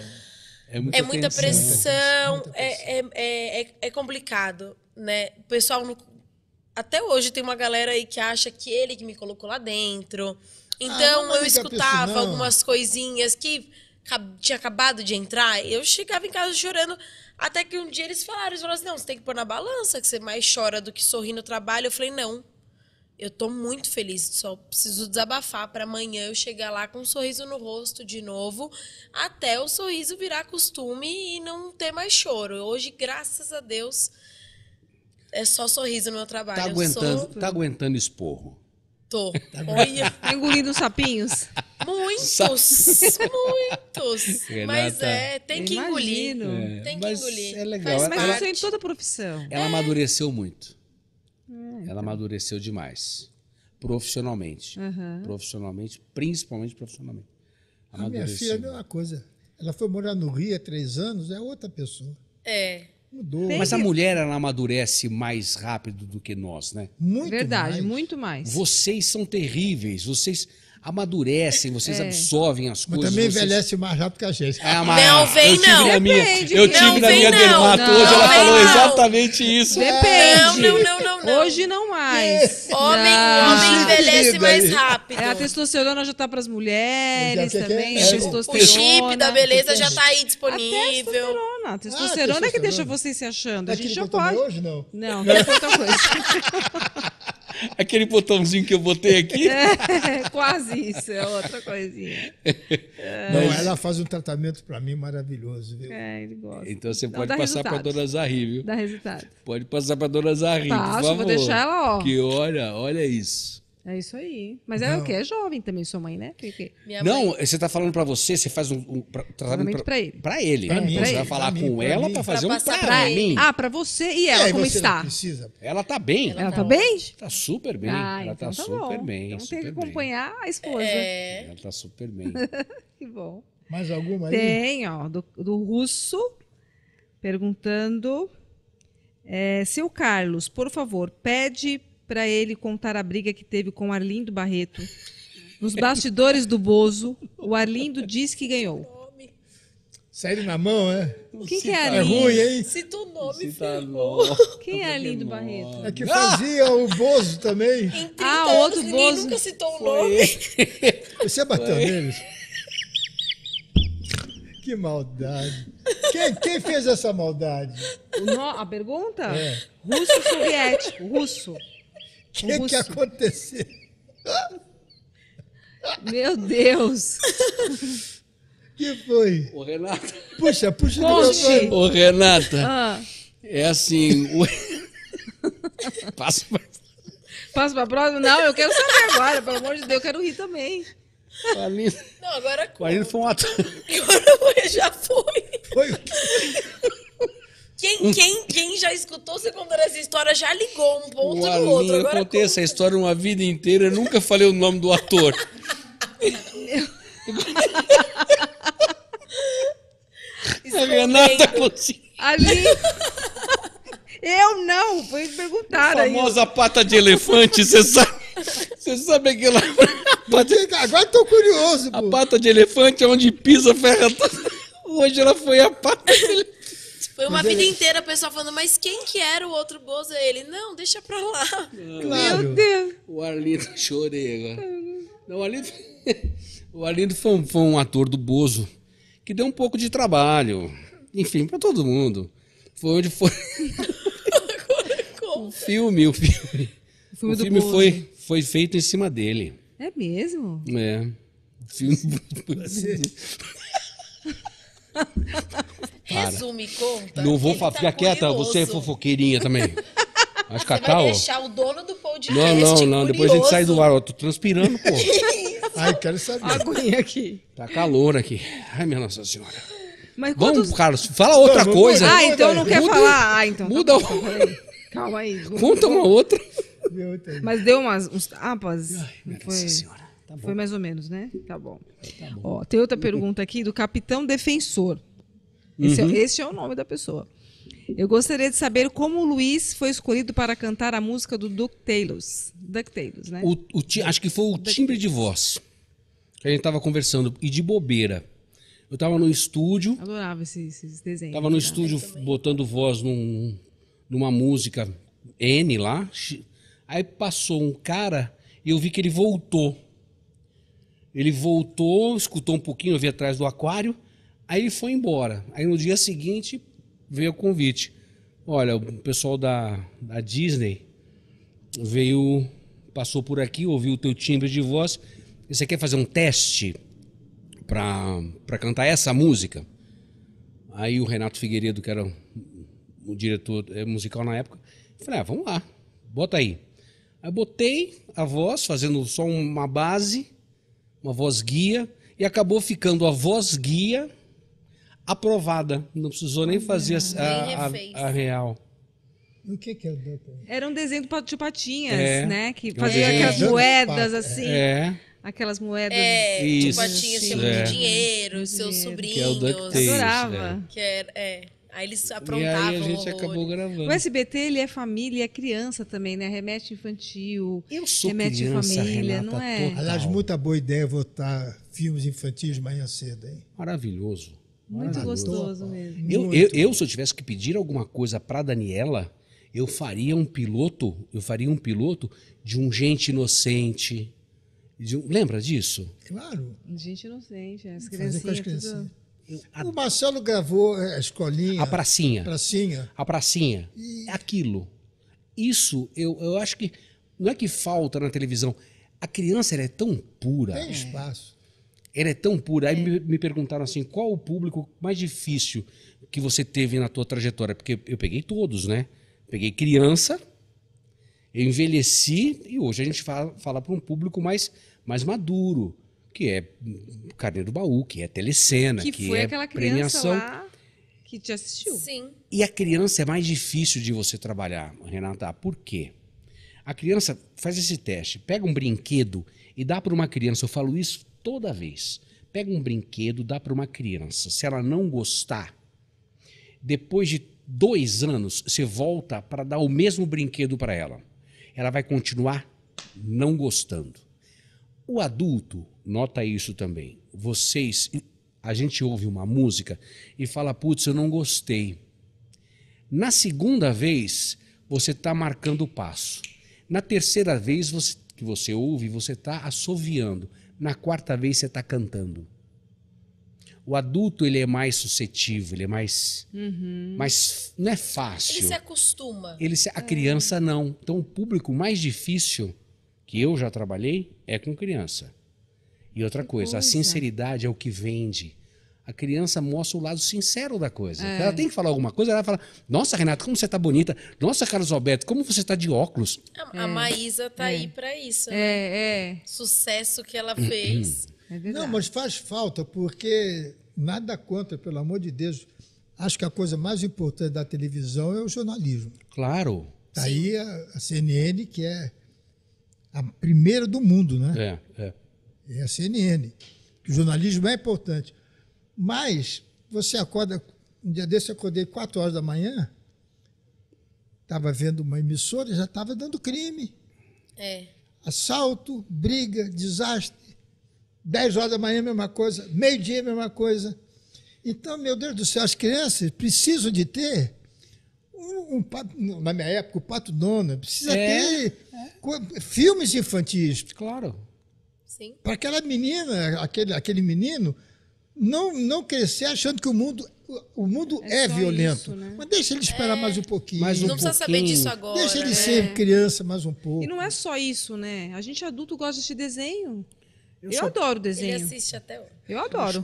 É muita, é muita pressão, pressão, é, muita pressão. É, é, é, é, complicado, né? O pessoal no, até hoje tem uma galera aí que acha que ele que me colocou lá dentro. Ah, então ah, eu escutava isso, algumas coisinhas que tinha acabado de entrar, eu chegava em casa chorando. Até que um dia eles falaram, eles falaram assim, não, você tem que pôr na balança, que você mais chora do que sorri no trabalho. Eu falei, não, eu tô muito feliz, só preciso desabafar para amanhã eu chegar lá com um sorriso no rosto de novo, até o sorriso virar costume e não ter mais choro. Hoje, graças a Deus, é só sorriso no meu trabalho. Tá aguentando, sou... tá aguentando esporro. Tô. Tá Olha. Engolindo sapinhos? Muitos, muitos. Renata, mas é, tem que engolir. É, tem que engolir. É legal. Faz mas isso é em toda a profissão. Ela é. amadureceu muito. É, Ela então. amadureceu demais. Profissionalmente. Uhum. Profissionalmente, principalmente profissionalmente. A minha filha é a mesma coisa. Ela foi morar no Rio há três anos, é outra pessoa. É. Mudou. Tem Mas a mulher, ela amadurece mais rápido do que nós, né? Muito Verdade, mais. muito mais. Vocês são terríveis. Vocês amadurecem, vocês é. absorvem as coisas. Mas também vocês... envelhece mais rápido que a gente. É, mas não, vem eu não. na minha, eu tive não, na minha não. dermato hoje, ela falou exatamente isso. Depende. Não, não, não, não. Hoje não mais. Homem, homem envelhece mais rápido. É, a testosterona já está para as mulheres é também. é? O chip da beleza já está aí disponível. A testosterona. A ah, testosterona, ah, é que deixa vocês se achando. A tá gente não pode. Hoje, não. Não, não é outra coisa. <laughs> Aquele botãozinho que eu botei aqui? É, quase isso, é outra coisinha. É. <laughs> Não, ela faz um tratamento para mim maravilhoso, viu? É, ele gosta. Então você pode passar para dona Zahri, viu? Dá resultado. Pode passar para dona Zahri, tá, por favor. Vou deixar ela, ó. Que olha, olha isso. É isso aí. Mas é o quê? É jovem também, sua mãe, né? Não, você tá falando pra você, você faz um, um pra, tratamento pra, pra, ele. Pra ele. É, pra é, mim. Pra você ele. vai falar pra com mim, ela pra, pra fazer um pra, mim. Ah, pra você e ela, é, como você está? Precisa. Ela tá bem. Ela, ela tá, tá bem? Tá super bem. Ah, ela tá então tá, tá super bem. Então super tem que acompanhar bem. a esposa. É. Ela tá super bem. <laughs> que bom. Mais alguma aí? Tem, ó, do, do russo perguntando. É, seu Carlos, por favor, pede para ele contar a briga que teve com Arlindo Barreto. <laughs> Nos bastidores do Bozo, o Arlindo diz que ganhou. Sério na mão, é? Quem que é, é Arlindo? É ruim, hein? Cita o nome, filho. Quem é Arlindo Barreto? É que fazia ah! o Bozo também. Em 30 ah, anos, outro ninguém Bozo. nunca citou o nome. <laughs> Você é bateu Foi. neles? Que maldade. Quem, quem, fez essa maldade? No, a pergunta? É. Russo soviético, russo que, que aconteceu? Meu Deus! que foi? O Renata. Puxa, puxa Conte. O Renata. Ah. É assim. O... <laughs> Passa pra... Passa pra próxima? Não, eu quero saber agora, pelo amor de Deus, eu quero rir também. Aline... Não, agora como? Aline foi um ato. Agora já foi. Foi o quê? Quem, quem, quem já escutou você contando essa história já ligou um ponto Uau, no outro. Agora eu contei conta. essa história uma vida inteira, eu nunca falei o nome do ator. <laughs> É a Renata Ali. Eu não, foi perguntar aí. Famosa pata de elefante, você sabe. Você sabe aquela. Agora tô curioso. Pô. A pata de elefante é onde pisa ferra. Hoje ela foi a pata de elefante. Foi uma mas vida ele... É- inteira o pessoal falando, mas quem que era o outro Bozo? Ele, não, deixa pra lá. claro. Meu Deus. O Arlindo, <laughs> chorei agora. Não, o Arlindo, <laughs> o Arlindo foi, um, foi um ator do Bozo que deu um pouco de trabalho. Enfim, pra todo mundo. Foi onde foi. <laughs> o filme, o filme. O filme, o filme foi, foi feito em cima dele. É mesmo? É. O filme. Resume, conta. Não vou falar, tá fica curioso. quieta, você é fofoqueirinha também. Acho <laughs> que você vai deixar o dono do podcast Não, não, não, curioso. depois a gente sai do ar, eu tô transpirando, pô. <laughs> Ai, quero saber. Aguinha aqui. Tá calor aqui. Ai, minha Nossa Senhora. Mas quantos... Vamos, Carlos, fala outra não, coisa. ah, então não quer muda, falar. Ah, então. Tá muda tá bom, Calma aí. Conta uma outra. Mas deu umas, uns tapas. Ai, minha foi... Nossa Senhora. Tá foi mais ou menos, né? Tá bom. Tá bom. Ó, tem outra pergunta aqui do capitão defensor. Esse, é, uhum. é, esse é o nome da pessoa. Eu gostaria de saber como o Luiz foi escolhido para cantar a música do Duck DuckTales, né? O, o acho que foi o timbre de voz. Que a gente tava conversando. E de bobeira. Eu tava no estúdio. Adorava esses, esses desenhos. Tava no né? estúdio botando voz num, numa música N lá. Aí passou um cara e eu vi que ele voltou. Ele voltou, escutou um pouquinho, eu vi atrás do aquário. Aí ele foi embora. Aí no dia seguinte veio o convite. Olha, o pessoal da, da Disney veio, passou por aqui, ouviu o teu timbre de voz. E você quer fazer um teste para cantar essa música? Aí o Renato Figueiredo, que era o diretor é, musical na época, falou: ah, vamos lá, bota aí. Aí botei a voz, fazendo só uma base, uma voz guia, e acabou ficando a voz guia aprovada. Não precisou nem fazer a, a, a, a real. O que que é o Era um desenho de patinhas, é. né? Que é fazia é. aquelas moedas assim. É. Aquelas moedas. É, Isso. de patinhas Sim. chamando de dinheiro, seus é sobrinhos. Que Adorava. É. Que era, é. Aí eles aprontavam. E aí a gente horror. acabou gravando. O SBT ele é família, é criança também, né? Remete infantil. Eu sou remete criança, família, Renata, não é? Total. Aliás, muita boa ideia votar filmes infantis manhã cedo, hein? Maravilhoso. Muito gostoso mesmo. Eu, eu, eu, se eu tivesse que pedir alguma coisa para Daniela, eu faria um piloto, eu faria um piloto de um gente inocente. Um, lembra disso? Claro. Gente inocente, as o Marcelo gravou é, a escolinha. A pracinha. A pracinha. A pracinha. E... É aquilo. Isso, eu, eu acho que não é que falta na televisão. A criança é tão pura. Tem espaço. Ela é tão pura. Aí é. me, me perguntaram assim, qual o público mais difícil que você teve na tua trajetória? Porque eu peguei todos, né? Peguei criança, eu envelheci e hoje a gente fala, fala para um público mais, mais maduro, que é Carneiro do Baú, que é telecena, que, que foi é aquela premiação. Lá que te assistiu. Sim. E a criança é mais difícil de você trabalhar, Renata. Por quê? A criança faz esse teste, pega um brinquedo e dá para uma criança. Eu falo isso toda vez. Pega um brinquedo, dá para uma criança. Se ela não gostar, depois de dois anos, você volta para dar o mesmo brinquedo para ela. Ela vai continuar não gostando. O adulto, nota isso também. Vocês, a gente ouve uma música e fala, putz, eu não gostei. Na segunda vez, você está marcando o passo. Na terceira vez você, que você ouve, você está assoviando na quarta vez você está cantando. O adulto ele é mais suscetível, ele é mais, uhum. mas não é fácil. Ele se acostuma. Ele se, a é. criança não. Então o público mais difícil que eu já trabalhei é com criança. E outra coisa, coisa, a sinceridade é o que vende a criança mostra o lado sincero da coisa. É. Ela tem que falar alguma coisa, ela fala: Nossa, Renata, como você está bonita. Nossa, Carlos Alberto, como você está de óculos. A, é. a Maísa está é. aí para isso. É, né? É, Sucesso que ela fez. <clears throat> É Não, mas faz falta, porque nada contra, pelo amor de Deus. Acho que a coisa mais importante da televisão é o jornalismo. Claro. Está aí a, a, CNN, que é a primeira do mundo, né? É, é. É a CNN. o jornalismo é importante. Mas você acorda, um dia desse eu acordei 4 horas da manhã, estava vendo uma emissora e já estava dando crime. É. Assalto, briga, desastre. 10 horas da manhã, mesma coisa. Meio-dia, mesma coisa. Então, meu Deus do céu, as crianças precisam de ter um, um na minha época, o Pato Dono, precisa é, ter é. filmes infantis. Claro. Sim. Para aquela menina, aquele, aquele menino, não, não crescer achando que o mundo o mundo é, é violento. Isso, né? Mas deixa ele esperar é, mais um pouquinho. Mais um não precisa pouquinho. saber disso agora. Deixa ele é. ser criança mais um pouco. E não é só isso, né? A gente adulto gosta de desenho. Eu, eu só... adoro desenho. Ele assiste até hoje. Eu adoro.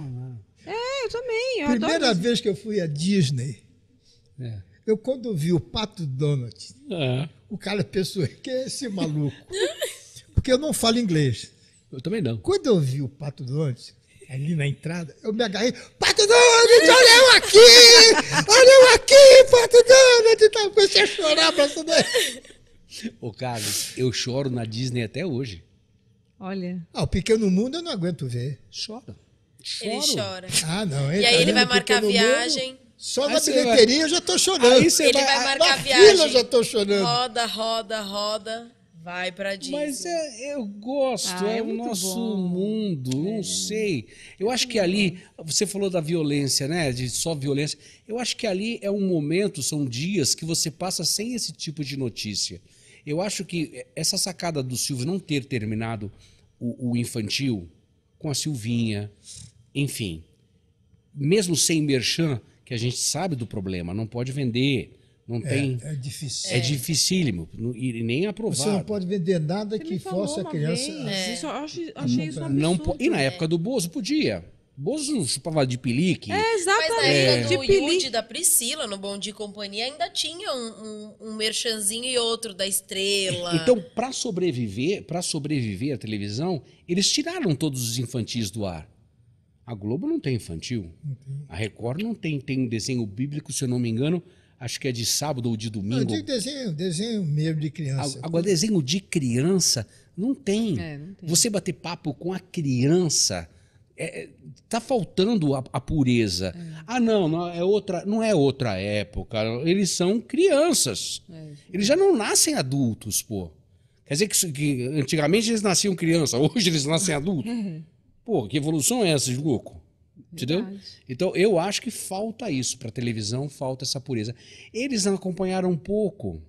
é, eu também. Eu Primeira adoro... vez que eu fui à Disney, é. eu quando vi o Pato Donald, é. o cara é pensou, que é esse maluco? Porque eu não falo inglês. Eu também não. Quando eu vi o Pato Donald, ali na entrada, eu me agarrei, Pato Donald, olha eu aqui! Olha eu aqui, Pato Donald! Tá, comecei a chorar pra tudo. Ô, Carlos, eu choro na Disney até hoje. Olha. Ah, o Pequeno Mundo eu não aguento ver. Chora. Choro. Ele chora. Ah, não. Ele e aí tá ele vai marcar a viagem. Mundo, só aí na bilheteria vai... eu já tô chorando. Aí ele vai, vai ah, marcar a viagem. Fila eu já tô chorando. Roda, roda, roda. Vai pra Disney. Mas é, eu gosto, ah, é, é o nosso bom. mundo, não é. sei. Eu acho que ali, você falou da violência, né? De só violência. Eu acho que ali é um momento, são dias que você passa sem esse tipo de notícia. Eu acho que essa sacada do Silvio não ter terminado o, o infantil com a Silvinha, enfim, mesmo sem merchan, que a gente sabe do problema, não pode vender não é, tem. É, difícil. É, é. dificílimo. E nem aprovar é Você não pode vender nada Você que fosse a criança. Vez, isso, eu achei, achei isso um absurdo, não, E na né? época do Bozo podia. Bozo chupava de pelique. É, exatamente. Mas na é. do Yude, da Priscila, no Bom Dia e Companhia, ainda tinha um, um, um merchanzinho e outro da Estrela. Então, para sobreviver, para sobreviver à televisão, eles tiraram todos os infantis do ar. A Globo não tem infantil. Uhum. A Record não tem, tem um desenho bíblico, se eu não me engano, acho que é de sábado ou de domingo. Não, de desenho, desenho mesmo de criança. Agora, desenho de criança não tem. É, não tem. Você bater papo com a criança. É, é tá faltando a, a pureza. É. Ah, não, não é outra, não é outra época. Eles são crianças. É, eles já não nascem adultos, pô. Quer dizer que, que antigamente eles nasciam criança, <laughs> hoje eles nascem adultos. <laughs> Pô, que evolução é essa, de louco? Entendeu? Então, eu acho que falta isso para televisão, falta essa pureza. Eles não acompanharam um pouco.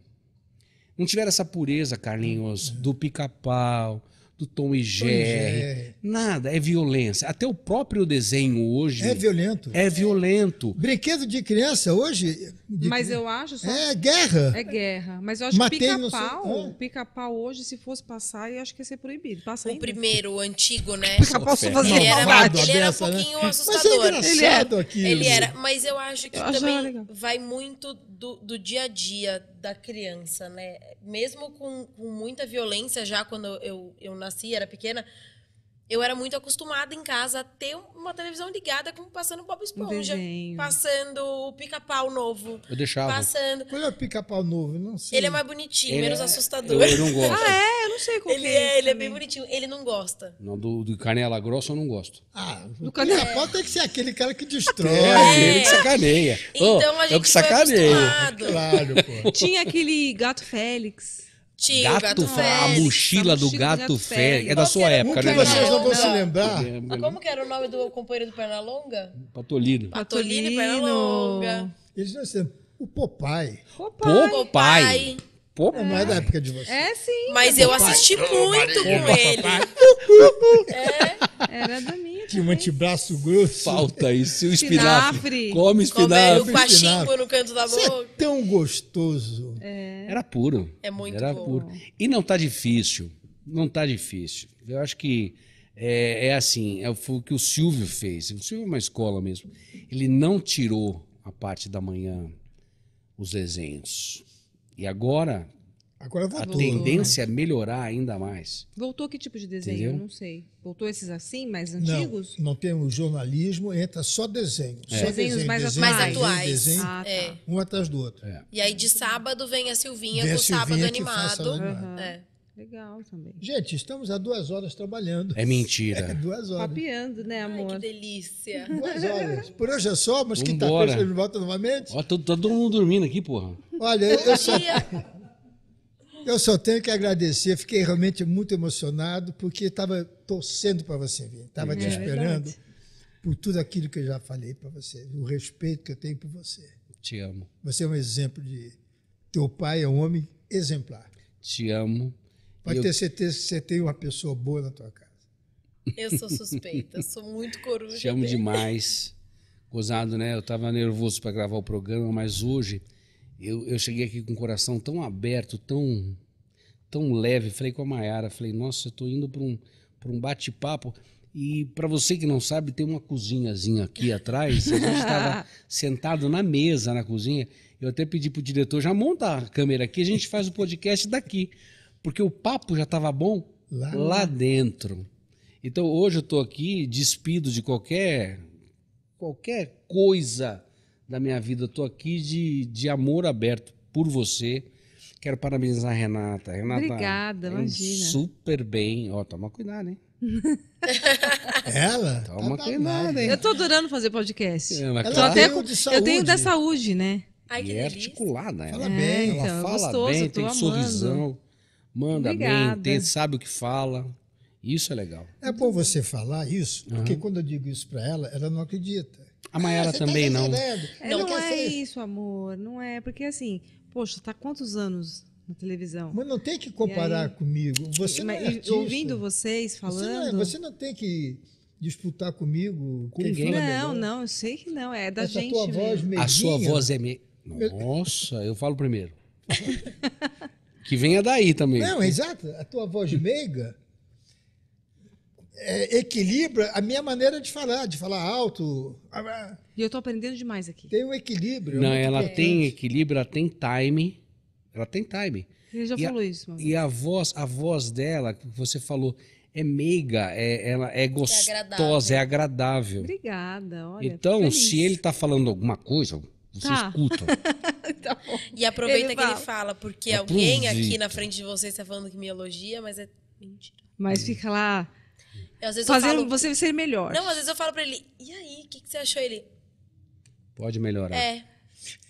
Não tiveram essa pureza, Carlinhos, é. do pica-pau, do Tom e Jerry. Nada, é violência. Até o próprio desenho hoje. É violento. É violento. Brinquedo de criança hoje. De... Mas eu acho. Só... É guerra. É guerra. Mas eu acho Matei que pica-pau. Seu... Pica-pau hoje, se fosse passar, eu acho que ia ser proibido. Passa o ainda. primeiro, o antigo, né? Pica-pau só fazia ele era, dessa, um né? pouquinho né? assustador. Mas é ele era, aquilo. ele era. Mas eu acho que eu também vai muito do, do dia a dia da criança, né? Mesmo com, com muita violência, já quando eu, eu nasci, era pequena, eu era muito acostumada em casa a ter uma televisão ligada, com passando Bob Esponja, um passando o Pica-Pau Novo. Eu deixava. Passando. Qual é o Pica-Pau Novo? Não sei. Ele é mais bonitinho, ele menos é... assustador. Eu, não gosto. ah, é? Eu não sei como é é, ele é. Ele também. é bem bonitinho. Ele não gosta. Não, do, do canela grossa eu não gosto. Ah, o canela grosso tem que ser aquele cara que destrói. É, é. aquele é. que sacaneia. Então oh, a gente é o que sacaneia. Claro, pô. Tinha aquele gato Félix gato, gato Félix, a mochila do gato Félix. É da sua época, né? vocês não vão se lembrar. É, Como que era o nome do companheiro do Pernalonga? Patolino. Patolino, e Pernalonga. Eles não o Popai. Popai. Popai. Pô, é. não é da época de você. É sim. Mas eu assisti muito oh, com ele. é, era da minha. Tinha um antebraço grosso. Falta isso. E o espinafre. espinafre. Come é, espinafre. Come o cachimbo no canto da é boca. Isso é tão gostoso. É. Era puro. É muito era bom. Puro. E não tá difícil. Não tá difícil. Eu acho que é, é assim, é, o que o Silvio fez. O Silvio é uma escola mesmo. Ele não tirou a parte da manhã os desenhos e agora, agora a né? tendência é melhorar ainda mais. Voltou que tipo de desenho? Entendeu? Eu não sei. Voltou esses assim, mais antigos? Não, não temos jornalismo, entra só desenho. É. Só desenhos desenho, mais desenho, atuais. Desenho, atuais. Desenho, ah, tá. É. Um atrás do outro. É. E aí de sábado vem a Silvinha vem com o sábado animado. Uhum. É. Legal também. Gente, estamos há duas horas trabalhando. É mentira. É, duas horas. Papeando, né, amor? Ai, que delícia. Duas horas. Por hoje é só, mas quinta-feira a gente volta novamente. Ó, todo, tá, tá todo mundo dormindo aqui, porra. Olha, eu, eu só... Eu só tenho que agradecer, fiquei realmente muito emocionado, porque estava torcendo para você vir, estava é, te é esperando é por tudo aquilo que eu já falei para você, o respeito que eu tenho por você. Te amo. Você é um exemplo de. Teu pai é um homem exemplar. Te amo. Pode eu... ter certeza que você tem uma pessoa boa na tua casa. Eu sou suspeita, sou muito coruja. Chamo dele. demais. Gozado, né? Eu estava nervoso para gravar o programa, mas hoje eu, eu cheguei aqui com o coração tão aberto, tão tão leve. Falei com a Mayara, falei, nossa, eu tô indo para um, pra um bate-papo. E para você que não sabe, tem uma cozinhazinha aqui atrás. A gente estava <laughs> sentado na mesa na cozinha. Eu até pedi pro diretor já montar a câmera aqui, a gente faz o podcast daqui. Porque o papo já estava bom lá, lá dentro. Então hoje eu estou aqui despido de qualquer qualquer coisa da minha vida. Estou aqui de, de amor aberto por você. Quero parabenizar a Renata. Renata Obrigada, imagina. Super bem. Ó, toma cuidado, hein? <laughs> Ela? Toma tá cuidado, hein? Eu tô adorando fazer podcast. Ela, eu, claro. É até, eu tenho da saúde, né? Ai, e é articulada. Ela. Fala né? é, bem, então, ela fala gostoso, bem, tem amando. sorrisão. Manda Obrigada. bem, sabe o que fala. Isso é legal. É bom você falar isso, porque quando eu digo isso para ela, ela não acredita. A Mayara ah, tá também tá não. É, não, não é ser... isso, amor. Não é. Porque assim, poxa, tá quantos anos na televisão? Mas não tem que comparar aí... comigo. Você Mas, não é Ouvindo vocês falando... Você não, é, é você não tem que disputar comigo. Com ninguém. Não, não, eu sei que não. É da Essa gente tua voz mesmo. A sua voz é... Me... Nossa, eu falo primeiro. <laughs> Que venha daí também. Não, exato. A tua voz meiga é, equilibra a minha maneira de falar, de falar alto. Ah, ah. E eu estou aprendendo demais aqui. Tem um equilíbrio. É Não, ela tem equilíbrio, ela tem time. Ela tem time. Ele já e falou a, isso. E a voz, a voz dela, que você falou, é meiga, é, ela é, é gostosa, é agradável. É agradável. Obrigada, olha. Então, se ele está falando alguma coisa, você tá. escuta. <laughs> tá e aproveita ele que fala. ele fala, porque aproveita. alguém aqui na frente de você está falando que me elogia, mas é mentira. Mas fica lá às vezes fazendo falo, você ser melhor. Não, às vezes eu falo para ele, e aí, o que, que você achou? Ele... Pode melhorar. É.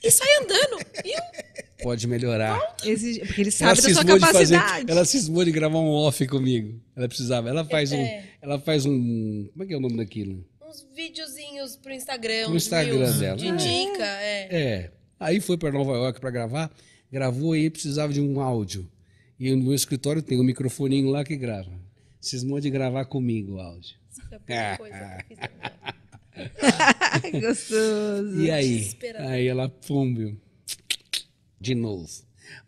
E sai andando, viu? Pode melhorar. Exige, porque ele sabe ela da sua capacidade. Fazer, ela cismou de gravar um off comigo. Ela precisava. Ela faz é. um. Ela faz um. Como é que é o nome daquilo? uns videozinhos pro Instagram. Pro Instagram dela. De ah, dica, é. é. Aí foi para Nova York para gravar, gravou e precisava de um áudio. E no meu escritório tem um microfoninho lá que grava. Cismou de gravar comigo o áudio. Isso é a coisa que eu fiz <laughs> Gostoso. E aí? Aí ela, pum, de novo.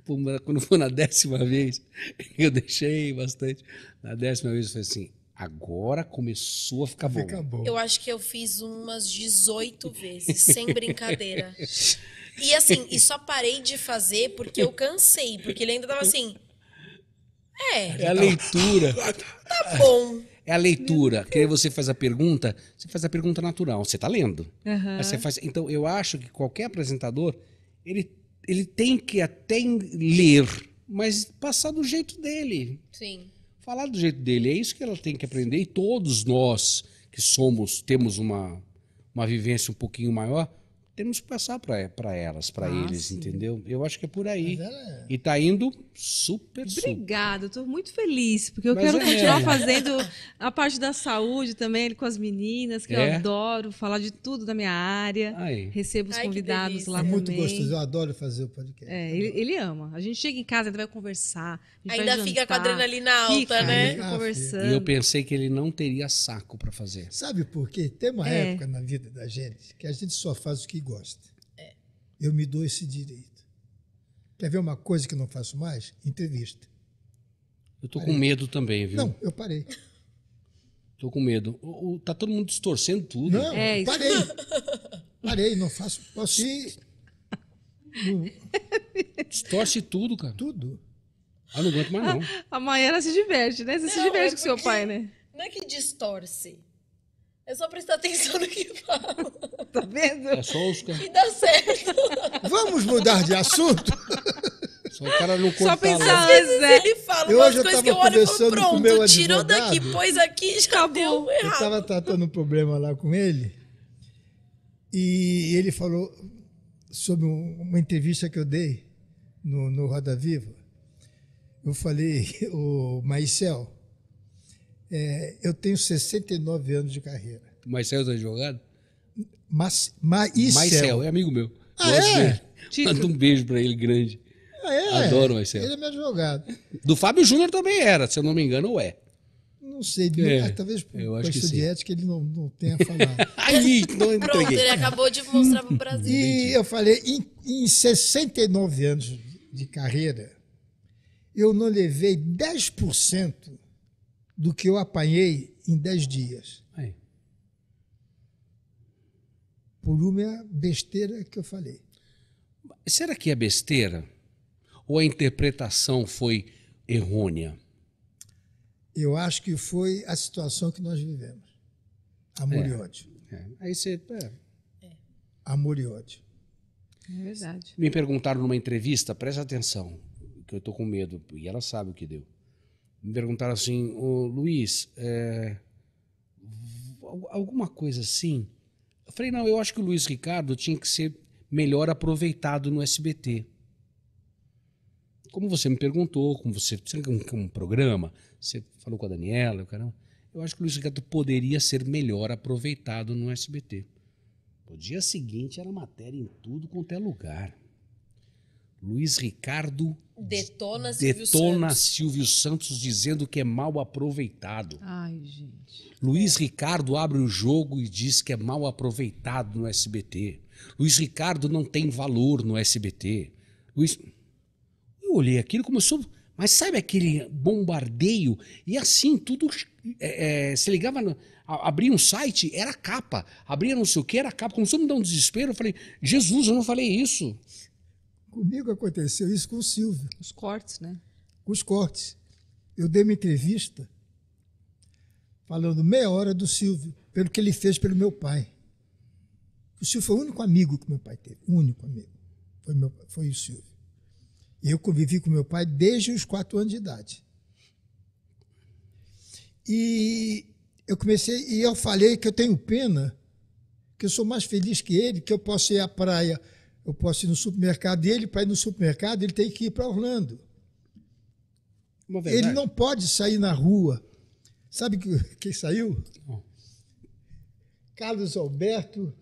Pum, quando foi na décima vez, <laughs> eu deixei bastante. Na décima vez eu falei assim, Agora começou a ficar bom. Fica bom. Eu acho que eu fiz umas 18 <laughs> vezes, sem brincadeira. <laughs> E assim, e só parei de fazer porque eu cansei, porque ele ainda tava assim. É. É a leitura. <laughs> Tá bom. É a leitura. Que você faz a pergunta, você faz a pergunta natural. Você tá lendo. Uhum. você faz, então, eu acho que qualquer apresentador, ele, ele tem que até ler, mas passar do jeito dele. Sim falar do jeito dele. É isso que ela tem que aprender. E todos nós que somos, temos uma, uma vivência um pouquinho maior, temos que passar para elas, para ah, eles, sim. entendeu? Eu acho que é por aí. É... E está indo super, Obrigada, estou muito feliz, porque eu Mas quero é continuar ela. <laughs> fazendo a parte da saúde também com as meninas, que é. eu adoro falar de tudo da minha área. Aí. Recebo os Ai, convidados lá é também. É muito gostoso, eu adoro fazer o podcast. É, ele, ele, ama. A gente chega em casa, ele vai conversar. Ainda vai fica com a adrenalina alta, fica, né? Fica ah, conversando. E eu pensei que ele não teria saco para fazer. Sabe por quê? Tem uma é. época na vida da gente que a gente só faz o que gosta. É. Eu me dou esse direito. Quer ver uma coisa que não faço mais? Entrevista. Eu tô parei. com medo também, viu? Não, eu parei. Tô com medo. O, o tá todo mundo distorcendo tudo. Não, é, parei. Parei, não faço. Posso ir. <laughs> Distorce tudo, cara. Tudo. Ah, não aguento mais, não. A, a Maiana se diverte, né? Você não, se diverte é com seu pai, né? Não é que distorce. É só prestar atenção no que fala. Tá vendo? É só os E dá certo. Vamos mudar de assunto? Só o cara não Só pensar né? Ele fala eu umas hoje coisas que eu olho e falo, pronto, meu advogado, tirou daqui, pôs aqui, já errado. Eu estava tratando um problema lá com ele e ele falou sobre uma entrevista que eu dei no, no Roda Viva. Eu falei, o Maicel, é, eu tenho 69 anos de carreira. Marcel é advogado? Mas, mas, Marcel, é amigo meu. Ah, é? Dele. Manda um beijo para ele grande. Ah, é? Adoro o Marcel. Ele é meu advogado. Do Fábio Júnior também era, se eu não me engano, ou é. Não sei, é, ah, talvez por eu acho questão que de ética ele não, não tenha falado. Aí, <laughs> não entreguei. Pronto, ele acabou de mostrar para o Brasil. E eu falei, em, em 69 anos de carreira, eu não levei 10% do que eu apanhei em 10 dias. Aí. Por uma besteira que eu falei. Será que é besteira? Ou a interpretação foi errônea? Eu acho que foi a situação que nós vivemos. Amor é. e ódio. É. Aí você. É. é. Amor e ódio. É verdade. Me perguntaram numa entrevista, presta atenção, que eu estou com medo, e ela sabe o que deu me perguntaram assim, o Luiz, é, alguma coisa assim. Eu falei, não, eu acho que o Luiz Ricardo tinha que ser melhor aproveitado no SBT. Como você me perguntou, como você tem um, um, programa, você falou com a Daniela, caramba, eu acho que o Luiz Ricardo poderia ser melhor aproveitado no SBT. O dia seguinte era matéria em tudo quanto é lugar. Luiz Ricardo Detona, Silvio, Detona Santos. Silvio Santos. dizendo que é mal aproveitado. Ai, gente. Luiz Ricardo abre o jogo e diz que é mal aproveitado no SBT. Luiz Ricardo não tem valor no SBT. Luiz... Eu olhei aquilo começou. Mas sabe aquele bombardeio? E assim, tudo. É, é, se ligava, no... abria um site, era capa. Abria não sei o que, era capa. Começou a me dar um desespero. Eu falei, Jesus, eu não falei isso. Comigo aconteceu isso com o Silvio. Os cortes, né? Os cortes. Eu dei uma entrevista falando meia hora do Silvio, pelo que ele fez pelo meu pai. O Silvio foi o único amigo que meu pai teve, o único amigo. Foi, meu, foi o Silvio. E eu convivi com meu pai desde os quatro anos de idade. E eu comecei, e eu falei que eu tenho pena, que eu sou mais feliz que ele, que eu posso ir à praia eu posso ir no supermercado dele, para ir no supermercado, ele tem que ir para Orlando. Ele não pode sair na rua. Sabe <laughs> quem saiu? Carlos Alberto.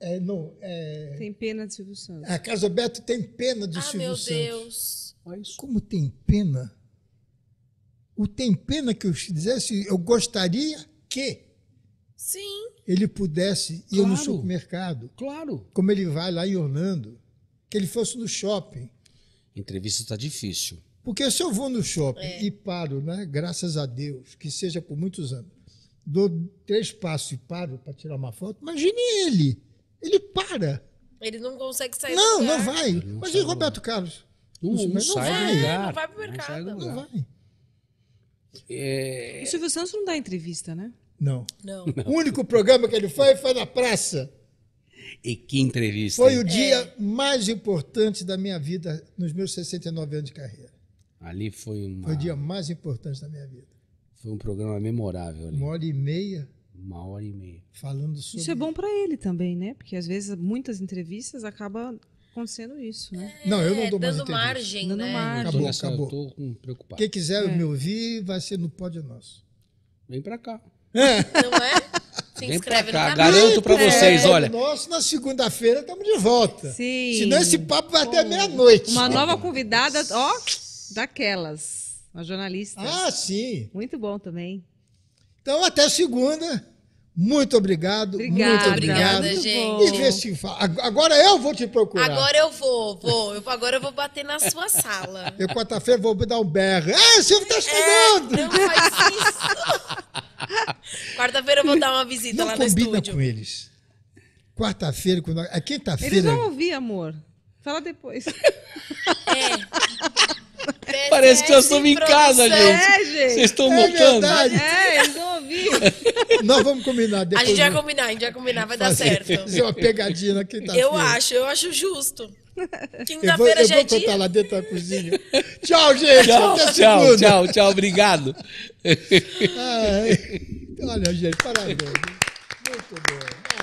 É, não, é... Tem pena de Silvio Santos. Ah, Carlos Alberto tem pena de ah, Silvio Santos. Ah, meu Deus. Como tem pena? O tem pena que eu te dissesse, eu gostaria que Sim. Ele pudesse ir claro. no supermercado. Claro. Como ele vai lá em Orlando. Que ele fosse no shopping. Entrevista está difícil. Porque se eu vou no shopping é. e paro, né? Graças a Deus, que seja por muitos anos, dou três passos e paro para tirar uma foto, imagine ele. Ele para. Ele não consegue sair não, do Não, vai. Mas e Roberto Carlos? Não, não, não sai vai. Não vai para o mercado. Não, não vai. É... O Silvio Santos não dá entrevista, né? Não. Não. O único programa que ele foi foi na praça. E que entrevista. Foi hein? o dia é. mais importante da minha vida nos meus 69 anos de carreira. Ali foi um. Foi o dia mais importante da minha vida. Foi um programa memorável ali. Uma hora e meia. Uma hora e meia. Falando sobre... Isso é bom para ele também, né? Porque às vezes muitas entrevistas acabam acontecendo isso, né? É, não, eu não dou mais dando mais margem, dando né? margem. Acabou, acabou. Eu tô preocupado. Quem quiser é. me ouvir, vai ser no pódio nosso. Vem para cá. É. Não é? Se Vem inscreve pra cá. no canal. Garanto para vocês, É. olha. Nosso, na segunda-feira estamos de volta. Sim. Senão esse papo vai até meia-noite. Uma nova convidada, ó, daquelas. Uma jornalista. Ah, sim. Muito bom também. Então, até segunda. Muito obrigado. Obrigada. Muito obrigado. Obrigada, gente. E vê se fa- Agora eu vou te procurar. Agora eu vou, vou. Eu, agora eu vou bater na sua sala. Eu, quarta-feira, vou dar um berro. Ah, o Silvio está é, chegando! Não faz isso. <laughs> Quarta-feira eu vou dar uma visita não lá no estúdio. com eles. Quarta-feira, quando... é quinta-feira. Eles vão ouvir, amor. Fala depois. <laughs> É. <laughs> Parece que nós estamos é em casa, gente. É, gente. Vocês estão é É, eles vão ouvir. Nós <laughs> vamos combinar depois. A gente vai combinar, a gente vai combinar, vai dar certo. Fazer uma pegadinha na quinta-feira. Eu acho, eu acho justo. Quinta-feira já é dia. Eu lá dentro da cozinha. tchau, gente. Tchau, Até tchau, segunda. tchau, tchau. Obrigado. Ai, olha, gente, parabéns. Muito bom.